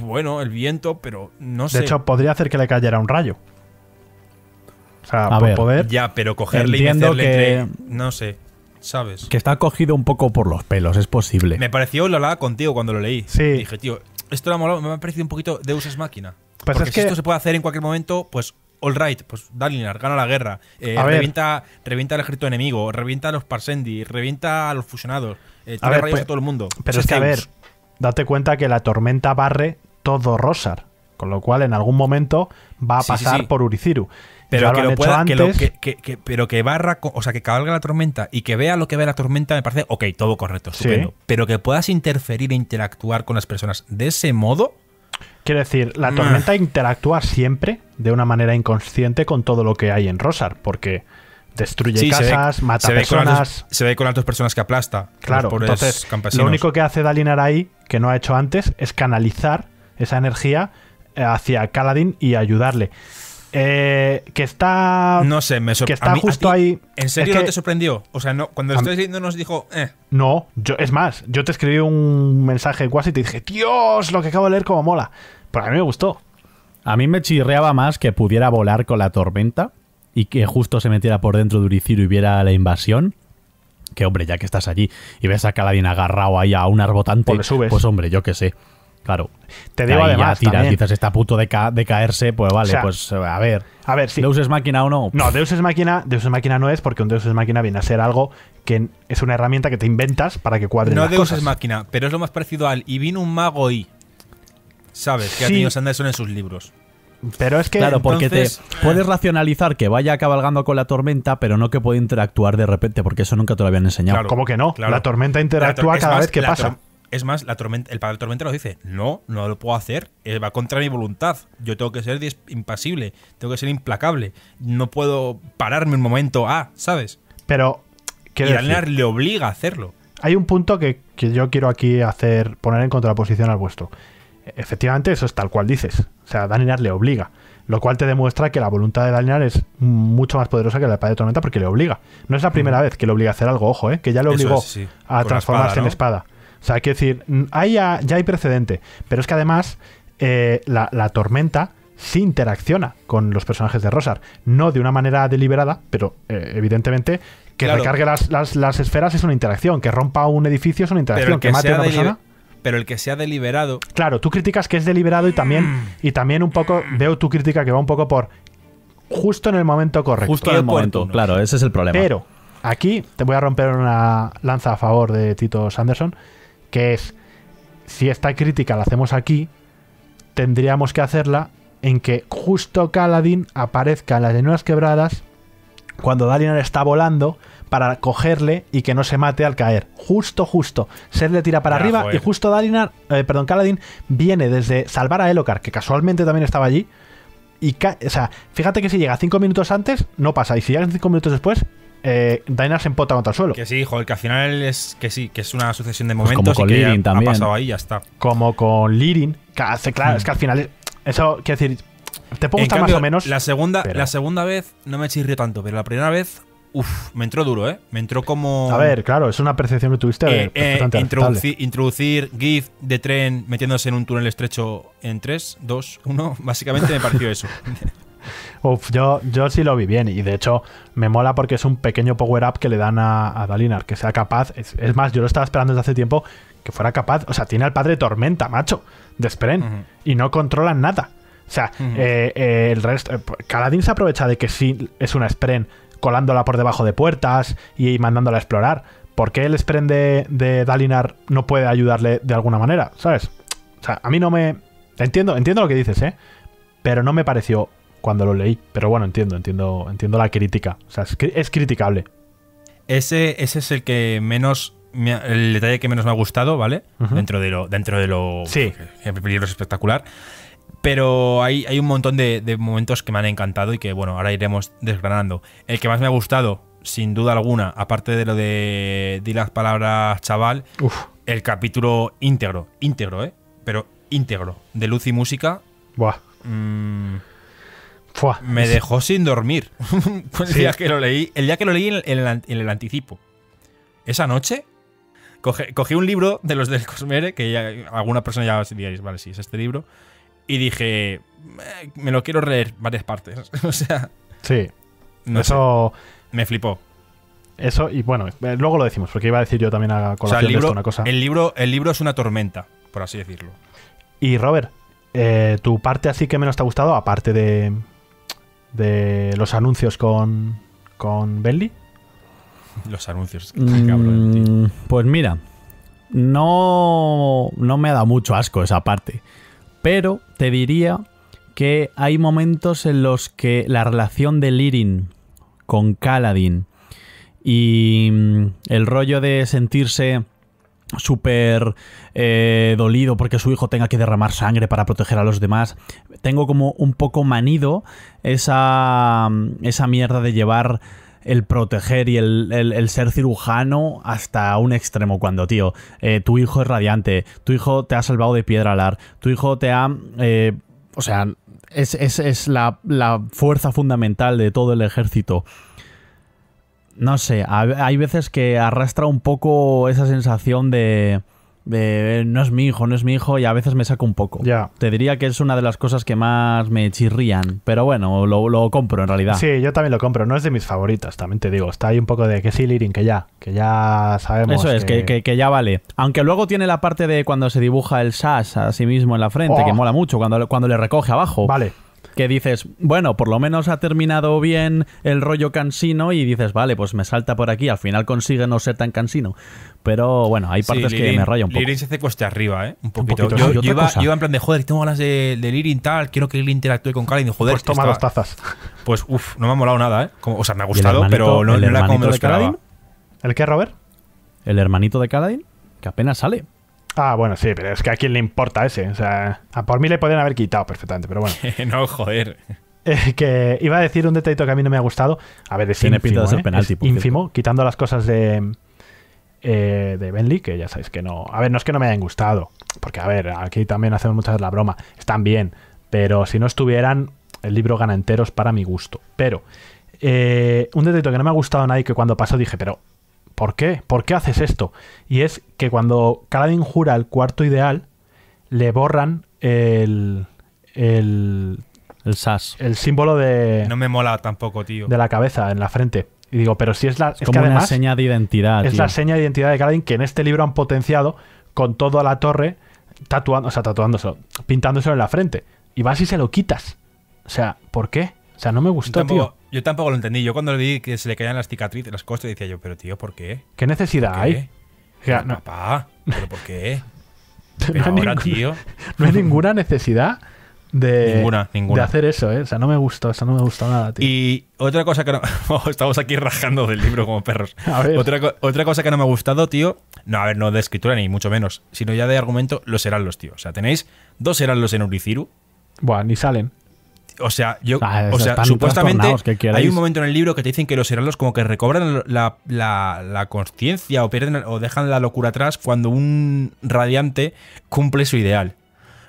bueno, el viento, pero no sé. De hecho, podría hacer que le cayera un rayo. O sea, a poder. Ya, pero cogerle entiendo y que, No sé, ¿sabes? Que está cogido un poco por los pelos, es posible. Me pareció, Lola contigo cuando lo leí. Sí. Dije, tío, esto me ha parecido un poquito Deus es máquina. Pues que... esto se puede hacer en cualquier momento, pues all right, pues Dalinar, gana la guerra, eh, revienta, revienta el ejército enemigo, revienta a los Parsendi, revienta a los fusionados, eh, rayos pues, a todo el mundo. Pero es que, a ver, date cuenta que la tormenta barre todo Rosar, con lo cual en algún momento va a pasar por Uriciru. Pero que, lo, pueda, pero que barra, o sea, que cabalga la tormenta y que vea lo que ve la tormenta, me parece, ok, todo correcto, estupendo. Pero que puedas interferir e interactuar con las personas de ese modo, Quiero decir, la mm. tormenta interactúa siempre de una manera inconsciente con todo lo que hay en Rosar, porque destruye casas, mata personas. se ve con las personas que aplasta. Claro, entonces lo único que hace Dalinar ahí, que no ha hecho antes, es canalizar esa energía eh, hacia Kaladin y ayudarle. Eh, que está. No sé, me Que está justo ahí. ¿En serio no te sorprendió? O sea, cuando lo estoy leyendo nos dijo. Eh". No, yo, es más, yo te escribí un mensaje en y te dije, Dios, lo que acabo de leer, como mola a mí me gustó. A mí me chirreaba más que pudiera volar con la tormenta y que justo se metiera por dentro de Uriciro y viera la invasión. Que hombre, ya que estás allí y ves a Caladín agarrado ahí a un arbotante, pues, pues, hombre, yo qué sé. Claro. Te digo además. Ya está a punto de, caerse, pues vale, pues a ver. A ver, si. ¿Deus es máquina o no? No, Deus es máquina, Deus es máquina no es, porque un Deus es máquina viene a ser algo que es una herramienta que te inventas para que cuadre No Deus es máquina, pero es lo más parecido al y vino un mago y sabes que sí. ha Sanderson en sus libros. Pero es que. Claro, porque te puedes racionalizar que vaya cabalgando con la tormenta, pero no que puede interactuar de repente, porque eso nunca te lo habían enseñado. Como ¿Cómo que no? La tormenta interactúa cada vez que pasa. Es más, la tormenta, el padre de tormenta lo dice: No, no lo puedo hacer, eh, va contra mi voluntad. Yo tengo que ser impasible, tengo que ser implacable. No puedo pararme un momento, A, ¿sabes? Pero. Y le obliga a hacerlo. Hay un punto que, yo quiero aquí hacer, poner en contraposición al vuestro. Efectivamente, eso es tal cual dices. O sea, Dalinar le obliga. Lo cual te demuestra que la voluntad de Dalinar es mucho más poderosa que la de Tormenta porque le obliga. No es la primera vez que le obliga a hacer algo, ojo, ¿eh? que ya le obligó a transformarse en espada. O sea, hay que decir, hay ya, hay precedente. Pero es que además eh, la, tormenta sí interacciona con los personajes de Rosar. No de una manera deliberada, pero eh, evidentemente que recargue las, esferas es una interacción, que rompa un edificio es una interacción, que, que mate a una persona pero el que sea deliberado. Claro, tú criticas que es deliberado y también, y también un poco veo tu crítica que va un poco por justo en el momento correcto. Justo en el momento, claro, ese es el problema. Pero aquí te voy a romper una lanza a favor de Tito Sanderson, que es si esta crítica la hacemos aquí, tendríamos que hacerla en que justo Caladín aparezca en las nuevas quebradas cuando Dalinar está volando para cogerle y que no se mate al caer. Justo, justo. Ser le tira para ah, arriba y justo Dalinar, eh, perdón, Kaladin viene desde salvar a elocar que casualmente también estaba allí. Y o sea, fíjate que si llega 5 minutos antes, no pasa. Y si llega 5 minutos después, eh, Dainar se empota contra el suelo. Que sí, joder, que al final es que sí, que es una sucesión de pues momentos como con que ha, pasado ahí ya está. Como con Lirin, hace, claro, es que al final eso quiero decir, te puedo gustar más o menos. La segunda, la segunda vez no me chirrió tanto, pero la primera vez Uf, me entró duro, ¿eh? Me entró como. A ver, claro, es una percepción que tuviste. Eh, eh, introducir, GIF de tren metiéndose en un túnel estrecho en 3, 2, 1. Básicamente me pareció eso. Uf, yo, yo sí lo vi bien y de hecho me mola porque es un pequeño power-up que le dan a, a, Dalinar, que sea capaz, es, más, yo lo estaba esperando desde hace tiempo, que fuera capaz, o sea, tiene al padre Tormenta, macho, de Spren, y no controlan nada. O sea, eh, el resto. Caladín se aprovecha de que sí es una Spren colándola por debajo de puertas y mandándola a explorar. ¿Por qué el sprint de, Dalinar no puede ayudarle de alguna manera? ¿Sabes? O sea, a mí no me... Entiendo, entiendo lo que dices, ¿eh? Pero no me pareció cuando lo leí. Pero bueno, entiendo, entiendo, entiendo la crítica. O sea, es, criticable. Ese, ese es el que menos el detalle que menos me ha gustado, ¿vale? Dentro de lo. Dentro de lo. Sí. Que, espectacular. Pero hay, hay un montón de, momentos que me han encantado y que, bueno, ahora iremos desgranando. El que más me ha gustado, sin duda alguna, aparte de lo de di las palabras chaval, el capítulo íntegro, íntegro, ¿eh? Pero íntegro, de luz y música. Buah. Mm, me dejó sin dormir el día que lo leí, el día que lo leí en, el, anticipo. Esa noche cogí un libro de los del Cosmere, que alguna persona ya diréis, vale, sí, es este libro y dije, eh, me lo quiero leer varias partes. o sea. Sí. eso. Me flipó. Eso, y bueno, eh, luego lo decimos, porque iba a decir yo también a colación una cosa. El libro, el libro es una tormenta, por así decirlo. Y Robert, eh, tu parte así que menos te ha gustado, aparte de, de los anuncios con, con Bentley. Los anuncios, mm, cabrón, Pues mira, no, no me ha dado mucho asco esa parte. Pero te diría que hay momentos en los que la relación de Lirin con Kaladin y mm, el rollo de sentirse súper eh, dolido porque su hijo tenga que derramar sangre para proteger a los demás. Tengo como un poco manido esa, mm, esa mierda de llevar el proteger y el, ser cirujano hasta un extremo cuando, tío, eh, tu hijo es radiante, tu hijo te ha salvado de piedra alar, tu hijo te ha... Eh, o sea, es, es, la, fuerza fundamental de todo el ejército. No sé, hay veces que arrastra un poco esa sensación de... Eh, no es mi hijo, no es mi hijo, y a veces me saco un poco. Ya. Te diría que es una de las cosas que más me chirrían, pero bueno, lo, compro en realidad. Sí, yo también lo compro, no es de mis favoritas, también te digo. Está ahí un poco de que sí, Lirin, que ya, que ya sabemos. Eso es, que... Que, ya vale. Aunque luego tiene la parte de cuando se dibuja el Sash a sí mismo en la frente, oh. que mola mucho, cuando, cuando le recoge abajo. Vale que dices, bueno, por lo menos ha terminado bien el rollo cansino y dices, vale, pues me salta por aquí, al final consigue no ser tan cansino. Pero bueno, hay partes que me rayan un poco. Lirin se hace cuesta arriba, ¿eh? Un poquito. yo, iba, yo, iba, en plan de, joder, tengo ganas de, de Lirin tal, quiero que Lirin interactúe con Kalin. Joder, pues toma dos tazas. Pues uff, no me ha molado nada, ¿eh? o sea, me ha gustado, pero no, no era como me lo esperaba. ¿El qué, Robert? ¿El hermanito de Kaladin? Que apenas sale. Ah, bueno, sí, pero es que a quién le importa ese. O sea, a por mí le podrían haber quitado perfectamente, pero bueno. no, joder. Eh, que iba a decir un detallito que a mí no me ha gustado. A ver, es Tiene ínfimo, eh? penalti, ínfimo, quitando las cosas de eh, de Bentley, que ya sabéis que no. A ver, no es que no me hayan gustado, porque a ver, aquí también hacemos muchas la broma. Están bien, pero si no estuvieran, el libro gana enteros para mi gusto. Pero eh, un detallito que no me ha gustado nadie que cuando pasó dije, pero ¿por qué? ¿Por qué haces esto? Y es que cuando Kaladin jura el cuarto ideal, le borran el. el. El SAS. El símbolo de. No me mola tampoco, tío. De la cabeza, en la frente. Y digo, pero si es la. Es, como una seña de identidad. Es la seña de identidad de Kaladin que en este libro han potenciado con toda la torre, tatuando, o sea, tatuándoselo, pintándoselo en la frente. Y vas y se lo quitas. O sea, ¿por qué? O sea, no me gusta tío. Yo tampoco lo entendí. Yo cuando le vi que se le caían las cicatrices, las costas, decía yo, pero tío, ¿por qué? ¿Qué necesidad hay? no. Papá, ¿pero por qué? no ahora, tío. No hay ninguna necesidad de, hacer eso, ¿eh? O sea, no me gustó, eso no me gustó nada, tío. Y otra cosa que no. estamos aquí rajando del libro como perros. Otra, cosa que no me ha gustado, tío. No, a ver, no de escritura ni mucho menos, sino ya de argumento, los serán los tíos. O sea, tenéis dos eran los en Uriciru. Buah, ni salen. O sea, yo, ah, o sea supuestamente hay un momento en el libro que te dicen que los heraldos como que recobran la, la, conciencia o pierden o dejan la locura atrás cuando un radiante cumple su ideal.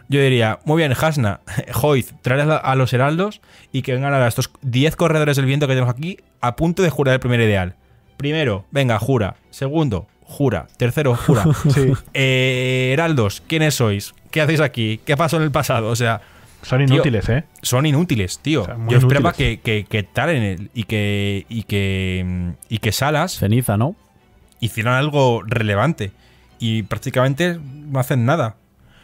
Yo diría, muy bien, Hasna, Hoyt, traer a los heraldos y que vengan a estos 10 corredores del viento que tenemos aquí a punto de jurar el primer ideal. Primero, venga, jura. Segundo, jura. Tercero, jura. eh, heraldos, ¿quiénes sois? ¿Qué hacéis aquí? ¿Qué pasó en el pasado? O sea, son inútiles, ¿eh? Son inútiles, tío. Yo esperaba que, que, que Taren el, y que, y que, y que Salas. Ceniza, ¿no? Hicieran algo relevante. Y prácticamente no hacen nada.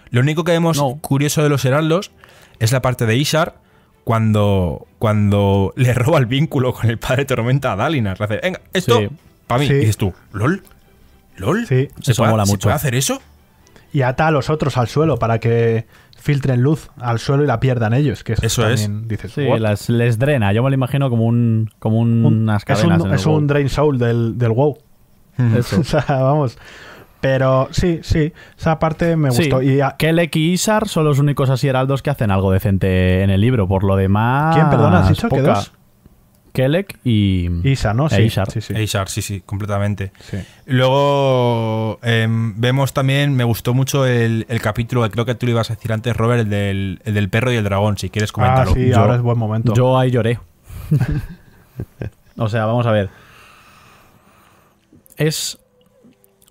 Lo único que vemos curioso de los Heraldos es la parte de Isar cuando, cuando le roba el vínculo con el padre Tormenta a Dalinar. Le hace, venga, esto, para mí. Y dices tú, ¿lol? ¿lol? Sí. ¿Se, eso mucho. hacer eso? Y ata a los otros al suelo para que filtren luz al suelo y la pierdan ellos, que eso, es. Dices, sí, les drena. Yo me lo imagino como un como unas Es un, drain soul del, WoW. vamos. Pero sí, sí, esa parte me gustó. y Kelek y Isar son los únicos así heraldos que hacen algo decente en el libro. Por lo demás. ¿Quién, perdona, has dicho dos? Kelek y. Isa, ¿no? Sí, Sí, sí. sí, sí, completamente. Luego em, vemos también, me gustó mucho el, capítulo creo que tú lo ibas a decir antes, Robert, el del, perro y el dragón, si quieres comentarlo. Ah, sí, ahora es buen momento. Yo ahí lloré. o sea, vamos a ver. Es.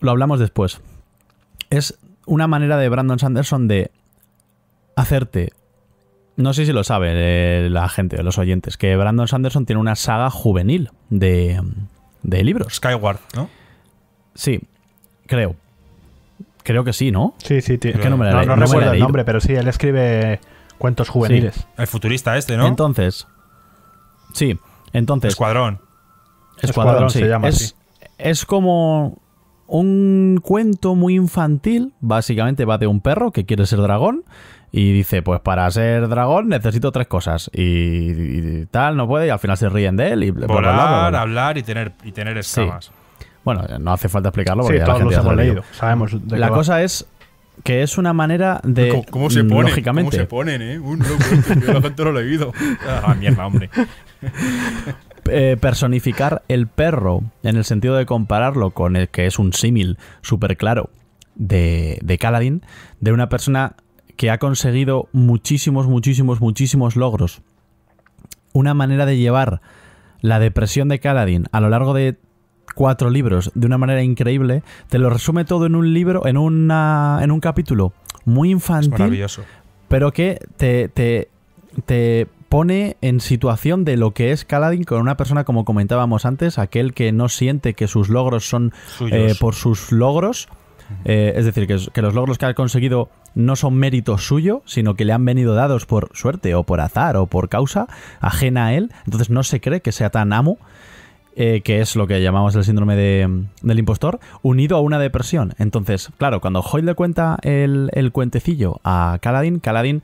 Lo hablamos después. Es una manera de Brandon Sanderson de hacerte no sé si lo sabe eh, la gente, los oyentes, que Brandon Sanderson tiene una saga juvenil de, libros. Skyward, ¿no? Sí, creo. Creo que sí, ¿no? Sí, sí, no me recuerdo el nombre, pero sí, él escribe cuentos juveniles. El futurista este, ¿no? Entonces. Sí, entonces. Escuadrón. Escuadrón, se llama así. Es como un cuento muy infantil. Básicamente va de un perro que quiere ser dragón y dice, pues para ser dragón necesito tres cosas. Y, tal, no puede, y al final se ríen de él. Y Volar, hablar y tener, y tener escamas. Bueno, no hace falta explicarlo porque ya los hemos leído. Sabemos la cosa es que es una manera de. ¿Cómo, se ponen? Lógicamente. se eh? Un loco, lo leído. Ah, mierda, hombre. Eh, personificar el perro en el sentido de compararlo con el que es un símil súper claro de, de Kaladin, de una persona que ha conseguido muchísimos, muchísimos, muchísimos logros. Una manera de llevar la depresión de Kaladin a lo largo de cuatro libros de una manera increíble, te lo resume todo en un libro, en, una, en un capítulo muy infantil. maravilloso. Pero que te, te, te pone en situación de lo que es Kaladin con una persona, como comentábamos antes, aquel que no siente que sus logros son eh, por sus logros, eh, es decir, que, los logros que ha conseguido no son mérito suyo, sino que le han venido dados por suerte o por azar o por causa ajena a él. Entonces no se cree que sea tan amo, eh, que es lo que llamamos el síndrome del impostor, unido a una depresión. Entonces, claro, cuando Hoyt le cuenta el, el cuentecillo a Caladín, Caladín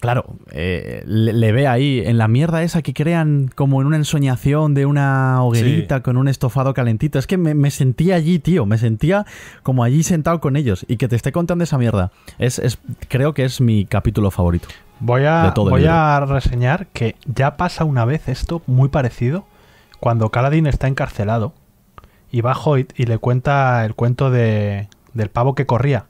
Claro, eh, le, ve ahí en la mierda esa que crean como en una ensoñación de una hoguerita con un estofado calentito. Es que me, sentía allí, tío, me sentía como allí sentado con ellos y que te esté contando esa mierda. Es, creo que es mi capítulo favorito. Voy, a, voy a reseñar que ya pasa una vez esto muy parecido cuando Caladín está encarcelado y va Hoyt y le cuenta el cuento de, del pavo que corría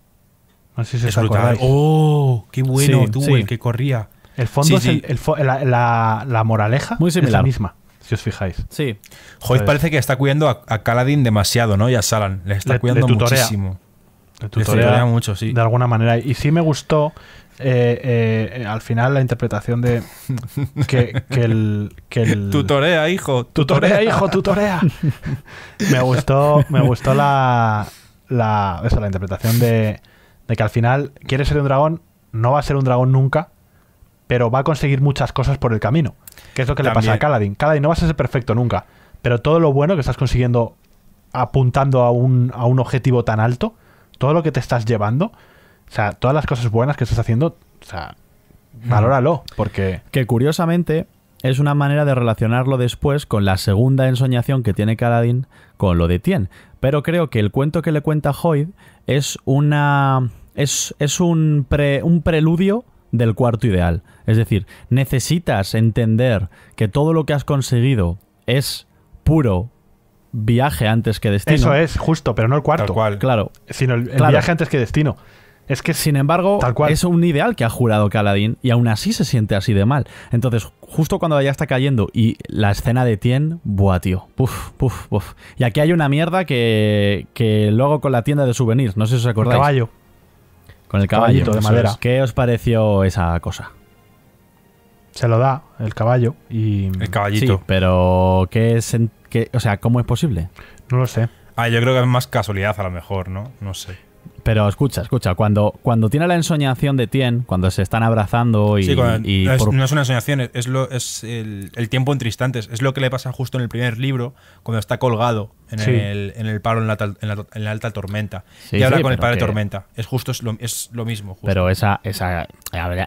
¡Oh! ¡Qué bueno! tú, que corría. El fondo es el, la, moraleja. Es la misma, si os fijáis. Sí. parece que está cuidando a, Caladín demasiado, ¿no? Y a Salan. Le está cuidando muchísimo. Le tutorea, mucho, sí. De alguna manera. Y sí me gustó eh, eh, eh, al final la interpretación de que, el, Tutorea, hijo. Tutorea, hijo, tutorea. me gustó, me gustó la, la, la interpretación de de que al final quiere ser un dragón, no va a ser un dragón nunca, pero va a conseguir muchas cosas por el camino. Que es lo que le pasa a Kaladin. Kaladin no vas a ser perfecto nunca, pero todo lo bueno que estás consiguiendo apuntando a un, a un objetivo tan alto, todo lo que te estás llevando, o sea, todas las cosas buenas que estás haciendo, o sea, hmm. valóralo, porque... Que curiosamente es una manera de relacionarlo después con la segunda ensoñación que tiene Kaladin con lo de Tien. Pero creo que el cuento que le cuenta Hoyd es una. Es, un, un preludio del cuarto ideal. Es decir, necesitas entender que todo lo que has conseguido es puro viaje antes que destino. Eso es, justo, pero no el cuarto. Claro. Sino el, viaje antes que destino. Es que, sin embargo, es un ideal que ha jurado Caladín y aún así se siente así de mal. Entonces, justo cuando ya está cayendo y la escena de Tien, buah, tío. Puf, puf, puf. Y aquí hay una mierda que, que luego con la tienda de souvenirs, no sé si os acordáis. El caballo. Con el Caballito de madera. ¿Qué os pareció esa cosa? Se lo da el caballo y. El caballito. pero ¿qué es. o sea, ¿cómo es posible? No lo sé. Ah, yo creo que es más casualidad a lo mejor, ¿no? No sé. Pero escucha, escucha, cuando, cuando tiene la ensoñación de Tien, cuando se están abrazando y. no es una ensoñación, es, el, tiempo entre Es lo que le pasa justo en el primer libro, cuando está colgado en, el, en palo en la, alta tormenta. y habla con el padre de tormenta. Es justo, es lo, mismo. Pero esa. esa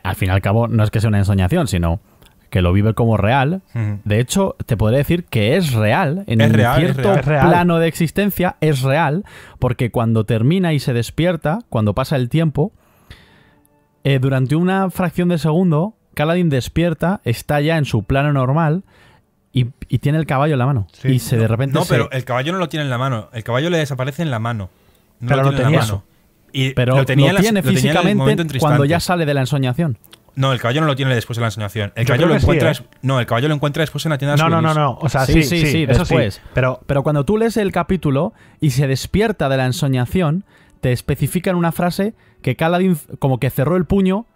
al fin y al cabo, no es que sea una ensoñación, sino que lo vive como real. De hecho, te podría decir que es real. En un cierto plano de existencia es real, porque cuando termina y se despierta, cuando pasa el tiempo, eh, durante una fracción de segundo, Kaladin despierta, está ya en su plano normal, y, tiene el caballo en la mano. Y se de repente. No, pero el caballo no lo tiene en la mano. El caballo le desaparece en la mano. No lo, tenía en la mano. Y pero lo, tenía tiene físicamente cuando ya sale de la ensoñación. No, el caballo no lo tiene después de la ensoñación. El caballo lo encuentra. ¿eh? No, el caballo lo encuentra después en la tienda de No, no, no, no. O sea, sí, sí, sí, después. Pero, pero cuando tú lees el capítulo y se despierta de la ensoñación, te especifican una frase que Caladín como que cerró el puño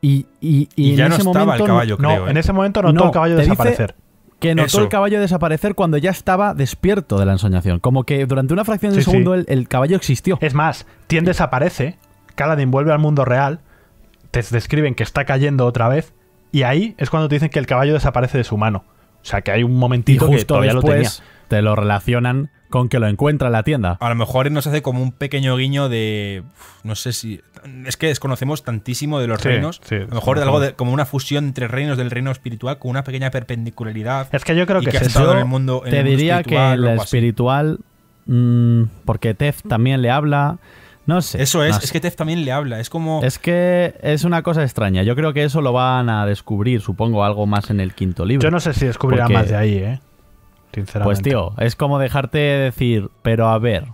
y, y, y, ya en no ese estaba el caballo, creo, ¿eh? en ese momento notó el caballo desaparecer. Que notó el caballo desaparecer cuando ya estaba despierto de la ensoñación. Como que durante una fracción de segundo El, caballo existió. Es más, Tien desaparece, Caladín vuelve al mundo real, te describen que está cayendo otra vez y ahí es cuando te dicen que el caballo desaparece de su mano. O sea, que hay un momentito justo que todavía lo tenía. Te lo relacionan con que lo encuentra en la tienda. A lo mejor nos hace como un pequeño guiño de. No sé si. Es que desconocemos tantísimo de los reinos. a lo mejor de algo de, como una fusión entre reinos del reino espiritual con una pequeña perpendicularidad. Es que yo creo que, que el mundo. te diría que lo espiritual. Mm, porque Tef también le habla. No sé. Eso es, es que Tef también le habla, es como... Es que es una cosa extraña, yo creo que eso lo van a descubrir, supongo, algo más en el quinto libro. Yo no sé si descubrirá más de ahí, ¿eh? Sinceramente. Pues tío, es como dejarte decir, pero a ver,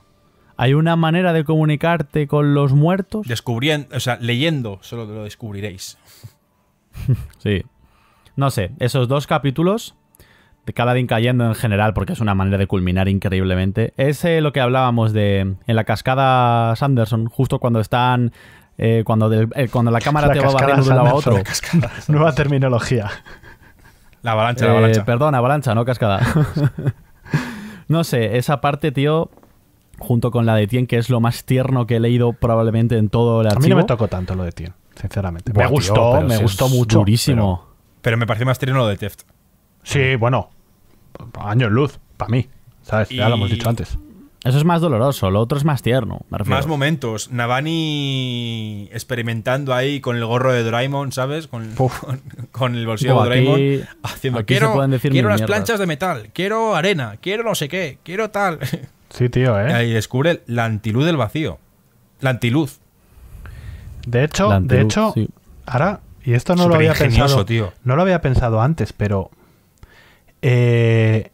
¿hay una manera de comunicarte con los muertos? Descubriendo, o sea, leyendo solo lo descubriréis. sí. No sé, esos dos capítulos cada día cayendo en general, porque es una manera de culminar increíblemente, es eh, lo que hablábamos de en la cascada Sanderson, justo cuando están... Eh, cuando, eh, cuando la cámara te va barriendo de un lado a otro. Nueva terminología. La avalancha, la avalancha. Perdón, avalancha, no cascada. no sé, esa parte, tío, junto con la de Tien, que es lo más tierno que he leído probablemente en todo el archivo. A mí no me tocó tanto lo de Tien, sinceramente. me gustó, me gustó mucho. Pero, me pareció más tierno lo de Teft. Sí, bueno, años luz, para mí. ¿Sabes? Ya lo hemos dicho antes. Eso es más doloroso, lo otro es más tierno. más momentos. Navani experimentando ahí con el gorro de Doraemon, ¿sabes? Con, el bolsillo de Doraemon. haciendo, quiero, decir quiero unas planchas de metal, quiero arena, quiero no sé qué, quiero tal. Sí, tío, ¿eh? Y descubre la antiluz del vacío. La antiluz. De hecho, de hecho ahora, y esto no lo había pensado. Tío. No lo había pensado antes, pero eh,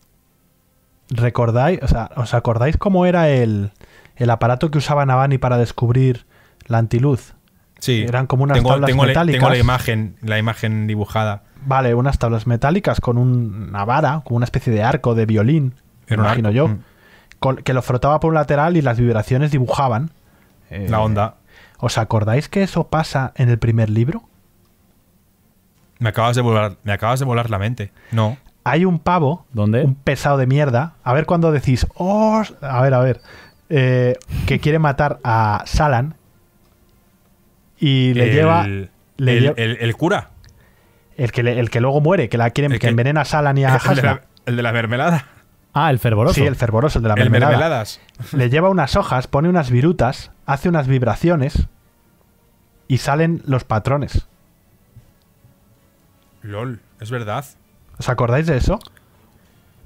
¿Recordáis, os acordáis cómo era el, el aparato que usaba Navani para descubrir la antiluz? Sí. Eran como unas tablas metálicas. La, tengo la imagen, la imagen dibujada. Vale, unas tablas metálicas con una vara, como una especie de arco de violín, imagino yo, mm. que lo frotaba por un lateral y las vibraciones dibujaban. la eh, onda. ¿Os acordáis que eso pasa en el primer libro? Me acabas de volar, me acabas de volar la mente. No hay un pavo, ¿Dónde? un pesado de mierda. A ver cuando decís, oh, a ver, a ver, eh, que quiere matar a Salan y le lleva. el, cura. El que, el que luego muere, que la quieren, que, envenena a Salan y a Hassan, el de la mermelada. Ah, el fervoroso. Sí, el fervoroso, el de la mermelada. mermeladas. Le lleva unas hojas, pone unas virutas, hace unas vibraciones y salen los patrones. LOL, es verdad. ¿Os acordáis de eso?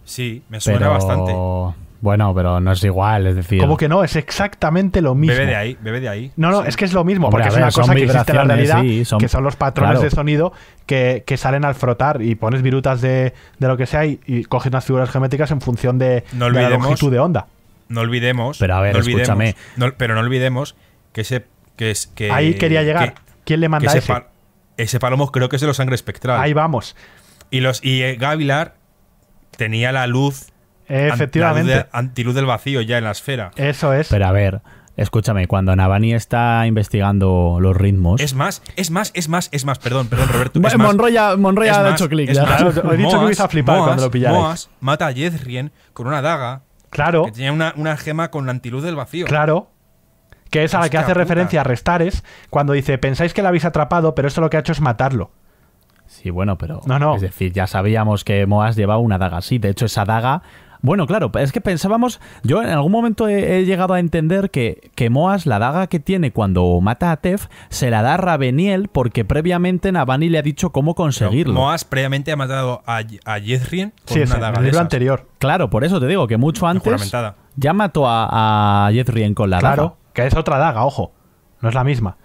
Sí, me suena bastante. Bueno, pero no es igual, es decir. Como que no, es exactamente lo mismo. Bebe de ahí, bebe de ahí. No, no, es que es lo mismo, porque es una cosa que existe en la realidad, que son los patrones de sonido que, salen al frotar y pones virutas de, lo que sea y, coges unas figuras geométricas en función de, no la longitud de onda. No olvidemos. Pero a ver, olvidemos, escúchame. pero no olvidemos que ese. Que es, ahí quería llegar. ¿Quién le manda ese? Ese, palomo creo que es de los sangre espectral. Ahí vamos. Y, los, y eh, Gavilar tenía la luz. Efectivamente. Antiluz, del vacío ya en la esfera. Eso es. Pero a ver, Escúchame, cuando Navani está investigando los ritmos. Es más, es más, es más, es más, perdón, perdón, Roberto. Es Monroya, ha hecho clic. he dicho que vais a flipar cuando lo pilláis. mata a Jezrien con una daga. Claro. Que tenía una, gema con la antiluz del vacío. Claro. Que es a la que hace referencia a Restares cuando dice: Pensáis que la habéis atrapado, pero esto lo que ha hecho es matarlo. Sí, bueno, pero. No, no. Es decir, ya sabíamos que Moas llevaba una daga así. De hecho, esa daga. Bueno, claro, es que pensábamos. Yo en algún momento he, llegado a entender que, que, Moas, la daga que tiene cuando mata a Tef, se la da a Raveniel porque previamente Navani le ha dicho cómo conseguirlo. Moas previamente ha matado a, a con una daga. En anterior. Claro, por eso te digo que mucho antes. Ya mató a, a con la daga. Claro, que es otra daga, ojo. No es la misma.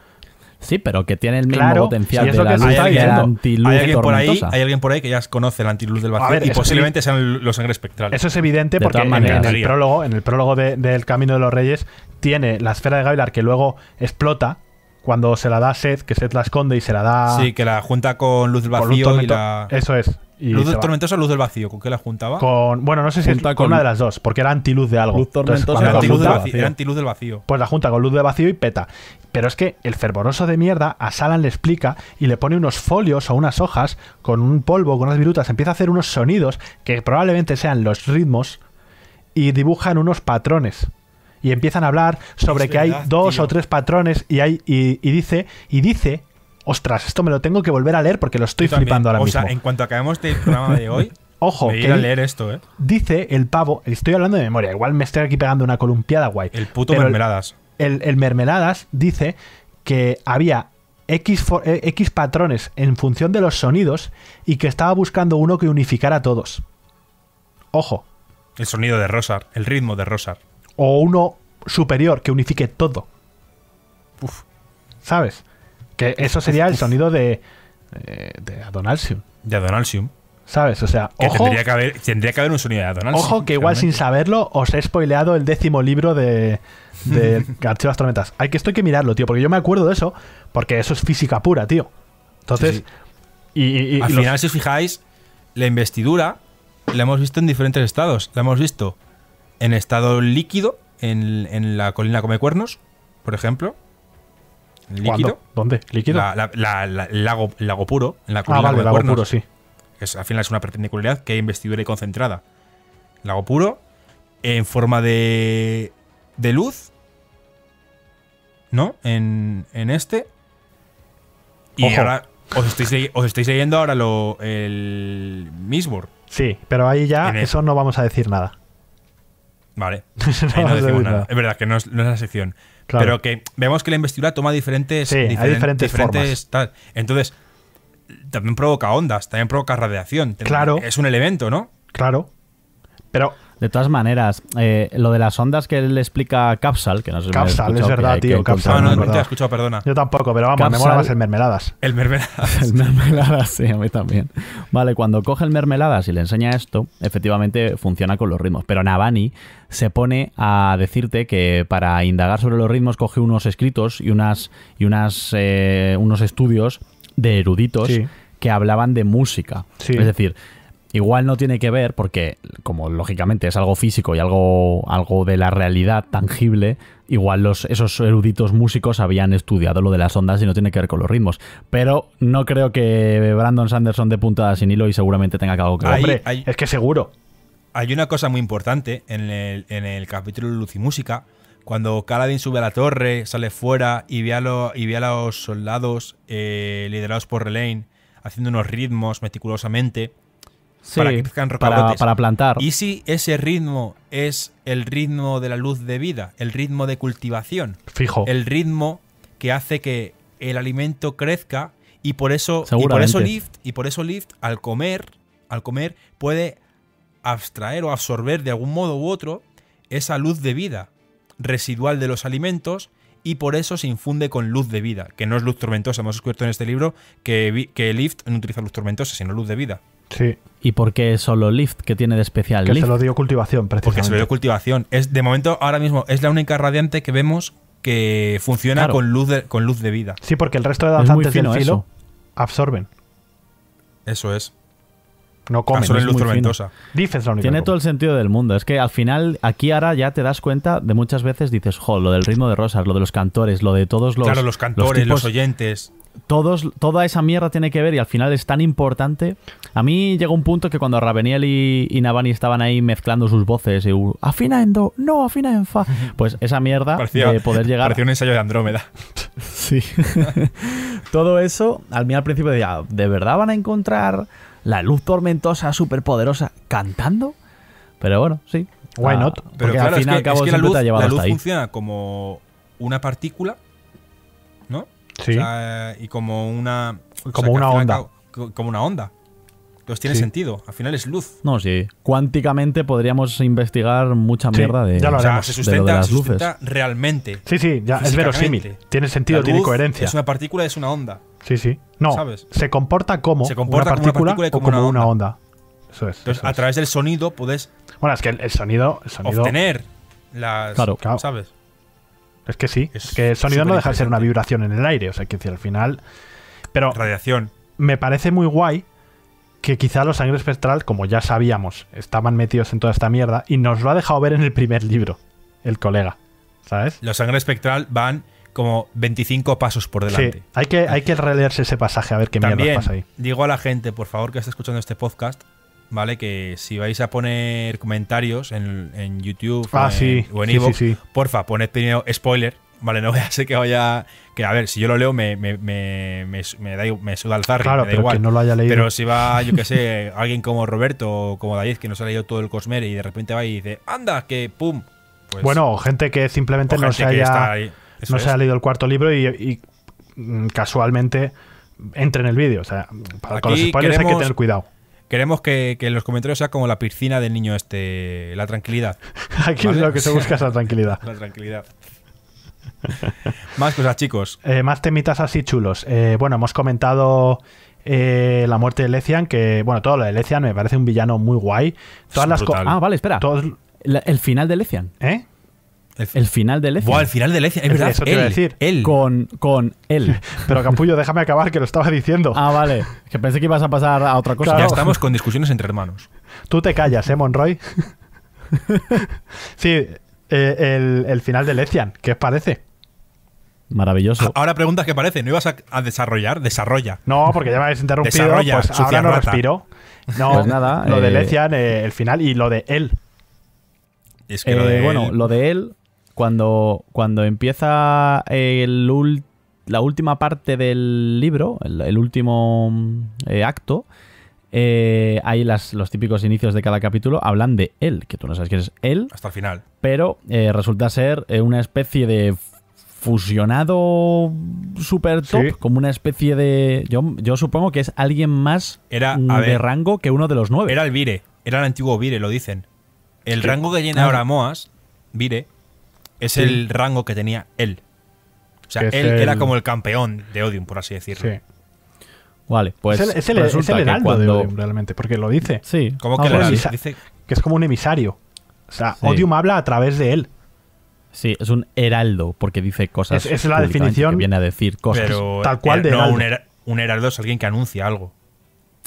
Sí, pero que tiene el mismo potencial de la luz hay alguien, hay alguien por ahí, que ya conoce la antiluz del vacío y posiblemente sean los sangre espectrales. Eso es evidente porque en, el prólogo, en el prólogo del de, Camino de los Reyes tiene la esfera de Gavilar que luego explota cuando se la da Seth, que Seth la esconde y se la da... Sí, que la junta con luz del vacío y Eso es luz tormentosa, luz del vacío, ¿con qué la juntaba? Con, bueno, no sé si con una de las dos, porque era antiluz de algo. Luz tormentosa era antiluz, del vacío, Pues la junta con luz del vacío y peta. Pero es que el fervoroso de mierda a Salan le explica y le pone unos folios o unas hojas con un polvo, con unas virutas, empieza a hacer unos sonidos que probablemente sean los ritmos y dibujan unos patrones y empiezan a hablar sobre que hay dos o tres patrones y hay y, dice y dice ostras, esto me lo tengo que volver a leer porque lo estoy flipando ahora mismo. O sea, en cuanto acabemos el este programa de hoy. Ojo, que leer esto, ¿eh? Dice el pavo, estoy hablando de memoria, igual me estoy aquí pegando una columpiada guay. El puto mermeladas. El, mermeladas dice que había X, eh, X, patrones en función de los sonidos y que estaba buscando uno que unificara todos. Ojo. El sonido de Rosar, el ritmo de Rosar. O uno superior que unifique todo. Uf. ¿Sabes? eso sería el sonido de, eh, de, Adonalsium. De Adonalsium. ¿Sabes? O sea, ojo, tendría, que haber, tendría, que haber, un sonido de Adonalsium. Ojo, que igual sin saberlo os he spoileado el décimo libro de, de Archivas Tormentas. Hay que, esto hay que mirarlo, tío, porque yo me acuerdo de eso, porque eso es física pura, tío. Entonces. Y, Al final, si os fijáis, la investidura la hemos visto en diferentes estados. La hemos visto en estado líquido, en, en la colina cuernos por ejemplo líquido. ¿Dónde? ¿Líquido? La, lago, lago, puro, en la ah, vale, lago puro, sí. al final es una particularidad que hay investidura y concentrada. Lago puro, en forma de, de luz, ¿no? En, este. Y ahora os estáis, os leyendo ahora lo, el mismo Sí, pero ahí ya eso no vamos a decir nada. Vale. no, decimos nada. Es verdad que no es la sección. Pero que vemos que la investidura toma diferentes. Sí, diferentes, formas. Entonces, también provoca ondas, también provoca radiación. Claro. Es un elemento, ¿no? Claro. Pero de todas maneras, eh, lo de las ondas que le explica Capsal, que no sé si Capsal, es verdad, tío. Ah, no, no, no te he escuchado, perdona. Yo tampoco, pero vamos, me mola más el mermeladas. El mermeladas. el mermeladas, sí, a mí también. Vale, cuando coge el mermeladas y le enseña esto, efectivamente funciona con los ritmos. Pero Navani se pone a decirte que para indagar sobre los ritmos coge unos escritos y, unas, y unas, eh, unos estudios de eruditos que hablaban de música. Es decir, Igual no tiene que ver porque, como lógicamente es algo físico y algo, algo de la realidad tangible, igual los, esos eruditos músicos habían estudiado lo de las ondas y no tiene que ver con los ritmos. Pero no creo que Brandon Sanderson de puntada sin hilo y seguramente tenga que algo que ver. Es que seguro. Hay una cosa muy importante en el, en el capítulo Luz y Música. Cuando Caladín sube a la torre, sale fuera y ve a, y ve a los soldados eh, liderados por Relaine haciendo unos ritmos meticulosamente para plantar. Y si ese ritmo es el ritmo de la luz de vida, el ritmo de cultivación, fijo, el ritmo que hace que el alimento crezca y por eso eso Lift y por eso Lift al comer al comer puede abstraer o absorber de algún modo u otro esa luz de vida residual de los alimentos y por eso se infunde con luz de vida, que no es luz tormentosa. Hemos descubierto en este libro que, que Lift no utiliza luz tormentosa, sino luz de vida. Sí. ¿Y por qué solo Lift? que tiene de especial? Que se lo dio cultivación, precisamente. Porque se lo dio cultivación. Es, de momento, ahora mismo, es la única radiante que vemos que funciona con, luz de, con luz de vida. Sí, porque el resto de danzantes del filo absorben. Eso es. No comen. luz tormentosa. Tiene todo el sentido del mundo. Es que al final, aquí ahora ya te das cuenta de muchas veces, dices, jo, lo del ritmo de rosas, lo de los cantores, lo de todos los. Claro, los cantores, los oyentes todos, toda esa mierda tiene que ver y al final es tan importante. A mí llegó un punto que cuando Raveniel y, y Navani estaban ahí mezclando sus voces y uh, afinando, afina en do, no, afina en fa. Pues esa mierda de poder llegar. Parecía un ensayo de Andrómeda. Sí. Todo eso, al mí al principio decía, ¿de verdad van a encontrar la luz tormentosa poderosa cantando? Pero bueno, sí. Why ah, not? al final, es que, la luz funciona como una partícula Sí. y como una. Como una onda. como una onda. Entonces tiene sentido. Al final es luz. No, sí. Cuánticamente podríamos investigar mucha mierda de. Ya lo o se sustenta, realmente. Sí, sí, ya es verosímil. Tiene sentido, tiene coherencia. Es una partícula, es una onda. Sí, sí. No, ¿sabes? se comporta como una partícula, como una una onda. Eso es. Entonces, a través del sonido puedes. Bueno, es que el, sonido, el Obtener las. claro. ¿Sabes? Es que sí, es, que el sonido no deja de ser una vibración en el aire, o sea, que al final... Pero... Radiación. Me parece muy guay que quizá los sangre espectral, como ya sabíamos, estaban metidos en toda esta mierda y nos lo ha dejado ver en el primer libro, el colega, ¿sabes? Los sangre espectral van como 25 pasos por delante. hay que, hay que releerse ese pasaje a ver qué mierda pasa ahí. Digo a la gente, por favor, que está escuchando este podcast, ¿vale? Que si vais a poner comentarios en, YouTube ah, o en sí, porfa, poned spoiler, ¿vale? No voy a ser que vaya. Que a ver, si yo lo leo, me, me, me, me da, me suda el pero no lo haya leído. Pero si va, yo qué sé, alguien como Roberto o como David, que no se ha leído todo el Cosmere y de repente va y dice, anda, que pum. Pues bueno, gente que simplemente no, se haya, no se leído el cuarto libro y, mm, casualmente entre en el vídeo. O sea, para con los spoilers hay que tener cuidado Queremos que, que, los comentarios sea como la piscina del niño este, la tranquilidad. Aquí es lo que se busca es la tranquilidad. la tranquilidad. más cosas, chicos. Eh, más temitas así chulos. Eh, bueno, hemos comentado eh, la muerte de Lecian, que, bueno, todo lo de Lecian me parece un villano muy guay. Todas es las Ah, vale, espera. el final de Lecian. ¿Eh? El, final de Lecian? Buah, el final de Lecian? es, verdad. Eso te iba decir. Él. Con, él. Pero Campullo, déjame acabar, que lo estaba diciendo. Ah, vale. Que pensé que ibas a pasar a otra cosa. Ya estamos con discusiones entre hermanos. Tú te callas, ¿eh, Monroy? sí, eh, el, final de Lecian, ¿qué os parece? Maravilloso. Ah, ahora preguntas qué parece, ¿no ibas a, desarrollar? Desarrolla. No, porque ya me habéis interrumpido, Desarrolla, pues ahora no respiro. No, pues nada, lo de Lecian, eh, eh, el final y lo de él. Es que Bueno, lo de él cuando, cuando empieza el la última parte del libro, el, último mm, eh, acto, eh, hay los típicos inicios de cada capítulo, hablan de él, que tú no sabes quién es él. Hasta el final. Pero eh, resulta ser una especie de fusionado super top, como una especie de... Yo, yo, supongo que es alguien más de rango que uno de los nueve. Era el Vire, era el antiguo Vire, lo dicen. El rango que llena ah. ahora Moas, Vire, es el rango que tenía él. O sea, él era como el campeón de Odium, por así decirlo. Sí. Vale, pues es el, de Odium realmente, porque lo dice. Sí. Como ah, que, lo dice... que es como un emisario. O sea, Odium habla a través de él. Sí, es un heraldo, porque dice cosas. Es, es la definición. viene a decir cosas. tal cual er, de un heraldo es alguien que anuncia algo.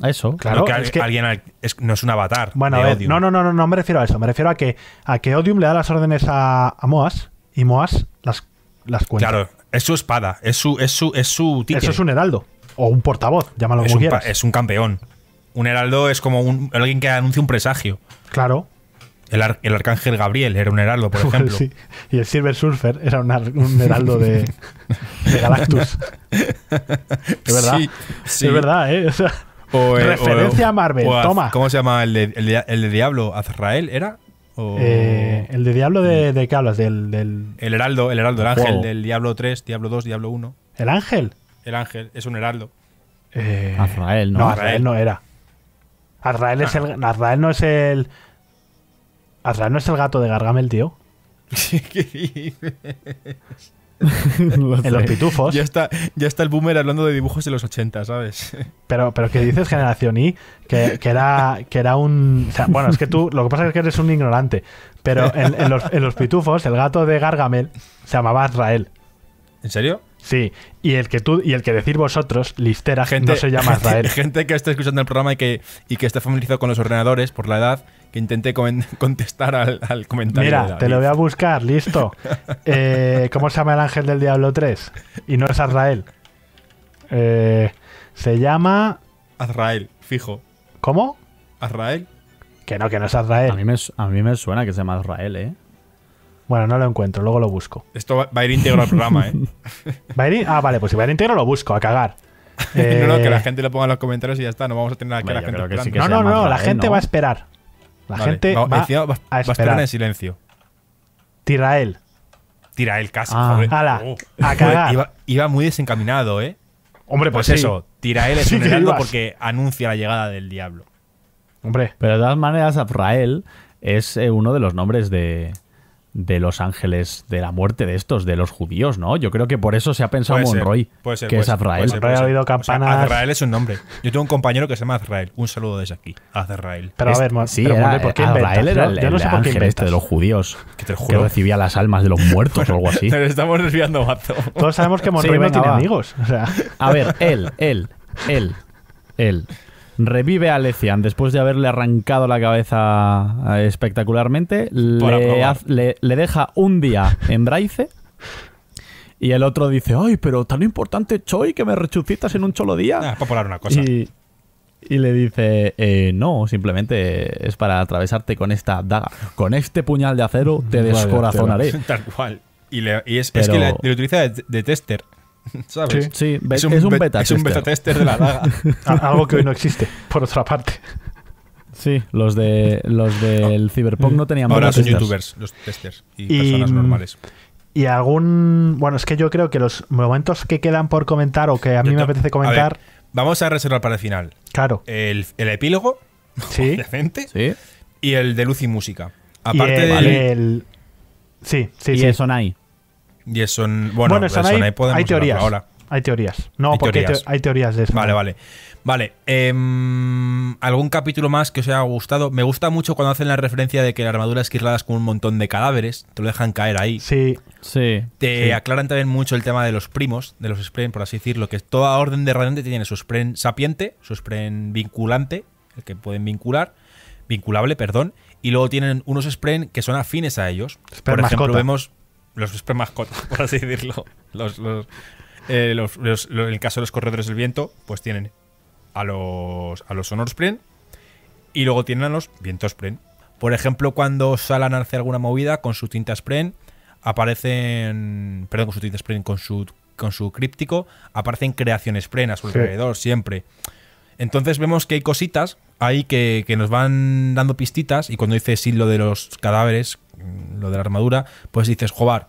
Eso. Claro, es que alguien no es un avatar. Bueno, No, no, no, no, me refiero a eso. Me refiero a que, a que Odium le da las órdenes a, Moas y Moas las, las cuenta. Claro, es su espada, es su, es Eso es un heraldo. O un portavoz, llámalo es como quieras. Es un campeón. Un heraldo es como alguien que anuncia un presagio. Claro. El, arcángel Gabriel era un heraldo, por ejemplo. Y el Silver Surfer era un, heraldo de, Galactus. es verdad. Es verdad, ¿eh? Eh, Referencia a Marvel, toma. ¿Cómo se llama? ¿El de, Diablo? ¿Azrael era? Eh, el de Diablo de, mm. de hablas? Del, El Heraldo, el Heraldo, el Ángel, del Diablo 3, Diablo 2, Diablo 1. ¿El Ángel? El Ángel, es un Heraldo. Eh, Azrael, ¿no? Azrael no era. Azrael, es ah. el, Azrael no es el. Azrael no es el gato de Gargamel, tío. ¿Qué dices? en los pitufos. Ya está, ya está el boomer hablando de dibujos de los 80, ¿sabes? Pero, pero que dices generación Y, que, era, que era un... bueno, es que tú lo que pasa es que eres un ignorante, pero en, los, pitufos el gato de Gargamel se llamaba Israel. ¿En serio? Sí, y el que tú y el que decir vosotros, listera, gente, no se llama Israel. Gente, que está escuchando el programa y que, y que está familiarizado con los ordenadores por la edad que intenté contestar al, comentario. Mira, te lo voy a buscar, listo. Eh, ¿Cómo se llama el ángel del Diablo 3? Y no es Azrael. Eh, se llama. Azrael, fijo. ¿Cómo? Azrael. Que no, que no es Azrael. A mí me, suena que se llama Azrael, ¿eh? Bueno, no lo encuentro, luego lo busco. Esto va a ir íntegro al programa, ¿eh? ah, vale, pues si va a ir íntegro lo busco, a cagar. no, no, que la eh, gente lo ponga en los comentarios y ya está, no vamos a tener que la gente. Que no, no, no, la gente va a esperar. La gente va, a esperar. en silencio. Tirael. Tirael casi. Ah, oh. a Iba, muy desencaminado, ¿eh? Hombre, pues, pues eso. Tirael es un porque anuncia la llegada del diablo. Hombre. Pero de todas maneras, Abrael es eh, uno de los nombres de, de los ángeles de la muerte de estos, de los judíos, ¿no? Yo creo que por eso se ha pensado Monroy, que es Azrael. campanas... Azrael es un nombre. Yo tengo un compañero que se llama Azrael. Un saludo desde aquí. Azrael. Pero a ver, Monroy, sí, pero ¿por qué Azrael era el, este de los judíos que, recibía las almas de los muertos o algo así. Nos estamos desviando gato. Todos sabemos que Monroy no tiene amigos. O sea. A ver, él, él, él, él Revive a Lecian después de haberle arrancado la cabeza eh, espectacularmente. Le, deja un día en Braice. Y el otro dice, ay, pero tan importante Choi que me rechucitas en un cholo día. Ah, para poner una cosa. Y, le dice, eh, no, simplemente es para atravesarte con esta daga. Con este puñal de acero te descorazonaré. Tal cual. Y, es, que le, utiliza de, tester. ¿sabes? Sí, es, un, beta Es un beta tester de la daga. Algo que hoy no existe, por otra parte. Sí, los de los del no. Cyberpunk no teníamos Ahora son youtubers, los testers y, personas mm, normales. Y algún. Bueno, es que yo creo que los momentos que quedan por comentar o que a mí me apetece comentar. vamos a reservar para el final. Claro. El, el epílogo. Sí. Decente, Y el de luz y música. Aparte el, sí, sí, y sí. El Sonai. Y eso, bueno, bueno eso hay, podemos teorías. Ahora. Hay teorías. No, porque Hay, teorías de eso. Vale, vale. Vale. Em, ¿Algún capítulo más que os haya gustado? Me gusta mucho cuando hacen la referencia de que la armadura que es con un montón de cadáveres. Te lo dejan caer ahí. Sí. Sí. Te aclaran también mucho el tema de los primos, de los Spren, por así decirlo. Que toda orden de radiante tiene su Spren sapiente, su Spren vinculante, el que pueden vincular. Vinculable, perdón. Y luego tienen unos Spren que son afines a ellos. por ejemplo, vemos los mascotas, por así decirlo. Los, eh, en el caso de los corredores del viento, pues tienen a los, a los Sonor Sprint y luego tienen a los Vientos Sprint. Por ejemplo, cuando Salan hacer alguna movida con su tinta Sprint, aparecen. Perdón, con su tinta Sprint, con su, con su críptico, aparecen creaciones Sprint a su alrededor siempre. Entonces vemos que hay cositas ahí que, nos van dando pistitas y cuando dices sí, lo de los cadáveres, mm, lo de la armadura, pues dices, jobar,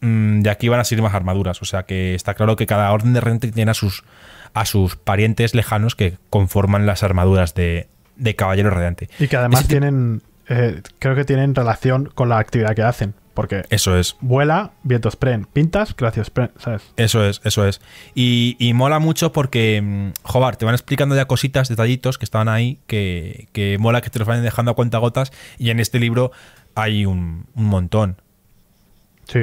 mm, de aquí van a salir más armaduras. O sea que está claro que cada orden de rente tiene a sus, a sus parientes lejanos que conforman las armaduras de, de Caballero Radiante. Y que además tienen, eh, creo que tienen relación con la actividad que hacen. Porque eso es. Vuela, viento, pren, pintas, gracias Eso es, eso es. Y, mola mucho porque, mm, joder, te van explicando ya cositas, detallitos que estaban ahí, que, mola que te los vayan dejando a cuenta gotas Y en este libro hay un, montón. Sí.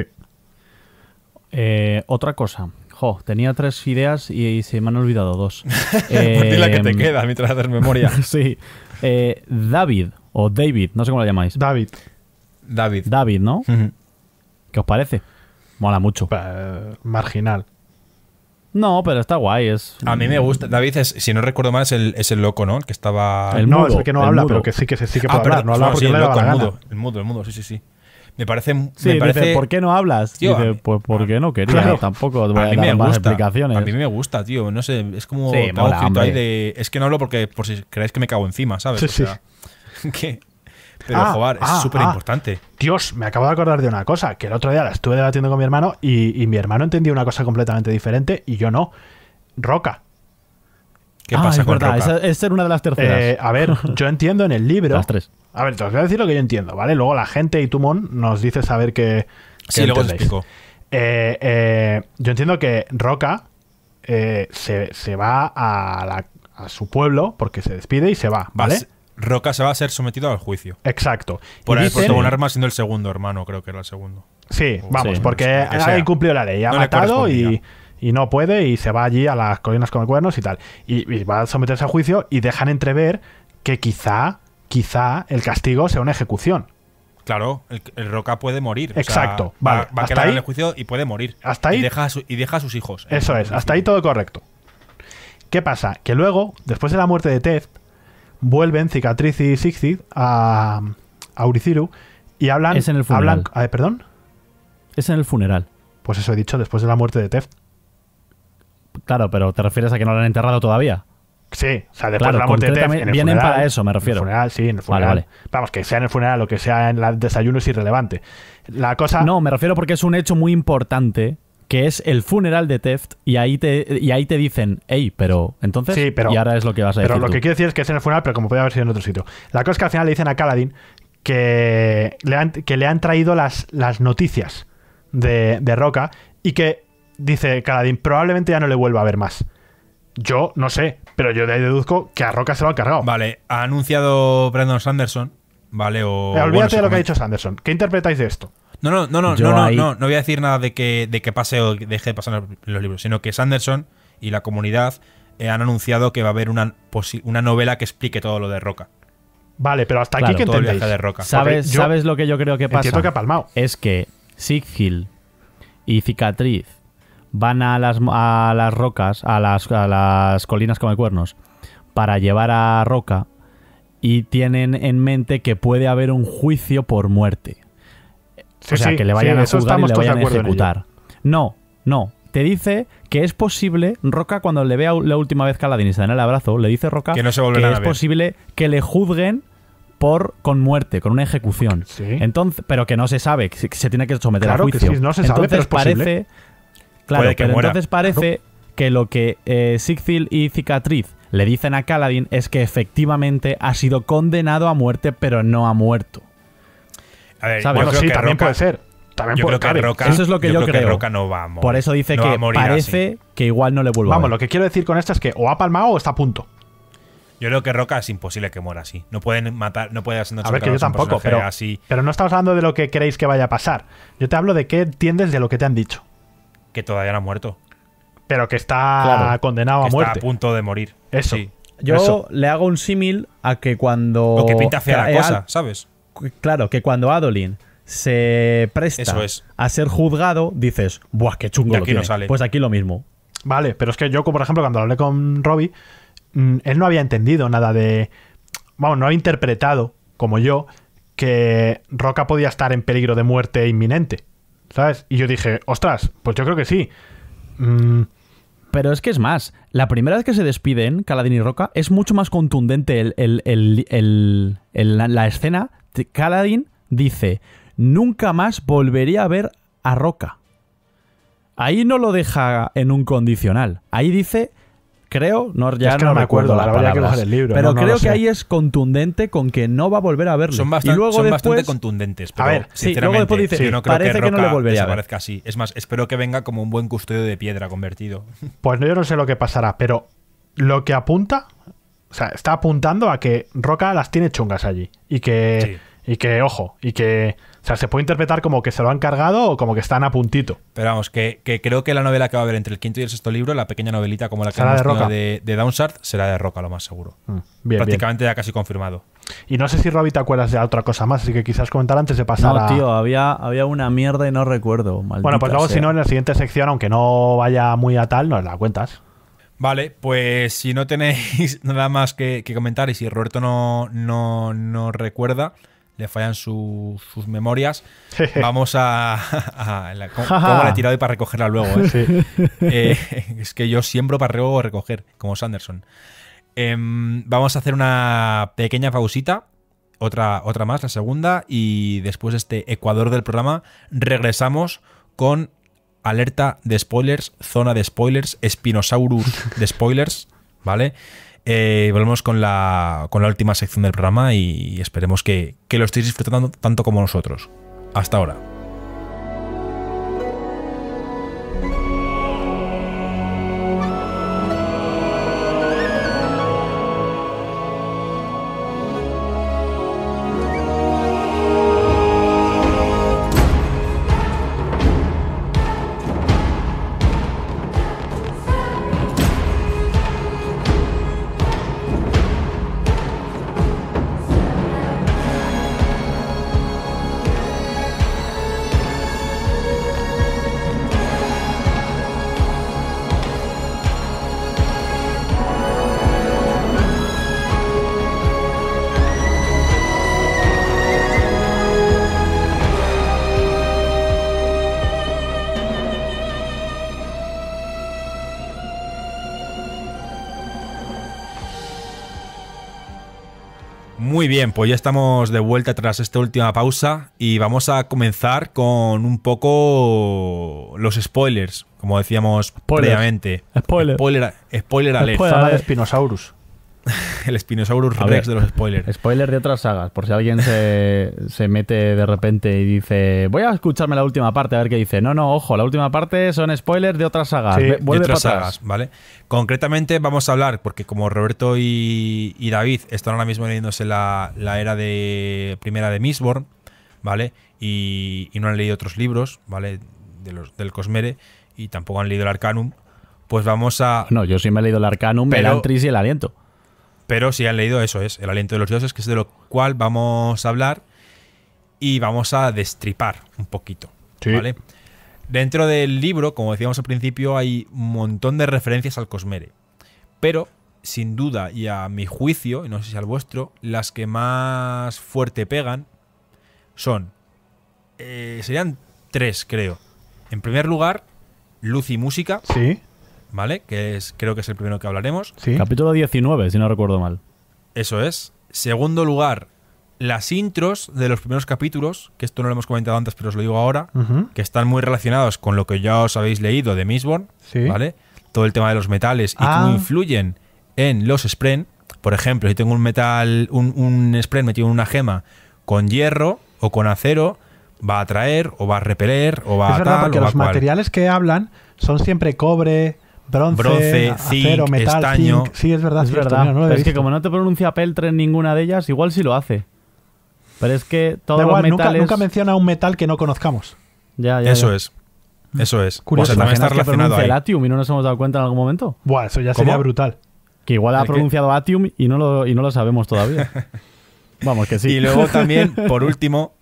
Eh, otra cosa. Jo, tenía tres ideas y se me han olvidado dos. eh, la que te em, queda mientras haces memoria. sí. Eh, David, o David, no sé cómo la llamáis. David. David. David, ¿no? ¿Qué os parece? Mola mucho. Pues, marginal. No, pero está guay. Es... A mí me gusta. David, es, si no recuerdo mal, es el, es el loco, ¿no? que estaba. El mudo, no, es el que no habla, pero que sí que, sí que puede hablar. No, habla sí, el, el, mudo, el mudo, el mudo, sí, sí, sí. Me parece. me parece... ¿por qué no hablas? Tío, dice, pues porque no quería. Claro. Tampoco a, mí me más gusta, explicaciones. A mí me gusta, tío. No sé, es como. Sí, mola, ahí de, es que no hablo porque, por si creéis que me cago encima, ¿sabes? Sí, sí. que Ah, es ah, súper ah. importante. Dios, me acabo de acordar de una cosa, que el otro día la estuve debatiendo con mi hermano y, mi hermano entendía una cosa completamente diferente y yo no. Roca. ¿Qué pasa es con Esa, una de las terceras. Eh, a ver, yo entiendo en el libro... las tres. A ver, te voy a decir lo que yo entiendo, ¿vale? Luego la gente y tú, nos dice saber ver qué... Sí, luego explico. Eh, eh, yo entiendo que Roca se, va a, su pueblo porque se despide y se va, ¿vale? Roca se va a ser sometido al juicio. Exacto. Por, haber un arma siendo el segundo hermano, creo que era el segundo. Sí, vamos, porque ha incumplido la ley, ha matado y, no puede y se va allí a las colinas con cuernos y tal. Y, va a someterse a juicio y dejan entrever que quizá, quizá el castigo sea una ejecución. Claro, el, Roca puede morir. Exacto. va, a quedar en el juicio y puede morir. Hasta ahí. Y deja y deja a sus hijos. Eso es, hasta ahí todo correcto. ¿Qué pasa? Que luego, después de la muerte de Ted, vuelven Cicatriz y Sixid a, Uriciru y hablan. Es en el funeral. Ah, ¿Perdón? Es en el funeral. Pues eso he dicho, después de la muerte de Teft. Claro, pero ¿te refieres a que no lo han enterrado todavía? Sí, o sea, después de la muerte de Tef, vienen para eso, me refiero. En el funeral, sí, en el funeral. Vamos, que sea en el funeral o que sea en el desayuno es irrelevante. La cosa... No, me refiero porque es un hecho muy importante que es el funeral de Teft y ahí te, y ahí te dicen, hey, pero entonces, sí, pero, y ahora es lo que vas a pero decir. Pero lo que quiero decir es que es en el funeral, pero como puede haber sido en otro sitio. La cosa es que al final le dicen a Caladín que le han, que le han traído las, las noticias de, Roca y que, dice Caladín, probablemente ya no le vuelva a ver más. Yo no sé, pero yo deduzco que a Roca se lo ha cargado. Vale, ha anunciado Brandon Sanderson, ¿vale? O, eh, olvídate de lo que ha dicho Sanderson. ¿Qué interpretáis de esto? No, no, no, no, no, no, no, voy a decir nada de que, de que pase o deje de pasar los libros, sino que Sanderson y la comunidad eh, han anunciado que va a haber una, una novela que explique todo lo de Roca. Vale, pero hasta aquí que entendéis. De Roca. ¿Sabes, ¿Sabes lo que yo creo que pasa? Es que Sigil y Cicatriz van a las, a las rocas, a las, a las colinas como cuernos, para llevar a Roca y tienen en mente que puede haber un juicio por muerte o sea, que le vayan a juzgar y le vayan a ejecutar. No, no. Te dice que es posible, Roca, cuando le vea la última vez a y se en el abrazo, le dice Roca que, es posible que le juzguen por con muerte, con una ejecución. Entonces, pero que no se sabe, que se tiene que someter a juicio. no se sabe, entonces parece, claro, que pero entonces parece que lo que eh, Sigfil y Cicatriz le dicen a Caladín es que efectivamente ha sido condenado a muerte, pero no ha muerto. A ver, bueno, sí, también puede ser. También yo creo que Roca, lo que creo. Roca no va a morir, Por eso dice que parece que igual no le vuelva Vamos, lo que quiero decir con esto es que o ha palmado o está a punto. Yo creo que Roca es imposible que muera así. No pueden matar, no puede hacer A ver, que yo tampoco, pero, así. pero no estamos hablando de lo que creéis que vaya a pasar. Yo te hablo de qué entiendes de lo que te han dicho. Que todavía no ha muerto. Pero que está condenado a muerte. Está a punto de morir. Eso. Yo le hago un símil a que cuando. Lo que pinta fea la cosa, ¿sabes? claro, que cuando Adolin se presta a ser juzgado, dices, ¡buah, qué chungo! Aquí no sale. Pues aquí lo mismo. Vale, pero es que yo, por ejemplo, cuando hablé con Robbie, mm, él no había entendido nada de. Vamos, no había interpretado, como yo, que Roca podía estar en peligro de muerte inminente. ¿Sabes? Y yo dije, ostras, pues yo creo que sí. Mm. Pero es que es más, la primera vez que se despiden Caladín y Roca es mucho más contundente la escena Kaladin dice, nunca más volvería a ver a Roca. Ahí no lo deja en un condicional. Ahí dice, creo, no, ya es que no, me acuerdo, pero creo que ahí es contundente con que no va a volver a verlo. Son, luego bastante contundentes, pero a ver, luego después dice, parece que, no le volvería a ver. así. Es más, espero que venga como un buen custodio de piedra convertido. Pues yo no sé lo que pasará, pero lo que apunta o sea, está apuntando a que Roca las tiene chungas allí. Y que. Y que, ojo, y que. O sea, se puede interpretar como que se lo han cargado o como que están a puntito. Pero vamos, que, creo que la novela que va a haber entre el quinto y el sexto libro, la pequeña novelita como la que hemos de, Roca. de, de será de Roca, lo más seguro. Mm, Prácticamente ya casi confirmado. Y no sé si Robbie te acuerdas de otra cosa más, así que quizás comentar antes de pasar. No, tío, había, había una mierda y no recuerdo. bueno, pues luego, si no, en la siguiente sección, aunque no vaya muy a tal, nos la cuentas. Vale, pues si no tenéis nada más que, comentar y si Roberto no, no, recuerda, le fallan sus memorias, vamos a... ¿Cómo, tirado y para recogerla luego? Eh? Eh, es que yo siembro para luego recoger, como Sanderson. Em, vamos a hacer una pequeña pausita, otra, otra más, la segunda, y después de este Ecuador del programa regresamos con alerta de spoilers, zona de spoilers, Spinosaurus de spoilers, ¿vale? Eh, volvemos con la, última sección del programa y esperemos que, que lo estéis disfrutando tanto como nosotros. Hasta ahora. Bien, pues ya estamos de vuelta tras esta última pausa y vamos a comenzar con un poco los spoilers, como decíamos previamente. Spoiler. Spoiler, spoiler Spoiler. Spinosaurus. el Spinosaurus Rex de los spoilers. Spoiler de otras sagas, por si alguien se, mete de repente y dice, voy a escucharme la última parte, a ver qué dice. No, no, ojo, la última parte son spoilers de otras sagas. de otras sagas, ¿vale? Concretamente vamos a hablar, porque como Roberto y, David están ahora mismo leyéndose la, era de primera de Misborn, ¿vale? Y, no han leído otros libros, ¿vale? De los, del Cosmere y tampoco han leído el Arcanum. Pues vamos a. No, yo sí me he leído el Arcanum, pero, Antris y el Aliento. Pero si han leído eso es, El aliento de los dioses, que es de lo cual vamos a hablar y vamos a destripar un poquito. ¿Vale? Dentro del libro, como decíamos al principio, hay un montón de referencias al Cosmere. Pero, sin duda, y a mi juicio, y no sé si al vuestro, las que más fuerte pegan son. Eh, serían tres, creo. En primer lugar, luz y música. Sí. ¿vale? Que es, creo que es el primero que hablaremos. Capítulo 19, si no recuerdo mal. Eso es. Segundo lugar, las intros de los primeros capítulos, que esto no lo hemos comentado antes, pero os lo digo ahora, que están muy relacionados con lo que ya os habéis leído de misborn ¿vale? Todo el tema de los metales y cómo ah. influyen en los spren. Por ejemplo, si tengo un metal, un, un spren metido en una gema con hierro o con acero, va a atraer o va a repeler o va a Es Verdad, porque los materiales que hablan son siempre cobre, bronce, metal, Sí, es verdad, es, verdad. es que como no te pronuncia Peltre en ninguna de ellas, igual sí lo hace. Pero es que todo nunca, menciona un metal que no conozcamos. Ya, Eso es. Eso es. Curioso. O sea, también está relacionado El atium y no nos hemos dado cuenta en algún momento. eso ya sería brutal. Que igual ha pronunciado atium y no, lo, y no lo sabemos todavía. Vamos, que sí. Y luego también, por último,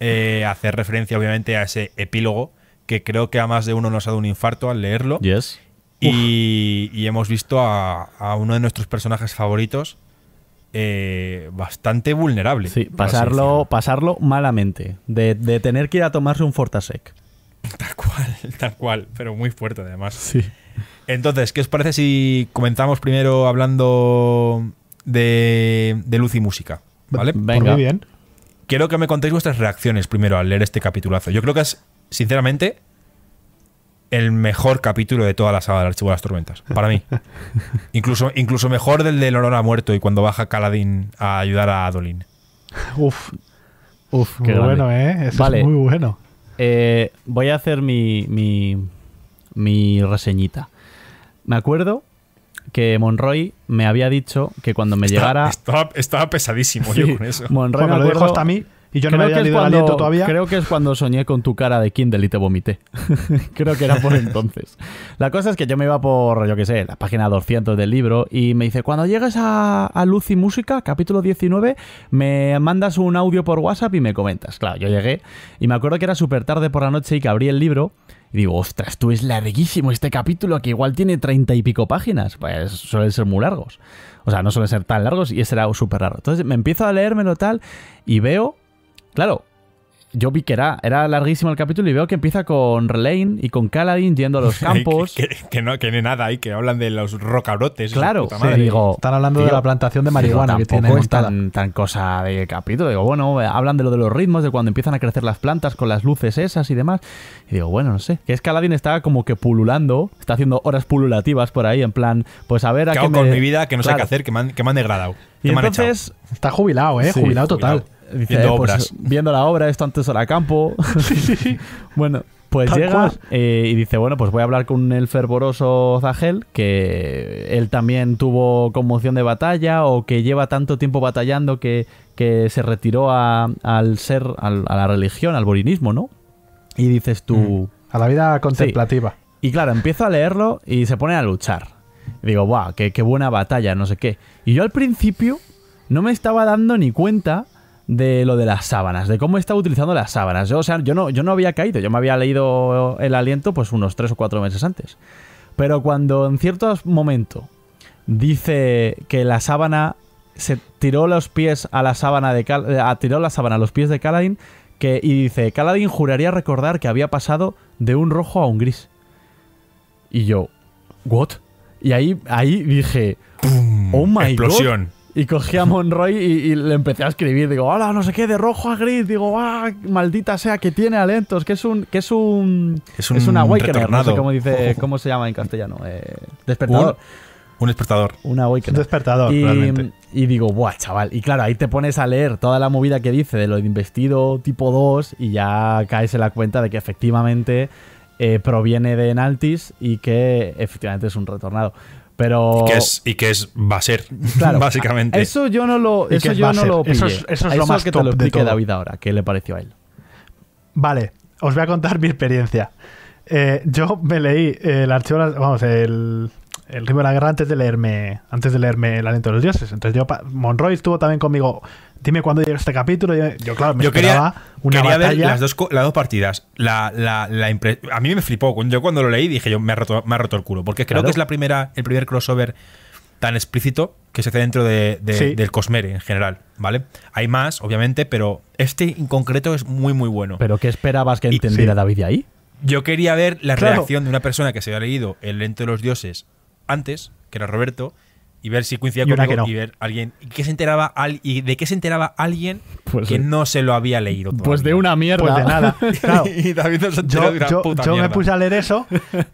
eh, hacer referencia obviamente a ese epílogo que creo que a más de uno nos ha dado un infarto al leerlo. Yes. Y, hemos visto a, uno de nuestros personajes favoritos eh, bastante vulnerable. Sí, pasarlo, pasarlo malamente. De, tener que ir a tomarse un Fortasec. Tal cual, tal cual, pero muy fuerte además. Sí. Entonces, ¿qué os parece si comenzamos primero hablando de, de luz y música? ¿Vale? Pues venga. bien. Quiero que me contéis vuestras reacciones primero al leer este capitulazo. Yo creo que es, sinceramente, el mejor capítulo de toda la saga del Archivo de las Tormentas, para mí. incluso, incluso mejor del del Olor a Muerto y cuando baja Caladín a ayudar a Adolin. Uf, uf, qué bueno, ¿eh? vale. muy bueno. Eh, voy a hacer mi, mi, reseñita. Me acuerdo que Monroy me había dicho que cuando me llegara. Estaba, pesadísimo yo con eso. Monroy me, hasta a mí y yo creo todavía. Creo que es cuando soñé con tu cara de Kindle y te vomité. creo que era por entonces. la cosa es que yo me iba por, yo qué sé, la página 200 del libro y me dice, cuando llegues a, Luz y Música, capítulo 19, me mandas un audio por WhatsApp y me comentas. Claro, yo llegué y me acuerdo que era súper tarde por la noche y que abrí el libro y digo, ostras, tú es larguísimo este capítulo que igual tiene treinta y pico páginas. Pues suelen ser muy largos. O sea, no suelen ser tan largos y ese era súper raro. Entonces me empiezo a leérmelo tal y veo Claro, yo vi que era, era larguísimo el capítulo y veo que empieza con Relaine y con Caladin yendo a los campos. que, no, que nada ahí, que hablan de los rocabrotes. Claro, digo, están hablando de la plantación de marihuana que tan, tan, cosa de capítulo. Digo, bueno, hablan de lo de los ritmos, de cuando empiezan a crecer las plantas con las luces esas y demás. Y digo, bueno, no sé. Que es Caladin está como que pululando, está haciendo horas pululativas por ahí, en plan, pues a ver a qué. con mi vida que no sé qué hacer, que me han, que me degradado. Y entonces. Está jubilado, ¿eh? jubilado total viendo eh, pues, obras. viendo la obra, esto antes era campo. bueno, pues llegas llega eh, y dice, bueno, pues voy a hablar con el fervoroso Zagel, que él también tuvo conmoción de batalla o que lleva tanto tiempo batallando que, se retiró al ser, a la religión, al borinismo, ¿no? Y dices tú... Mm. A la vida contemplativa. Y claro, empiezo a leerlo y se pone a luchar. digo, guau, qué, qué buena batalla, no sé qué. Y yo al principio no me estaba dando ni cuenta de lo de las sábanas, de cómo estaba utilizando las sábanas. Yo, o sea, yo no, yo no había caído, yo me había leído el aliento pues unos 3 o 4 meses antes. Pero cuando en cierto momento dice que la sábana se tiró los pies a la sábana de eh, a, tiró la sábana los pies de Caladín que y dice, Caladín juraría recordar que había pasado de un rojo a un gris. Y yo, ¿what? Y ahí, ahí dije, ¡Oh my Explosión. Y cogí a Monroy y, le empecé a escribir. Digo, hola, no sé qué, de rojo a gris. Digo, ah, maldita sea, que tiene alentos, que es un. que es un. Es cómo, dice, cómo se llama en castellano. Eh, despertador. Un, despertador. Un awakener. despertador, y, digo, buah, chaval. Y claro, ahí te pones a leer toda la movida que dice de lo de investido tipo 2 y ya caes en la cuenta de que efectivamente eh, proviene de Enaltis y que efectivamente es un retornado. Pero... Y que es, y es va a ser, básicamente. Eso yo no lo, eso es lo Eso es lo más que te lo David ahora, qué le pareció a él. Vale, os voy a contar mi experiencia. Eh, yo me leí eh, el archivo, vamos, el, el ritmo de la guerra antes de leerme antes de leerme el aliento de los dioses entonces yo Monroy estuvo también conmigo dime cuándo llega este capítulo. Yo, claro, quería, una ver las dos, partidas. a mí me flipó. Yo cuando lo leí dije, yo me ha roto, el culo. Porque creo que es la primera, el primer crossover tan explícito que se hace dentro del Cosmere en general, ¿vale? Hay más, obviamente, pero este en concreto es muy, muy bueno. ¿Pero qué esperabas que entendiera David ahí? Yo quería ver la reacción de una persona que se había leído El Lento de los Dioses antes, que era Roberto, y ver si coincidía con no. y ver alguien y que se enteraba y de qué se enteraba alguien pues que no se lo había leído pues de una mierda pues de nada y David yo, me puse a leer eso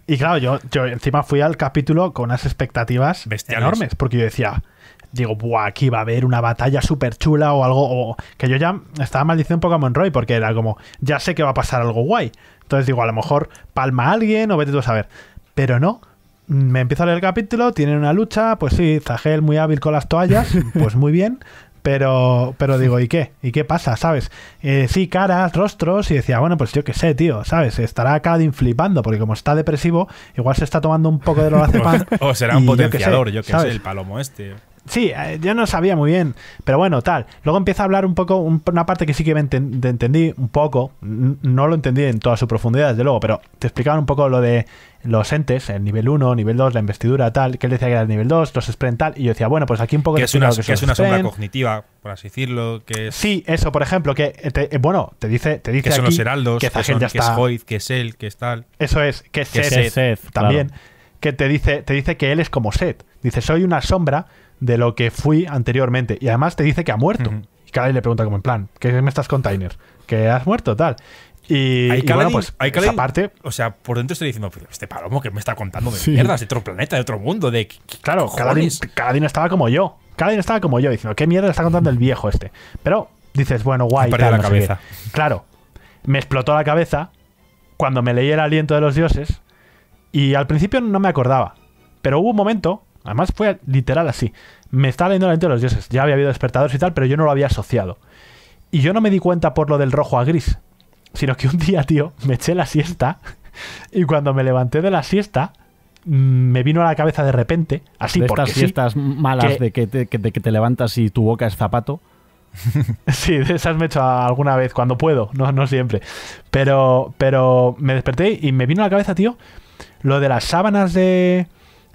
y claro yo, yo encima fui al capítulo con unas expectativas enormes porque yo decía digo, Buah, aquí va a haber una batalla súper chula o algo. que yo ya estaba maldiciendo un poco a Monroy, porque era como, ya sé que va a pasar algo guay. Entonces digo, a lo mejor palma a alguien o vete tú a saber. Pero no, me empiezo a leer el capítulo, tienen una lucha, pues sí, Zagel muy hábil con las toallas, pues muy bien, pero, pero digo, ¿y qué? ¿Y qué pasa? ¿Sabes? Eh, sí, caras, rostros, y decía, bueno, pues yo qué sé, tío, ¿sabes? Estará Cadin flipando, porque como está depresivo, igual se está tomando un poco de lo hace o será un potenciador, yo qué sé el palomo este. Sí, eh, yo no sabía muy bien, pero bueno, tal. Luego empieza a hablar un poco, una parte que sí que entendí un poco, no lo entendí en toda su profundidad, desde luego, pero te explicaban un poco lo de los entes, el nivel 1, nivel 2, la investidura, tal, que él decía que era el nivel 2, los sprint, tal, y yo decía, bueno, pues aquí un poco... Que es una, una sombra cognitiva, por así decirlo, que Sí, eso, por ejemplo, que, eh, eh, bueno, te dice... Te dice que son los heraldos, que, que es Hoyt, que es él, que es tal... Eso es, que es, Seth, también, que te dice, te dice que él es como Seth, dice, soy una sombra de lo que fui anteriormente. Y además te dice que ha muerto. Y cada Y le pregunta como en plan, ¿qué me estás container? Que has muerto, tal. Y, bueno, pues hay esa parte. O sea, por dentro estoy diciendo, este palomo que me está contando de mierdas de otro planeta, de otro mundo, de. Claro, Kaladin, no estaba como yo. no estaba como yo, diciendo, ¿qué mierda está contando el viejo este? Pero dices, bueno, guay, Claro, me explotó la cabeza cuando me leí el aliento de los dioses. Y al principio no me acordaba. Pero hubo un momento Además fue literal así. Me estaba leyendo la mente de los dioses. Ya había habido despertadores y tal, pero yo no lo había asociado. Y yo no me di cuenta por lo del rojo a gris. Sino que un día, tío, me eché la siesta. Y cuando me levanté de la siesta, mm, me vino a la cabeza de repente. Así de estas siestas malas de, que te, levantas y tu boca es zapato. sí, de esas me he hecho alguna vez, cuando puedo, no, no siempre. Pero, pero me desperté y me vino a la cabeza, tío, lo de las sábanas de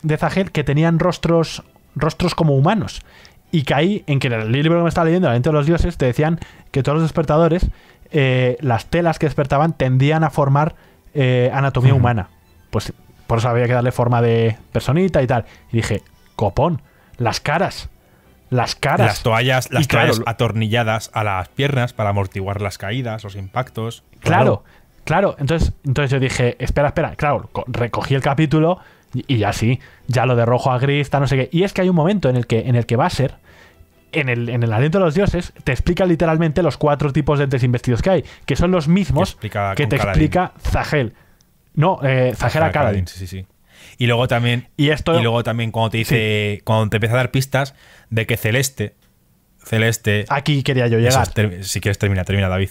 de Zahel que tenían rostros, rostros como humanos. Y caí en que en el libro que me estaba leyendo, La lente de los dioses, te decían que todos los despertadores, eh, las telas que despertaban tendían a formar eh, anatomía humana. Pues por eso había que darle forma de personita y tal. Y dije, copón, las caras las caras. Las toallas, las atornilladas a las piernas para amortiguar las caídas, los impactos. Claro, claro. Entonces, entonces yo dije, espera, espera. Claro, recogí el capítulo, y, ya sí, ya lo de rojo a gris, no sé qué. Y es que hay un momento en el que, en el que ser en el, en el aliento de los dioses, te explica literalmente los cuatro tipos de entes investidos que hay, que son los mismos que, te explica Zahel. No, eh, Zahel a Sí, sí. Y luego también. Y, esto, luego también cuando te dice. Cuando te empieza a dar pistas de que Celeste. Celeste. Aquí quería yo llegar. si quieres termina, termina, David.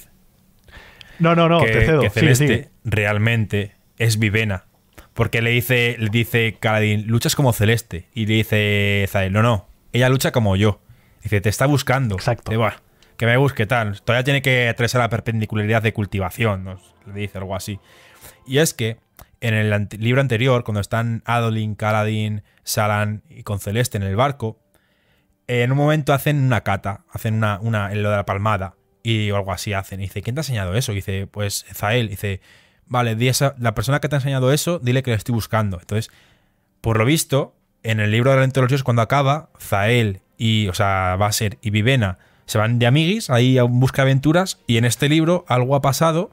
No, no, no, te cedo. Celeste realmente es Vivena. Porque le dice, le dice luchas como celeste. Y le dice Zael, no, no, ella lucha como yo. Dice, te está buscando. Exacto. que me busque tal. Todavía tiene que a la perpendicularidad de cultivación, le dice algo así. Y es que en el libro anterior, cuando están Adolin, Caladín, Salan y con Celeste en el barco, en un momento hacen una cata, hacen una, una lo de la palmada y algo así hacen. Y dice, ¿quién te ha enseñado eso? Y dice, pues Zael. dice, vale, la persona que te ha enseñado eso, dile que lo estoy buscando. Entonces, por lo visto, en el libro de la de los dioses cuando acaba, Zael y, o sea, Baser y Vivena se van de amiguis, ahí a busca aventuras, y en este libro algo ha pasado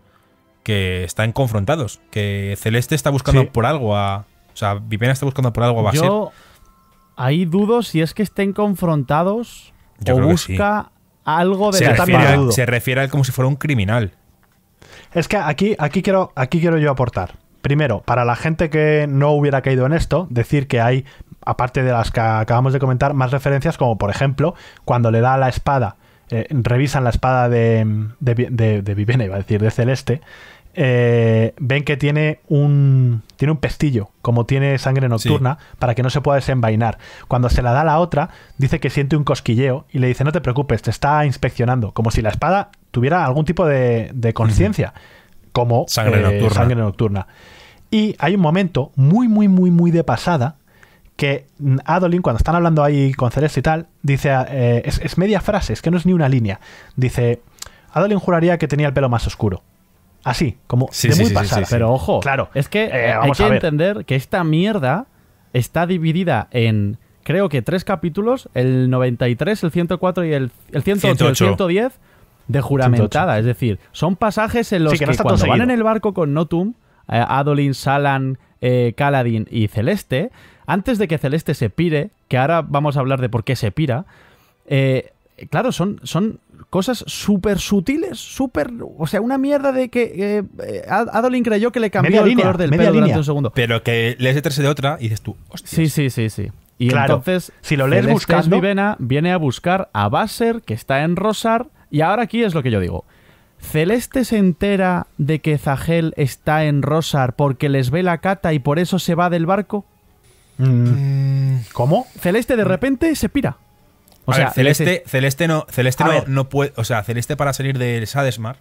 que están confrontados, que Celeste está buscando por algo a... O sea, Vivena está buscando por algo a Vaser. Yo ahí dudo si es que estén confrontados o busca algo de la refiere, Se refiere a él como si fuera un criminal. Es que aquí, aquí, quiero, aquí quiero yo aportar. Primero, para la gente que no hubiera caído en esto, decir que hay, aparte de las que acabamos de comentar, más referencias como, por ejemplo, cuando le da la espada, eh, revisan la espada de, de, iba a decir, de Celeste, eh, ven que tiene un, tiene un pestillo, como tiene sangre nocturna, para que no se pueda desenvainar. Cuando se la da a la otra, dice que siente un cosquilleo y le dice, no te preocupes, te está inspeccionando, como si la espada tuviera algún tipo de, conciencia, como eh, sangre, nocturna. Y hay un momento muy, muy, muy, muy de pasada que Adolin, cuando están hablando ahí con Celeste y tal, dice, eh, es, es media frase, es que no es ni una línea. Dice, Adolin juraría que tenía el pelo más oscuro. Así, como de muy pero ojo, claro, es que eh, eh, hay que entender que esta mierda está dividida en creo que tres capítulos, el 93, el 104 y el, 108, el 110 de juramentada, es decir, son pasajes en los que, van en el barco con Notum, eh, Adolin, Salan, caladin y Celeste, antes de que Celeste se pire, que ahora vamos a hablar de por qué se pira, claro, son, son cosas súper sutiles, súper. O sea, una mierda de que eh, eh, Adolin creyó que le cambió el color del pelo durante un segundo. Pero que lees tres de otra y dices tú, Sí, sí, sí, sí. Y entonces, si lo lees Vivena viene a buscar a Basser, que está en Rosar. Y ahora aquí es lo que yo digo. Celeste se entera de que Zahel está en Rosar porque les ve la cata y por eso se va del barco. Mm. Mm. ¿Cómo? Celeste de repente se pira. O sea, Celeste, Celeste no, puede. O sea, Celeste para salir del Sadesmar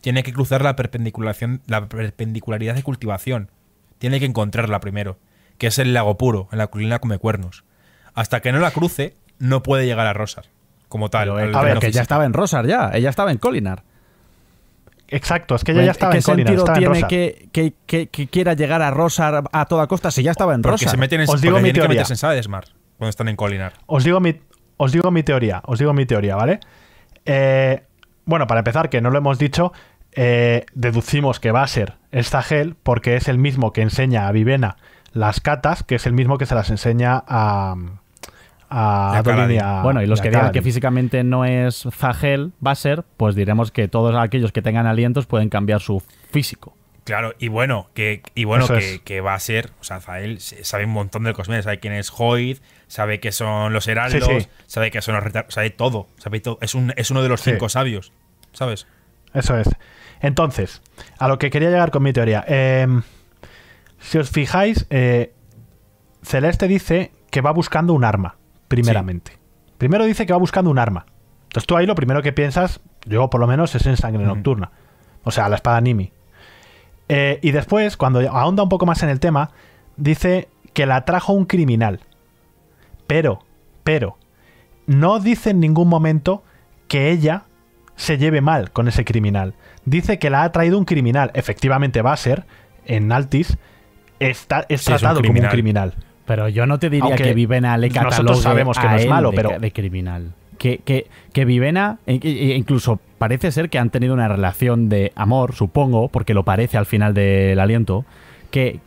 tiene que cruzar la, perpendicularidad de cultivación. Tiene que encontrarla primero, que es el lago puro, en la colina come cuernos. Hasta que no la cruce, no puede llegar a Rosar, como tal. a ver, que ya estaba en Rosar ya, ella estaba en Colinar. Exacto, es que ella ya estaba en Colinar. sentido tiene que, quiera llegar a Rosar a toda costa si ya estaba en Rosar? se meten en, Os Sadesmar cuando están en Colinar. Os digo mi, os digo mi teoría, os digo mi teoría, ¿vale? Eh, bueno, para empezar, que no lo hemos dicho, eh, deducimos que va a ser el porque es el mismo que enseña a Vivena las catas, que es el mismo que se las enseña a... bueno, y los que digan que físicamente no es Zagel, va a ser, pues diremos que todos aquellos que tengan alientos pueden cambiar su físico. Claro, y bueno, que, y bueno, que, va a ser, o sea, Zahel, sabe un montón de cosméticos, sabe quién es Hoid, sabe que son los heraldos, sabe que son los retardos, sabe todo, sabe todo. Es, uno de los cinco sabios, ¿sabes? Eso es. Entonces, a lo que quería llegar con mi teoría. Em, si os fijáis, eh, Celeste dice que va buscando un arma, primeramente. Primero dice que va buscando un arma. Entonces tú ahí lo primero que piensas, yo por lo menos, es en sangre nocturna. O sea, la espada Nimi. Eh, y después, cuando ahonda un poco más en el tema, dice que la trajo un criminal. Pero, pero, no dice en ningún momento que ella se lleve mal con ese criminal. Dice que la ha traído un criminal. Efectivamente, va a ser, en Naltis, está, es tratado como un criminal. Pero yo no te diría que Vivena le catalogue Nosotros sabemos que no es malo, pero... De criminal. Que, que, que, Vivena, e, e, e incluso parece ser que han tenido una relación de amor, supongo, porque lo parece al final del aliento, que,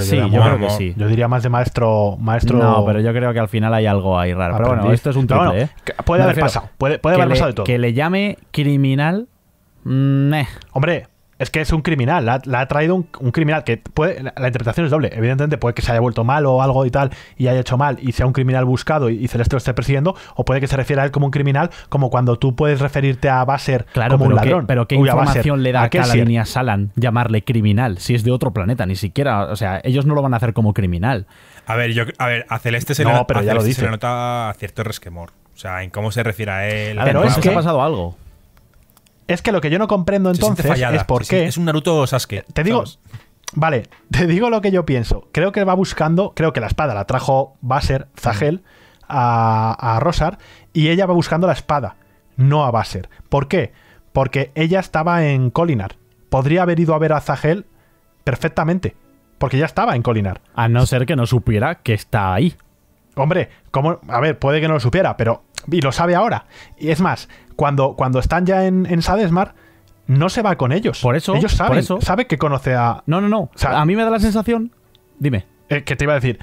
sí, yo, creo que sí. Yo diría más de maestro, maestro. No, pero yo creo que al final hay algo ahí raro. Pero bueno, esto es un triple, ¿eh? Puede haber pasado. Puede, puede haber pasado de todo. Que le llame criminal. Mm, meh. Hombre, es que es un criminal, la, ha traído un, criminal, que puede, la, interpretación es doble, evidentemente puede que se haya vuelto mal o algo y tal, y haya hecho mal, y sea un criminal buscado y, Celeste lo esté persiguiendo, o puede que se refiera a él como un criminal, como cuando tú puedes referirte a Basser como un ladrón. pero ¿qué información le da a la línea Salan llamarle criminal, si es de otro planeta, ni siquiera, o sea, ellos no lo van a hacer como criminal. A ver, yo, a ver, a Celeste se, le, pero lo nota cierto resquemor, o sea, en cómo se refiere a él. pero es que ha pasado algo. Es que lo que yo no comprendo entonces es por qué. Es un Naruto Sasuke. Te digo. Vale, te digo lo que yo pienso. Creo que va buscando. Creo que la espada la trajo Basser, Zagel, a, a Rosar. Y ella va buscando la espada, no a Basser. ¿Por qué? Porque ella estaba en Colinar. Podría haber ido a ver a Zagel perfectamente. Porque ya estaba en Colinar. A no ser que no supiera que está ahí. Hombre, ¿cómo? a ver, puede que no lo supiera, pero y lo sabe ahora. Y es más, cuando, cuando están ya en, Sadesmar, no se va con ellos. Por eso, ellos saben, eso. sabe que conoce a. No, no, no. a mí me da la sensación. Dime. Eh, que te iba a decir.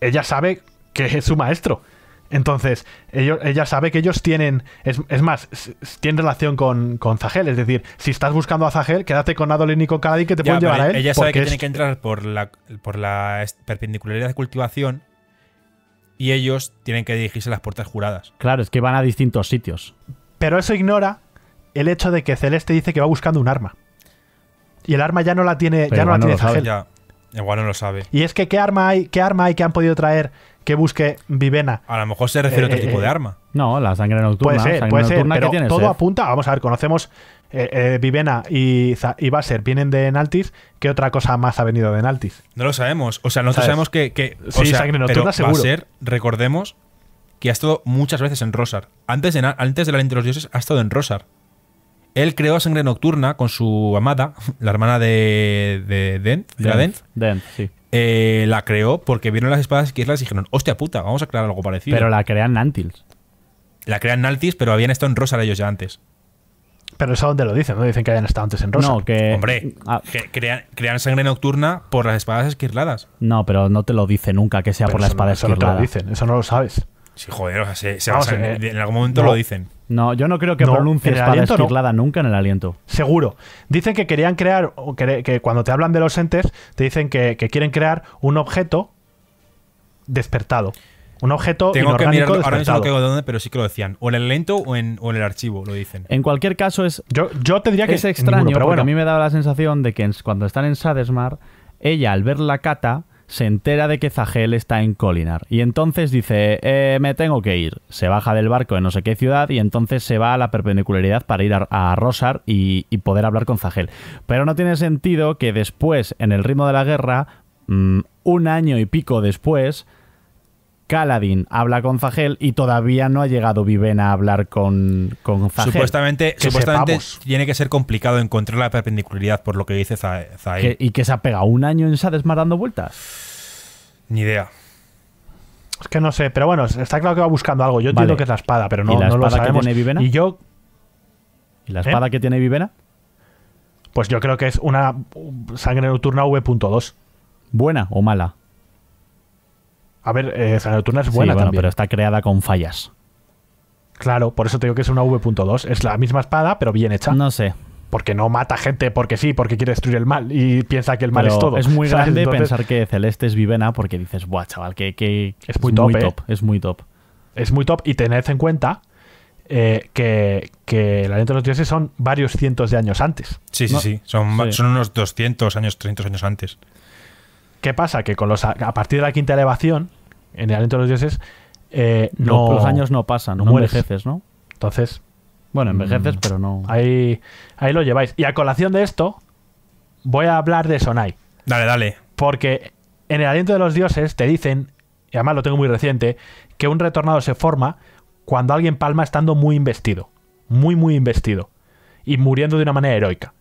Ella sabe que es su maestro. Entonces, ella sabe que ellos tienen. Es, más, tienen relación con, con Zagel. Es decir, si estás buscando a Zagel, quédate con Adolin y con que te pueden llevar a él. Ella sabe que tiene que entrar por la, por la perpendicularidad de cultivación y ellos tienen que dirigirse a las puertas juradas. Claro, es que van a distintos sitios. Pero eso ignora el hecho de que Celeste dice que va buscando un arma. Y el arma ya no la tiene, ya no la tiene igual no lo sabe. Y es que qué arma hay, qué arma hay que han podido traer que busque Vivena. A lo mejor se refiere a otro eh, tipo de eh, arma. No, la sangre nocturna. Puede ser, puede ser, pero todo apunta. Vamos a ver, conocemos eh, eh, Vivena y, y vienen de Naltis, ¿qué otra cosa más ha venido de Naltis? No lo sabemos. O sea, nosotros sabemos que. sí, sangre nocturna, Basser, recordemos que ha estado muchas veces en Rosar. Antes de, antes de la Lente de los Dioses ha estado en Rosar. Él creó Sangre Nocturna con su amada, la hermana de, de Dent? sí. Eh, la creó porque vieron las espadas que y dijeron, hostia puta, vamos a crear algo parecido. Pero la crean Nantils. La crean Naltis, pero habían estado en Rosar ellos ya antes. Pero eso donde lo dicen, no dicen que hayan estado antes en Rosa. No, que. Hombre, ah. crean, sangre nocturna por las espadas esquirladas. No, pero no te lo dice nunca que sea por la espada no, Eso no te lo dicen, eso no lo sabes. Sí, joder, o sea, eh, en, algún momento lo dicen. No, yo no creo que no, pronuncie espada esquirlada nunca en el aliento. Seguro. Dicen que querían crear, que, que cuando te hablan de los entes, te dicen que, que quieren crear un objeto despertado. Un objeto Tengo que mirar ahora no dónde, pero sí que lo decían. O en el lento o en, el archivo, lo dicen. En cualquier caso es... Yo, yo te que ser extraño, pero a mí me daba la sensación de que cuando están en Sadesmar, ella al ver la cata se entera de que Zahel está en Colinar. Y entonces dice, eh, me tengo que ir. Se baja del barco en no sé qué ciudad y entonces se va a la perpendicularidad para ir a, Rosar y, poder hablar con Zahel. Pero no tiene sentido que después, en el ritmo de la guerra, mm, un año y pico después, Caladín habla con Zahel y todavía no ha llegado Vivena a hablar con, con Supuestamente, tiene que ser complicado encontrar la perpendicularidad por lo que dice Zahel. ¿Y que se ha pegado un año en Sadesmar dando vueltas? Ni idea. Es que no sé, pero bueno, está claro que va buscando algo. Yo entiendo que es la espada, pero no, lo Vivena? Y yo. ¿Y la espada ¿Eh? que tiene Vivena? Pues yo creo que es una sangre nocturna V.2. ¿Buena o mala? A ver, eh, es buena pero está creada con fallas. Claro, por eso te digo que es una V.2. Es la misma espada, pero bien hecha. No sé. Porque no mata gente porque sí, porque quiere destruir el mal y piensa que el mal es todo. Es muy grande pensar que Celeste es Vivena porque dices, buah, chaval, que, que es, muy, es top, muy ¿eh? top, Es muy top. Es muy top y tened en cuenta eh, que, la lente de los dioses son varios cientos de años antes. Sí, sí, sí. Son, sí. son unos 200 años, 300 años antes. ¿Qué pasa? Que con los, a partir de la quinta elevación, en el aliento de los dioses, eh, los años no pasan, no, no envejeces, ¿no? Entonces. Bueno, envejeces, mm, pero no. Ahí, ahí lo lleváis. Y a colación de esto, voy a hablar de Sonai. Dale, dale. Porque en el aliento de los dioses te dicen, y además lo tengo muy reciente, que un retornado se forma cuando alguien palma estando muy investido. Muy, muy investido. Y muriendo de una manera heroica.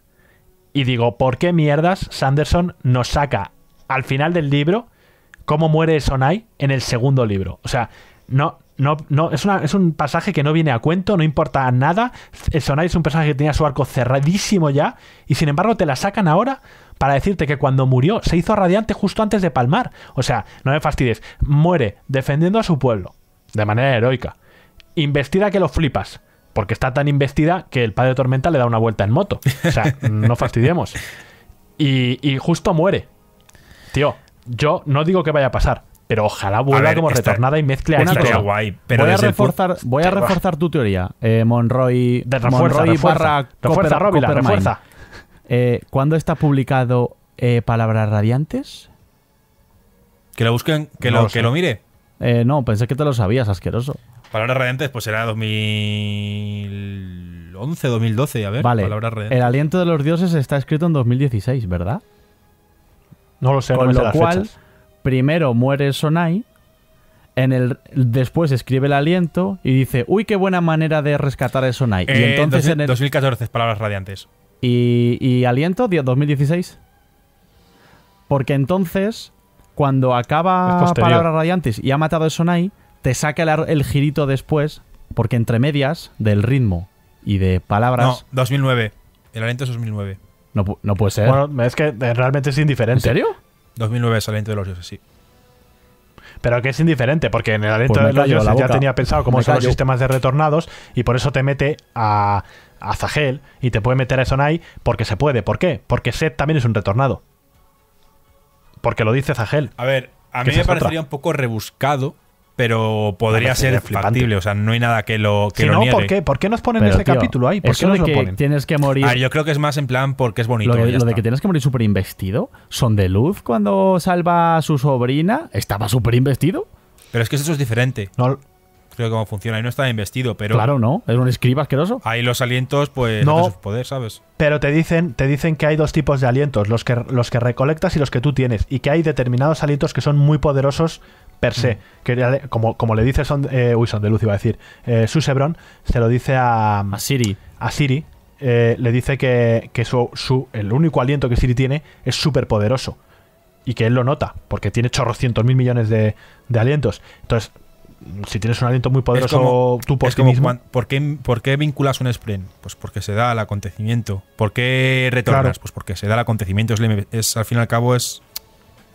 Y digo, ¿por qué mierdas Sanderson nos saca al final del libro, cómo muere Sonai en el segundo libro. O sea, no, no, no, es, es un pasaje que no viene a cuento, no importa nada. Eh, Sonai es un personaje que tenía su arco cerradísimo ya, y sin embargo te la sacan ahora para decirte que cuando murió se hizo radiante justo antes de palmar. O sea, no me fastidies, muere defendiendo a su pueblo, de manera heroica, investida que lo flipas. Porque está tan investida que el padre de Tormenta le da una vuelta en moto. O sea, no fastidiemos. y justo muere. Tío, yo no digo que vaya a pasar, pero ojalá vuelva como retornada y mezcle aquí voy, a reforzar, voy a reforzar tu teoría, eh, Monroy. De Monroy barra eh, ¿Cuándo está publicado eh, Palabras Radiantes? Que lo busquen, que, lo, que lo mire. no, pensé que te lo sabías, asqueroso. Palabras Radiantes, pues era 2011, 2012, a ver. Vale. El aliento de los dioses está escrito en 2016, ¿verdad? No lo sé. Con lo, cual, primero muere Sonai, en el, después escribe el aliento y dice, uy, qué buena manera de rescatar a Sonai. y eh, entonces en el, 2014, palabras radiantes. ¿Y, y aliento? 2016. Porque entonces, cuando acaba palabras radiantes y ha matado a Sonai, te saca el, el girito después, porque entre medias del ritmo y de palabras... No, 2009. El aliento es 2009. No, puede ser. Bueno, es que eh, realmente es indiferente. ¿En serio? 2009 es de los Dioses, sí. Pero que es indiferente, porque en el Aliento pues de los Dioses ya tenía pensado cómo son los sistemas de retornados y por eso te mete a, a Zagel y te puede meter a Sonai porque se puede. ¿Por qué? Porque Set también es un retornado. Porque lo dice Zahel A ver, a mí me parecería un poco rebuscado pero podría ser factible. O sea, no hay nada que lo, que no, ¿por qué? ¿Por qué nos ponen este capítulo ahí? ¿Por qué que Tienes que morir. yo creo que es más en plan porque es bonito. Lo, de, que tienes que morir súper investido. Son de luz cuando salva a su sobrina. Estaba súper investido. Pero es que eso es diferente. No, creo que cómo funciona. Ahí no está investido, pero. Claro, no. Es un escriba asqueroso. Ahí los alientos, pues, no, ¿sabes? Pero te dicen, te dicen que hay dos tipos de alientos: los que, los que recolectas y los que tú tienes. Y que hay determinados alientos que son muy poderosos per se. Mm. Que, como, como le dice eh, Son, de Luz, iba a decir, eh, su Sebron, se lo dice a, a Siri. A Siri eh, le dice que, que su, el único aliento que Siri tiene es súper poderoso. Y que él lo nota, porque tiene cientos, mil millones de, alientos. Entonces, si tienes un aliento muy poderoso tú por ti mismo. ¿por, qué, vinculas un sprint? Pues porque se da el acontecimiento. ¿Por qué retornas? Pues porque se da el acontecimiento. Es, al fin y al cabo es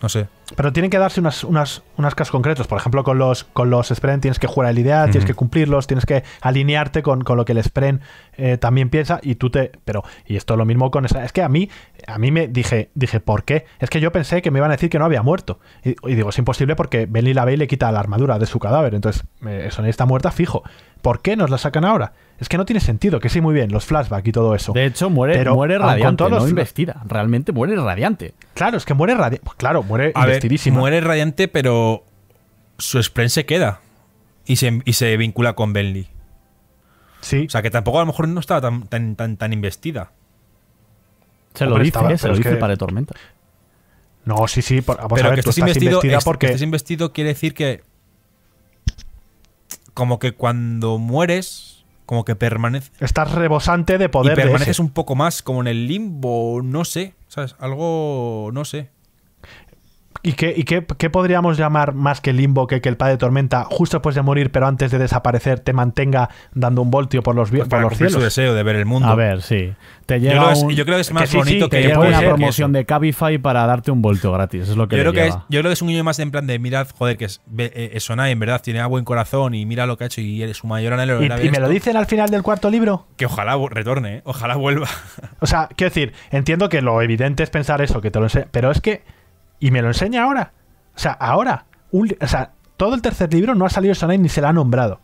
no sé. Pero tienen que darse unas, unas, unas casos concretos. Por ejemplo, con los, con los Spren tienes que jugar el ideal, tienes que cumplirlos, tienes que alinearte con, con lo que el Spren eh, también piensa y tú te. Pero, y esto es lo mismo con esa. Es que a mí, a mí me dije, dije, ¿por qué? Es que yo pensé que me iban a decir que no había muerto. Y, digo, es imposible porque Benny la ve le quita la armadura de su cadáver. Entonces, eh, eso está muerta fijo. ¿Por qué nos la sacan ahora? Es que no tiene sentido, que sí, muy bien, los flashbacks y todo eso. De hecho, muere, pero muere radiante, no investida. Realmente muere radiante. Claro, es que muere radiante. Pues claro, muere a muere radiante, pero su sprint se queda. Y se, vincula con Bentley. Sí. O sea, que tampoco a lo mejor no estaba tan, tan, investida. Se lo dice, eh, se lo dice para de Tormenta. No, sí, sí. vamos a tú estás investida porque... Que estés investido quiere decir que... Como que cuando mueres como que permanece. Estás rebosante de poder. Y permaneces un poco más, como en el limbo, no sé. ¿Sabes? Algo. No sé. ¿Y, qué, qué, podríamos llamar más que limbo que que el padre de tormenta, justo después de morir, pero antes de desaparecer, te mantenga dando un voltio por los, pues cielos? por los cielos? su deseo de ver el mundo. A ver, sí. Te lleva yo, creo, que es más bonito que, una promoción de Cabify para darte un voltio gratis. es lo que yo, creo que es, yo creo que es un niño más en plan de mirad, joder, que es, eh, eh, Sonai en verdad tiene buen corazón y mira lo que ha hecho y su mayor anhelo. ¿Y, y me lo dicen al final del cuarto libro? Que ojalá retorne, eh, ojalá vuelva. O sea, quiero decir, entiendo que lo evidente es pensar eso, que te lo sé, pero es que y me lo enseña ahora. O sea, ahora. o sea, todo el tercer libro no ha salido Sonai ni se la ha nombrado.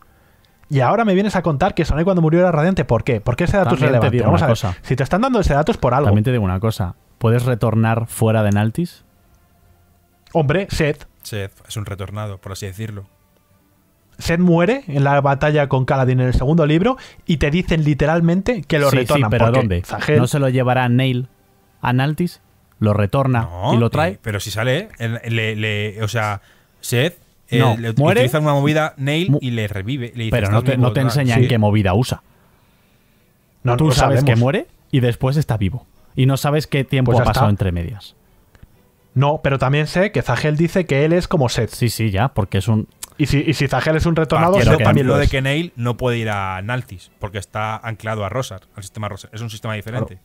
Y ahora me vienes a contar que Sonai cuando murió era radiante. ¿Por qué? ¿Por qué ese dato es relevante? Si te están dando ese dato es por algo. También te digo una cosa. ¿Puedes retornar fuera de Naltis? Hombre, Seth. Seth es un retornado, por así decirlo. Seth muere en la batalla con Kaladin en el segundo libro y te dicen literalmente que lo retornan. pero ¿dónde? ¿No se lo llevará Nail a Naltis? lo retorna y lo trae. Eh, pero si sale, o sea, Seth eh, le, muere, utiliza una movida Nail y le revive. pero no te, enseñan qué movida usa. Tú sabes que muere y después está vivo. Y no sabes qué tiempo pues ha pasado entre medias. No, pero también sé que Zagel dice que él es como Seth. Sí, sí, ya, porque es un. Y si, Zagel es un retornado, Seth también lo, de que Nail no puede ir a Naltis, porque está anclado a Rosar, al sistema Rosar. Es un sistema diferente.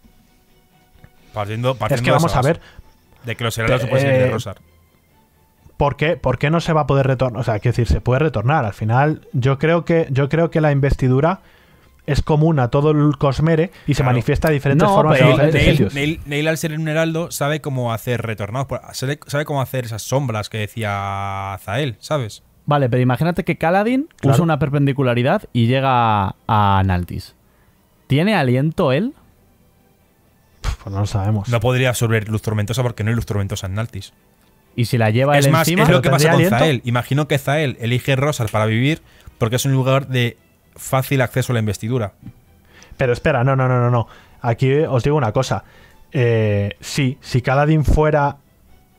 Partiendo, es que vamos a ver. De que los será eh, de eh, Rosar. ¿Por qué, ¿por qué, no se va a poder retornar? O sea, quiero decir, se puede retornar. Al final, yo creo que, yo creo que la investidura es común a todo el cosmere y se manifiesta de diferentes formas Neil, Neil, al ser un heraldo, sabe cómo hacer retornados, sabe, cómo hacer esas sombras que decía Zael, ¿sabes? Vale, pero imagínate que Kaladin usa una perpendicularidad y llega a, Naltis. ¿Tiene aliento él? Pues no lo sabemos. No podría absorber luz tormentosa porque no hay luz tormentosa en Naltis. Y si la lleva es más, es lo que pasa con Zael. Imagino que Zael elige Rosas para vivir porque es un lugar de fácil acceso a la investidura. Pero espera, no, no, no, no, no. Aquí os digo una cosa. Eh, sí, si Caladín fuera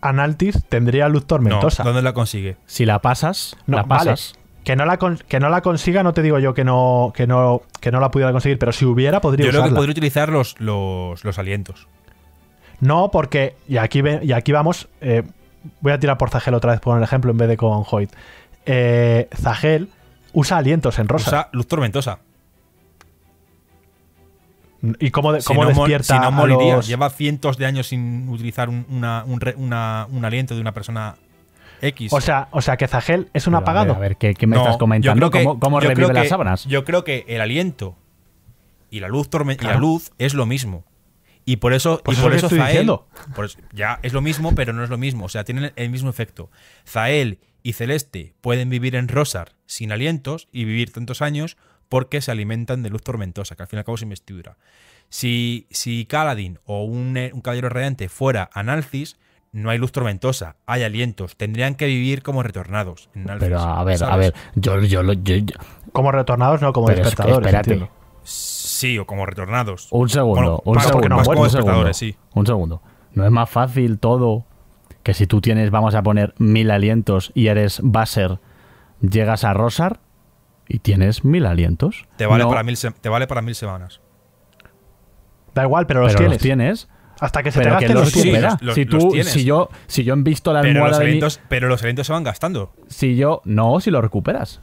Analtis, tendría luz tormentosa. ¿Dónde la consigue? Si la pasas, no, la pasas. Que no, la consiga, no te digo yo que no, que no, no la pudiera conseguir, pero si hubiera, podría Yo creo que podría utilizar los, alientos. No, porque. Y aquí, y aquí vamos. Eh, voy a tirar por Zagel otra vez por el ejemplo en vez de con Hoyt. Eh, Zagel usa alientos en rosa. Usa luz tormentosa. ¿Y cómo, despierta? Si no moriría, lleva cientos de años sin utilizar un aliento de una persona o sea, o sea que Zahel es un apagado. A ver, ¿qué, me estás comentando? ¿Cómo, cómo revive las sábanas? Yo creo que el aliento y la luz, la luz es lo mismo. Y por eso, pues y por eso, ya es lo mismo, pero no es lo mismo. O sea, tienen el mismo efecto. Zael y Celeste pueden vivir en Rosar sin alientos y vivir tantos años porque se alimentan de luz tormentosa, que al fin y al cabo es investidura. Si, si Caladin o un, un caballero radiante fuera Analcis, no hay luz tormentosa, hay alientos, tendrían que vivir como retornados. pero a ver, a ver, yo, yo, Como retornados, no como despertadores. Espérate. Sí, o como retornados. Un segundo, un, segundo no, un, sí. un segundo. No es más fácil todo que si tú tienes, vamos a poner mil alientos y eres ser, llegas a Rosar y tienes mil alientos. Te vale, para, mil te vale para mil semanas. Da igual, pero tienes. Los tienes hasta que se pero te gasten los, si tú, si yo, si yo he visto la pero pero los eventos se van gastando. Si yo, no, si lo recuperas.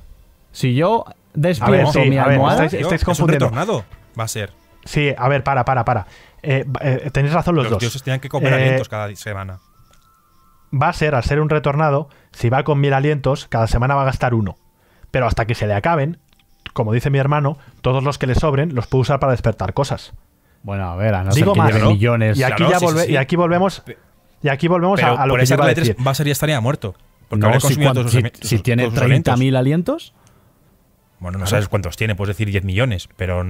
Si yo despierto mi almohada, estáis, retornado va a ser. Sí, a ver, para, para, para. Eh, eh, tenéis razón los, dos. Los dioses tienen que comer eh, alientos cada semana. Va a ser, al ser un retornado, si va con mil alientos, cada semana va a gastar uno. Pero hasta que se le acaben, como dice mi hermano, todos los que le sobren los puedo usar para despertar cosas. Bueno, a ver, a no Digo ser millones. Y aquí, y aquí volvemos, y aquí volvemos a, lo por que iba a decir. ya estaría muerto. Porque no, si, cuan, si, si, tiene 30.000 alientos. Bueno, no sabes cuántos tiene, puedes decir 10 millones, pero.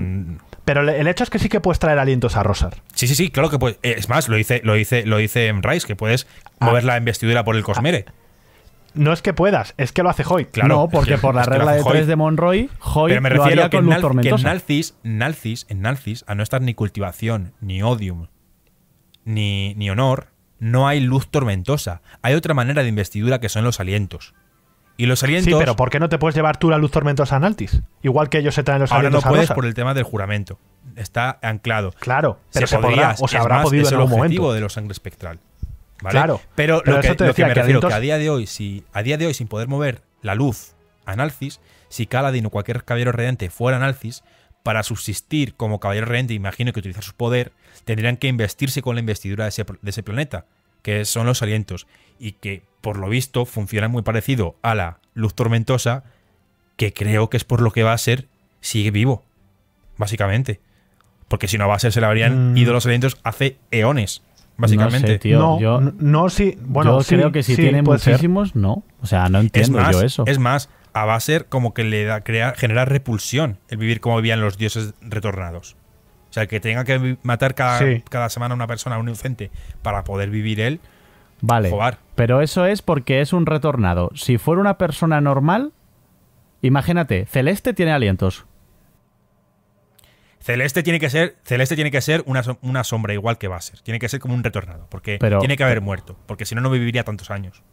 Pero el hecho es que sí que puedes traer alientos a Rosar. Sí, sí, sí, claro que puedes. Eh, es más, lo dice, lo dice, lo dice Rice, que puedes ah. mover la investidura por el ah. Cosmere no es que puedas, es que lo hace Hoy. Claro, no, porque por la regla de tres de Monroy, Hoy Pero me refiero con luz tormentosa. en Nalcis, a no estar ni cultivación, ni odium, ni, ni honor, no hay luz tormentosa. Hay otra manera de investidura que son los alientos. Y los alientos. Sí, pero ¿por qué no te puedes llevar tú la luz tormentosa a Naltis? Igual que ellos se traen los alientos. Ahora no puedes por el tema del juramento. Está anclado. Claro, pero se, o se habrá podido es el objetivo de los sangre espectral. Claro. Pero, lo, que, lo me refiero, que a día de hoy, si a día de hoy, sin poder mover la luz a Analcis, si Caladin o cualquier caballero redente fuera Analcis, para subsistir como caballero redente, imagino que utilizar su poder, tendrían que investirse con la investidura de ese, planeta, que son los alientos, y que, por lo visto, funcionan muy parecido a la luz tormentosa, que creo que es por lo que va a ser, sigue vivo, básicamente. Porque si no va a ser, se le habrían mm. ido los alientos hace eones básicamente. No, yo, bueno, creo que si tiene muchísimos, no. O sea, no entiendo yo eso. Es más, a ser como que le da, crea, genera repulsión el vivir como vivían los dioses retornados. O sea, que tenga que matar cada, semana a una persona, a un inocente, para poder vivir él. Vale. Pero eso es porque es un retornado. Si fuera una persona normal, imagínate, Celeste tiene alientos. Celeste tiene que ser, Celeste tiene que ser una, sombra igual que va a ser. Tiene que ser como un retornado. Porque tiene que haber muerto. Porque si no, no viviría tantos años.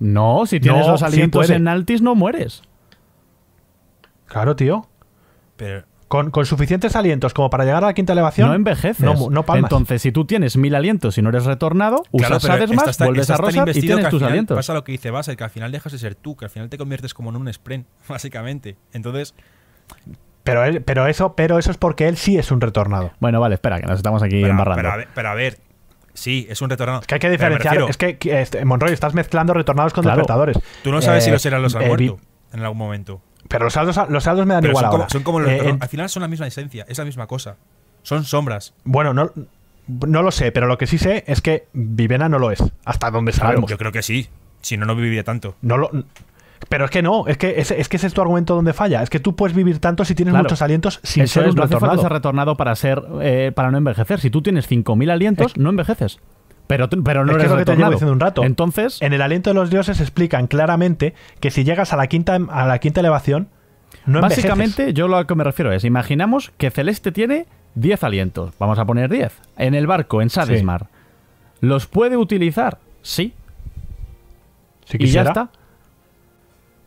No, si tienes los alientos en Altis, no mueres. Claro, tío. Pero. Con, suficientes alientos como para llegar a la quinta elevación. No envejeces. No, no Entonces, si tú tienes mil alientos y no eres retornado, claro, usas Hades más, vuelves a y tienes tus alientos. Pasa lo que dice Basel, que al final dejas de ser tú, que al final te conviertes como en un sprint, básicamente. Entonces, pero, él, pero, eso, pero eso es porque él sí es un retornado. Bueno, vale, espera, que nos estamos aquí embarrando. Pero a, ver, pero sí, es un retornado. Es que hay que diferenciar. Es que, en este, Monroy, estás mezclando retornados con despertadores. Tú no sabes si eh, los eran los han eh, en algún momento. Pero los saldos, los saldos me dan igual ahora. Eh, al final son la misma esencia, es la misma cosa. Son sombras. Bueno, no, no lo sé, pero lo que sí sé es que Vivena no lo es. Hasta donde sabemos. yo creo que sí. Si no, no viviría tanto. No lo. Pero es que no, es que, es, que ese es tu argumento donde falla. Es que tú puedes vivir tanto si tienes muchos alientos sin ser un no retornado. retornado para, ser, eh, para no envejecer. Si tú tienes 5.000 alientos, no envejeces. Pero, pero no es lo que te un rato. Entonces, en el aliento de los dioses explican claramente que si llegas a la quinta, a la quinta elevación, no Básicamente, yo lo que me refiero es, imaginamos que Celeste tiene 10 alientos. Vamos a poner 10. En el barco, en Sadismar. ¿Los puede utilizar? Sí. y ya está.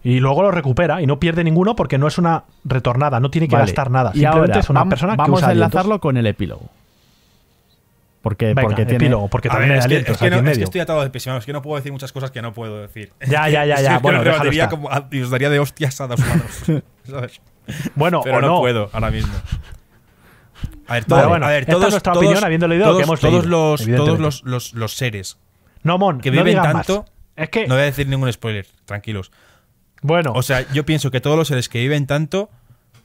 Y luego lo recupera y no pierde ninguno porque no es una retornada, no tiene que gastar nada. Simplemente es una persona que Vamos a enlazarlo con el epílogo. Porque, porque tiene... epílogo, porque también es, que, es, que estoy atado de pesimismo, es que no puedo decir muchas cosas que no puedo decir. Ya, ya, ya, ya. bueno, y os daría de hostias a dos manos. ¿sabes? Bueno, Pero no, puedo ahora mismo. A ver, todo, todos, nuestra opinión habiendo leído todos, que hemos leído, los, todos los, seres no, Mon, que viven tanto. Es que no voy a decir ningún spoiler, tranquilos. Bueno. O sea, yo pienso que todos los seres que viven tanto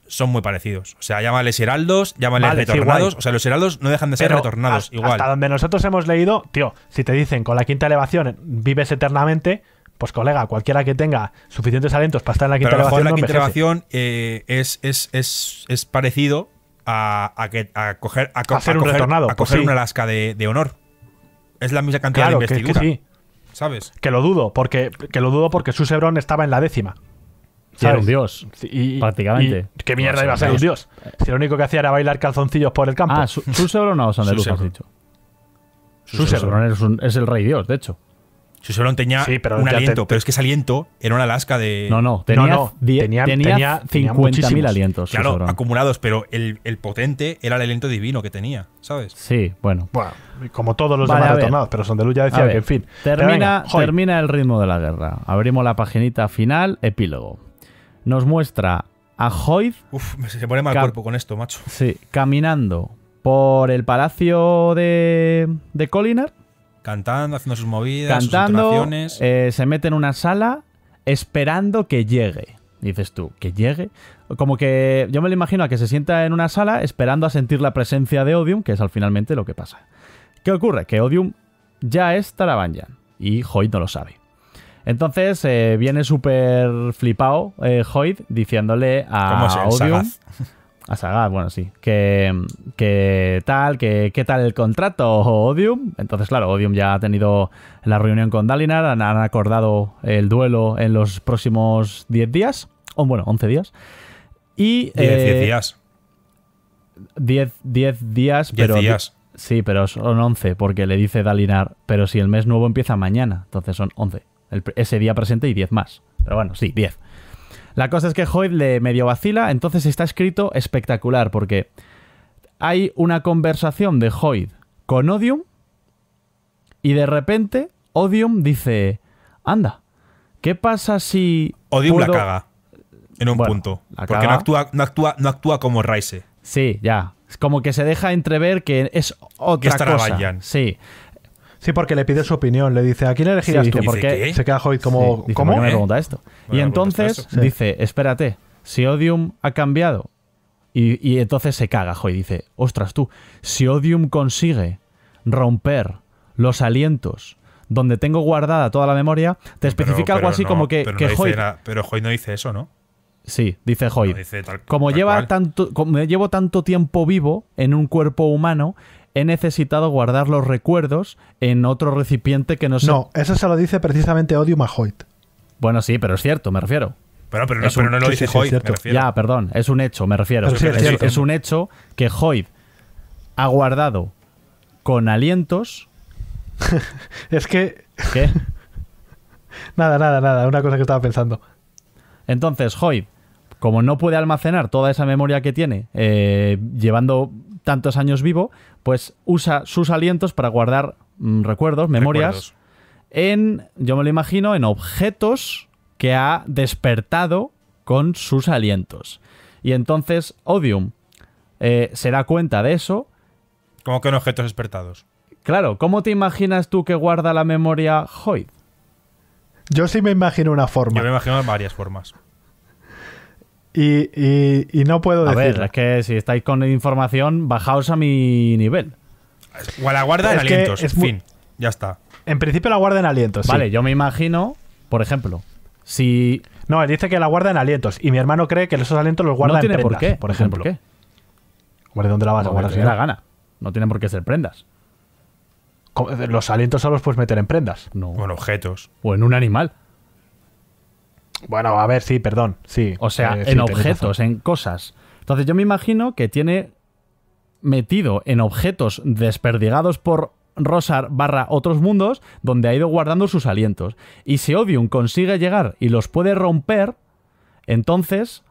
son muy parecidos. O sea, llámales heraldos, llámales retornados. o sea, los heraldos no dejan de ser retornados. igual. Hasta donde nosotros hemos leído, tío, si te dicen con la quinta elevación vives eternamente, pues colega, cualquiera que tenga suficientes alientos para estar en la quinta elevación. Eh, es, es, parecido a, que, a coger, un retornado, a pues coger una lasca de, honor. Es la misma cantidad de investidura. sí. ¿Sabes? Que lo dudo, porque, que lo dudo porque Susebron estaba en la décima. era un dios, y, prácticamente. ¿Qué mierda iba a ser un dios? Si lo único que hacía era bailar calzoncillos por el campo. Ah, Susebron no, son has dicho. Susebron es, es el rey dios, de hecho. Si tenía un aliento, pero es que ese aliento era una Alaska de. No, no, tenía, 50.000 alientos. Claro, acumulados, pero el, potente era el aliento divino que tenía, ¿sabes? Sí, bueno. como todos los demás retornados, pero ya decía que, en fin. Termina, termina el ritmo de la guerra. Abrimos la paginita final, epílogo. Nos muestra a Hoyd. Uf, se pone mal cuerpo con esto, macho. Sí, caminando por el palacio de, de Cantando, haciendo sus movidas, sus eh, se mete en una sala esperando que llegue. Dices tú, que llegue. Como que yo me lo imagino a que se sienta en una sala esperando a sentir la presencia de Odium, que es al finalmente lo que pasa. ¿Qué ocurre? Que Odium ya es Tarabanjan y Hoyt no lo sabe. Entonces eh, viene súper flipado eh, diciéndole a Odium. A Sagat, bueno, sí. Que, tal, que qué tal el contrato Odium. Entonces, claro, Odium ya ha tenido la reunión con Dalinar, han, acordado el duelo en los próximos 10 días, o bueno, 11 días. Y, 10, eh, días. 10, 10 días, pero... días. Sí, pero son 11, porque le dice Dalinar, pero si el mes nuevo empieza mañana, entonces son 11. ese día presente y 10 más. Pero bueno, sí, 10. La cosa es que Hoyt le medio vacila, entonces está escrito espectacular, porque hay una conversación de Hoyt con Odium y de repente Odium dice, anda, ¿qué pasa si... Odium la caga en un punto, porque no actúa, no, actúa, no actúa como Raise. Sí, ya. Es como que se deja entrever que es otra cosa. Sí. Sí, porque le pide su opinión, le dice, ¿a quién elegirías tú? Porque se queda Hoyt como, ¿cómo? me pregunta esto? y entonces dice, espérate, si Odium ha cambiado, y, entonces se caga Hoyt, dice, ostras tú, si Odium consigue romper los alientos donde tengo guardada toda la memoria, te especifica algo así como que, pero no pero Hoyt no dice eso, ¿no? Sí, dice Hoyt. como, lleva tanto, como llevo tanto tiempo vivo en un cuerpo humano, he necesitado guardar los recuerdos en otro recipiente que no sé. No, eso se lo dice precisamente Odium a Bueno, sí, pero es cierto, me refiero. Pero, pero, no, lo dice Ya, perdón, es un hecho, me refiero. es, un hecho que Hoyt ha guardado con alientos. es que. ¿Qué? nada, nada, nada, una cosa que estaba pensando. Entonces, Hoyt, como no puede almacenar toda esa memoria que tiene, eh, llevando tantos años vivo, pues usa sus alientos para guardar mm, recuerdos, memorias, en, yo me lo imagino, en objetos que ha despertado con sus alientos. Y entonces Odium eh, se da cuenta de eso. Como que en objetos despertados. Claro, ¿cómo te imaginas tú que guarda la memoria Hoyd? Yo sí me imagino una forma. Yo me imagino varias formas. Y, no puedo decir. A ver, es que si estáis con información, bajaos a mi nivel. O a la guarda en alientos, es fin. Ya está. En principio la guarda en alientos. Vale, yo me imagino, por ejemplo, si. No, él dice que la guarda en alientos. Y mi hermano cree que esos alientos los guarda en prendas, por qué, por ejemplo. ¿Por qué? ¿dónde la vas a guardar? Si la gana. No tienen por qué ser prendas. Los alientos solo los puedes meter en prendas. No. O en objetos. O en un animal. Bueno, a ver, sí, perdón, sí. O sea, eh, en objetos, en cosas. Entonces yo me imagino que tiene metido en objetos desperdigados por Rosar barra otros mundos donde ha ido guardando sus alientos. Y si Odium consigue llegar y los puede romper, entonces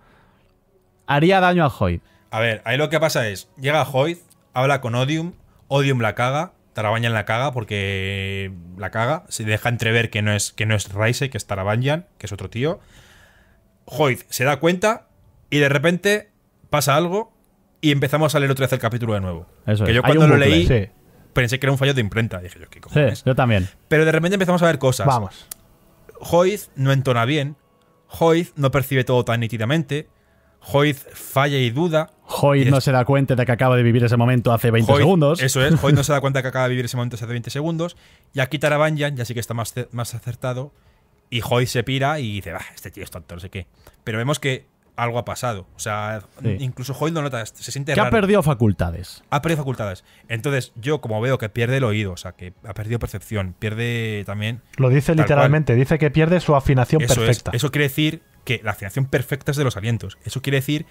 haría daño a Hoyt. A ver, ahí lo que pasa es, llega Hoyt, habla con Odium, Odium la caga, Tarabanyan la caga porque la caga. Se deja entrever que no es, que no es Raise, que es Tarabanyan, que es otro tío. Hoyt se da cuenta y de repente pasa algo y empezamos a leer otra vez el capítulo de nuevo. que yo cuando lo leí pensé que era un fallo de imprenta. Dije yo, ¿qué cojones? Sí, yo también. Pero de repente empezamos a ver cosas. Vamos. Hoyt no entona bien. Hoyt no percibe todo tan nítidamente. Joy falla y duda. Joy no se da cuenta de que acaba de vivir ese momento hace 20 segundos. Eso es, Joy no se da cuenta de que acaba de vivir ese momento hace 20 segundos. Y aquí Tarabanyan ya sí que está más, más acertado. Y Joy se pira y dice, va este tío es tonto, no sé qué. Pero vemos que algo ha pasado. O sea, incluso Joy no nota, se siente Que ha perdido facultades. Ha perdido facultades. Entonces, yo como veo que pierde el oído, o sea, que ha perdido percepción, pierde también... Lo dice literalmente, dice que pierde su afinación perfecta. Eso quiere decir que la afinación perfecta es de los alientos. Eso quiere decir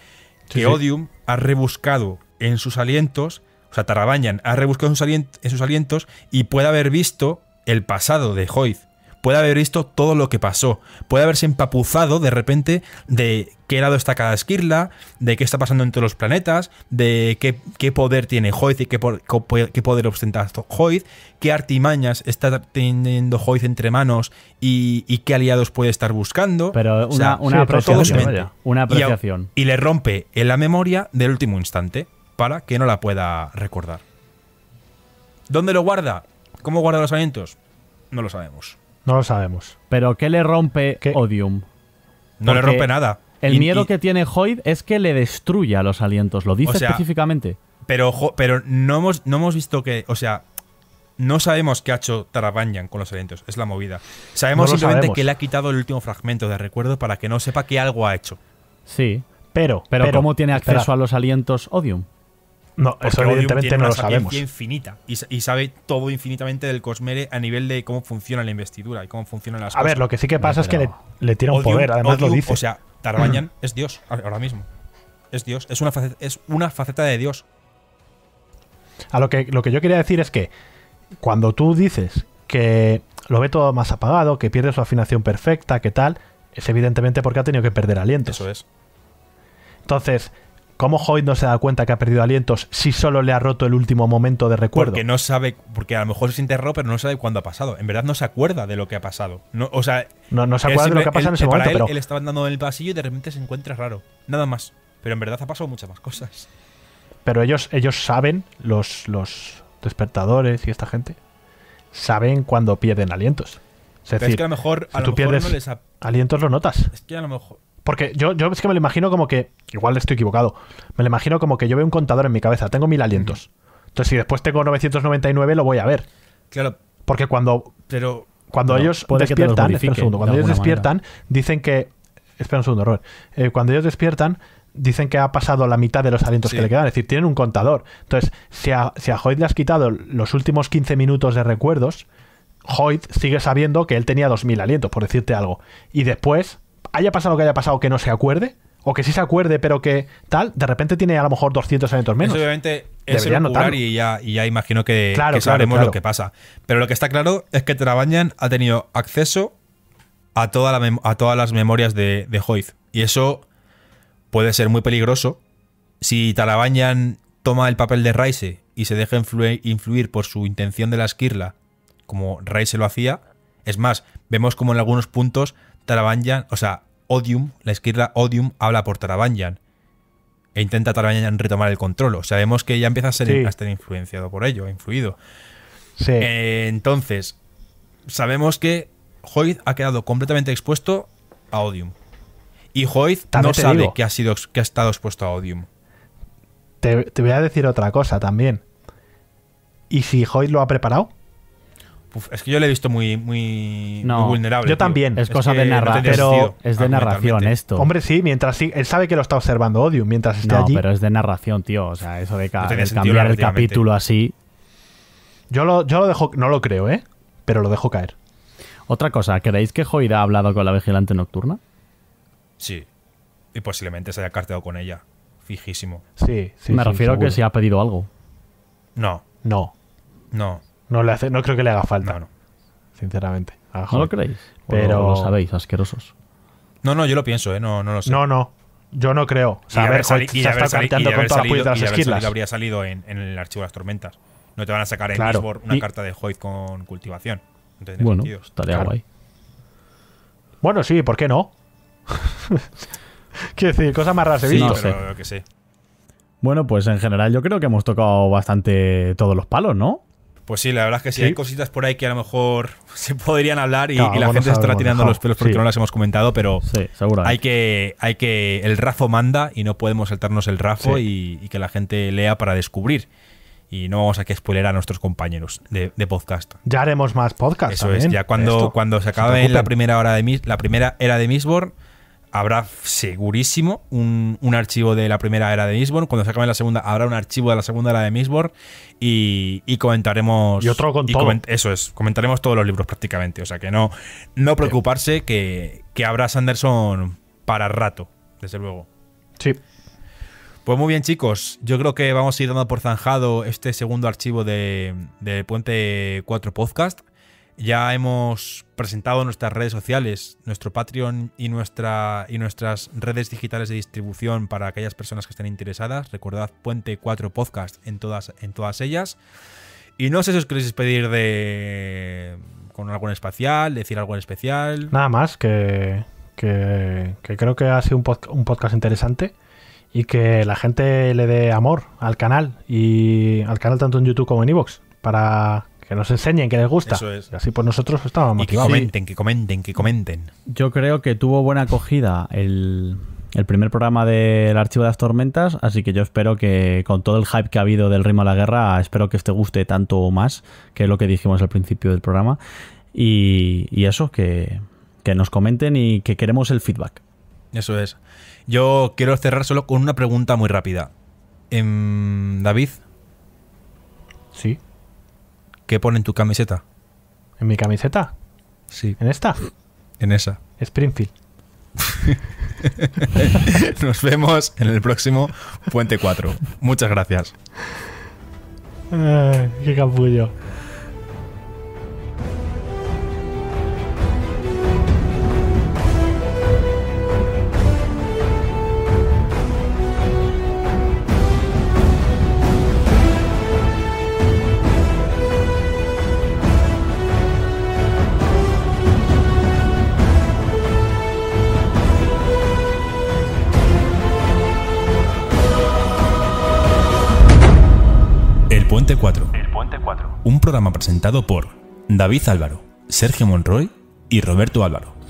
que Odium ha rebuscado en sus alientos, o sea, Tarabañan ha rebuscado en sus, alientos, en sus alientos y puede haber visto el pasado de Hoyt puede haber visto todo lo que pasó, puede haberse empapuzado de repente de qué lado está cada esquirla, de qué está pasando entre los planetas, de qué, poder tiene Hoyt y qué, poder ostenta Hoyt, qué artimañas está teniendo Hoyt entre manos y, qué aliados puede estar buscando. Pero una, apreciación. Y, le rompe en la memoria del último instante para que no la pueda recordar. ¿Dónde lo guarda? ¿Cómo guarda los alimentos? No lo sabemos. No lo sabemos. Pero ¿qué le rompe Odium? No le rompe nada. El miedo que tiene Hoid es que le destruya los alientos, lo dice específicamente. Pero, no, hemos, no hemos visto que. O sea, no sabemos qué ha hecho Tarabanyan con los alientos, es la movida. Sabemos simplemente que le ha quitado el último fragmento de recuerdo para que no sepa que algo ha hecho. Sí. Pero, pero, ¿cómo tiene acceso a los alientos Odium? No, eso evidentemente no lo sabemos. infinita y, sabe todo infinitamente del Cosmere a nivel de cómo funciona la investidura y cómo funcionan las cosas. A ver, lo que sí que pasa es que le, le tira un poder, además lo dice. O sea, Tarbañan es Dios ahora mismo. Es Dios, es una faceta, es una faceta de Dios. A lo que, lo que yo quería decir es que cuando tú dices que lo ve todo más apagado, que pierde su afinación perfecta, que tal, es evidentemente porque ha tenido que perder aliento. Eso es. Entonces, ¿Cómo Hoyt no se da cuenta que ha perdido alientos si solo le ha roto el último momento de recuerdo? Porque no sabe, porque a lo mejor se siente pero no sabe cuándo ha pasado. En verdad no se acuerda de lo que ha pasado. No, o sea, no, se acuerda de lo que ha pasado en ese momento. Él, él estaba andando en el pasillo y de repente se encuentra raro. Nada más. Pero en verdad ha pasado muchas más cosas. Pero ellos, ellos saben, los, los despertadores y esta gente, saben cuándo pierden alientos. Es, decir, a lo mejor, a tú mejor no alientos lo notas. Es que a lo mejor porque yo, yo es que me lo imagino como que, igual estoy equivocado, me lo imagino como que yo veo un contador en mi cabeza, tengo mil alientos. Entonces, si después tengo 999, lo voy a ver. Claro. Porque cuando, pero, cuando ellos despiertan, espera un segundo, cuando ellos despiertan, dicen que. Espera un segundo, Robert. Eh, cuando ellos despiertan, dicen que ha pasado la mitad de los alientos que le quedan. Es decir, tienen un contador. Entonces, si a, si a Hoyt le has quitado los últimos 15 minutos de recuerdos, Hoyt sigue sabiendo que él tenía 2.000 alientos, por decirte algo. Y después haya pasado lo que haya pasado, que no se acuerde, o que sí se acuerde, pero que tal, de repente tiene a lo mejor 200 años menos. Eso obviamente es el y ya, y ya imagino que, sabremos lo que pasa. Pero lo que está claro es que Trabañan ha tenido acceso a, todas las memorias de, de Hoyt. Y eso puede ser muy peligroso. Si Talabañan toma el papel de Raise y se deja influir, por su intención de la esquirla, como Raise lo hacía, es más, vemos como en algunos puntos Tarabanyan, o sea, Odium, la izquierda Odium habla por Tarabanyan e intenta Tarabanyan retomar el control. Sabemos que ya empieza a ser, influenciado por ello, influido. Sí. Eh, entonces, sabemos que Hoyt ha quedado completamente expuesto a Odium. Y Hoyt no sabe que ha, sido, que ha estado expuesto a Odium. Te, te voy a decir otra cosa también. ¿Y si Hoyt lo ha preparado? es que yo le he visto muy, muy, vulnerable. Yo también. Es, cosa de narración. pero es de ah, narración esto. Hombre, sí, mientras sí, él sabe que lo está observando Odium mientras está no, pero es de narración, tío. O sea, eso de, cambiar el capítulo así. Yo lo, yo lo dejo, no lo creo, ¿eh? Pero lo dejo caer. Otra cosa, ¿creéis que Joira ha hablado con la vigilante nocturna? Sí. Y posiblemente se haya carteado con ella. Fijísimo. Sí, sí. Me refiero a que si ha pedido algo. No. No. No. No, le hace, no creo que le haga falta. No, Sinceramente. Ah, ¿No lo creéis? Pero... lo sabéis, asquerosos. No, no, yo lo pienso, ¿eh? No, no lo sé. No, no. Yo no creo. O y a ver, está con todas las habría salido en, el archivo de las tormentas. No te van a sacar en claro. una carta de Hoyt con cultivación. bueno, Bueno, sí, ¿por qué no? Quiero decir, cosas más raras no sé. Bueno, pues en general yo creo que hemos tocado bastante todos los palos, ¿no? Pues sí, la verdad es que sí, hay cositas por ahí que a lo mejor se podrían hablar y, la gente estará tirando los pelos porque no las hemos comentado, pero hay, que, hay que. El rafo manda y no podemos saltarnos el rafo y, que la gente lea para descubrir. Y no vamos a que spoiler a nuestros compañeros de, podcast. Ya haremos más podcast. Eso es, ya cuando, cuando se acabe la primera hora de la primera era de Misborn habrá segurísimo un, archivo de la primera era de Misborn Cuando se acabe la segunda, habrá un archivo de la segunda era de Misborn Y, comentaremos. Y otro con todo. eso es, comentaremos todos los libros prácticamente. O sea que no, no preocuparse que, habrá Sanderson para rato, desde luego. Sí. Pues muy bien, chicos. Yo creo que vamos a ir dando por zanjado este segundo archivo de, de Puente 4 Podcast. Ya hemos presentado nuestras redes sociales, nuestro Patreon y, y nuestras redes digitales de distribución para aquellas personas que estén interesadas. Recordad Puente 4 Podcast en todas, en todas ellas. Y no sé si os queréis pedir de. con algo en decir algo en especial. Nada más, que, que, creo que ha sido un, podcast interesante y que la gente le dé amor al canal y al canal tanto en YouTube como en Evox para que nos enseñen, que les gusta. Eso es. así pues nosotros estábamos motivados. que comenten, que comenten, que comenten. Yo creo que tuvo buena acogida el, primer programa del Archivo de las Tormentas, así que yo espero que con todo el hype que ha habido del ritmo a la guerra, espero que este guste tanto o más que lo que dijimos al principio del programa. Y, eso, que, que nos comenten y que queremos el feedback. Eso es. Yo quiero cerrar solo con una pregunta muy rápida. Em, David. Sí. ¿Qué pone en tu camiseta? ¿En mi camiseta? Sí. ¿En esta? En esa. Springfield. Nos vemos en el próximo Puente 4. Muchas gracias. qué capullo. presentado por David Álvaro, Sergio Monroy y Roberto Álvaro.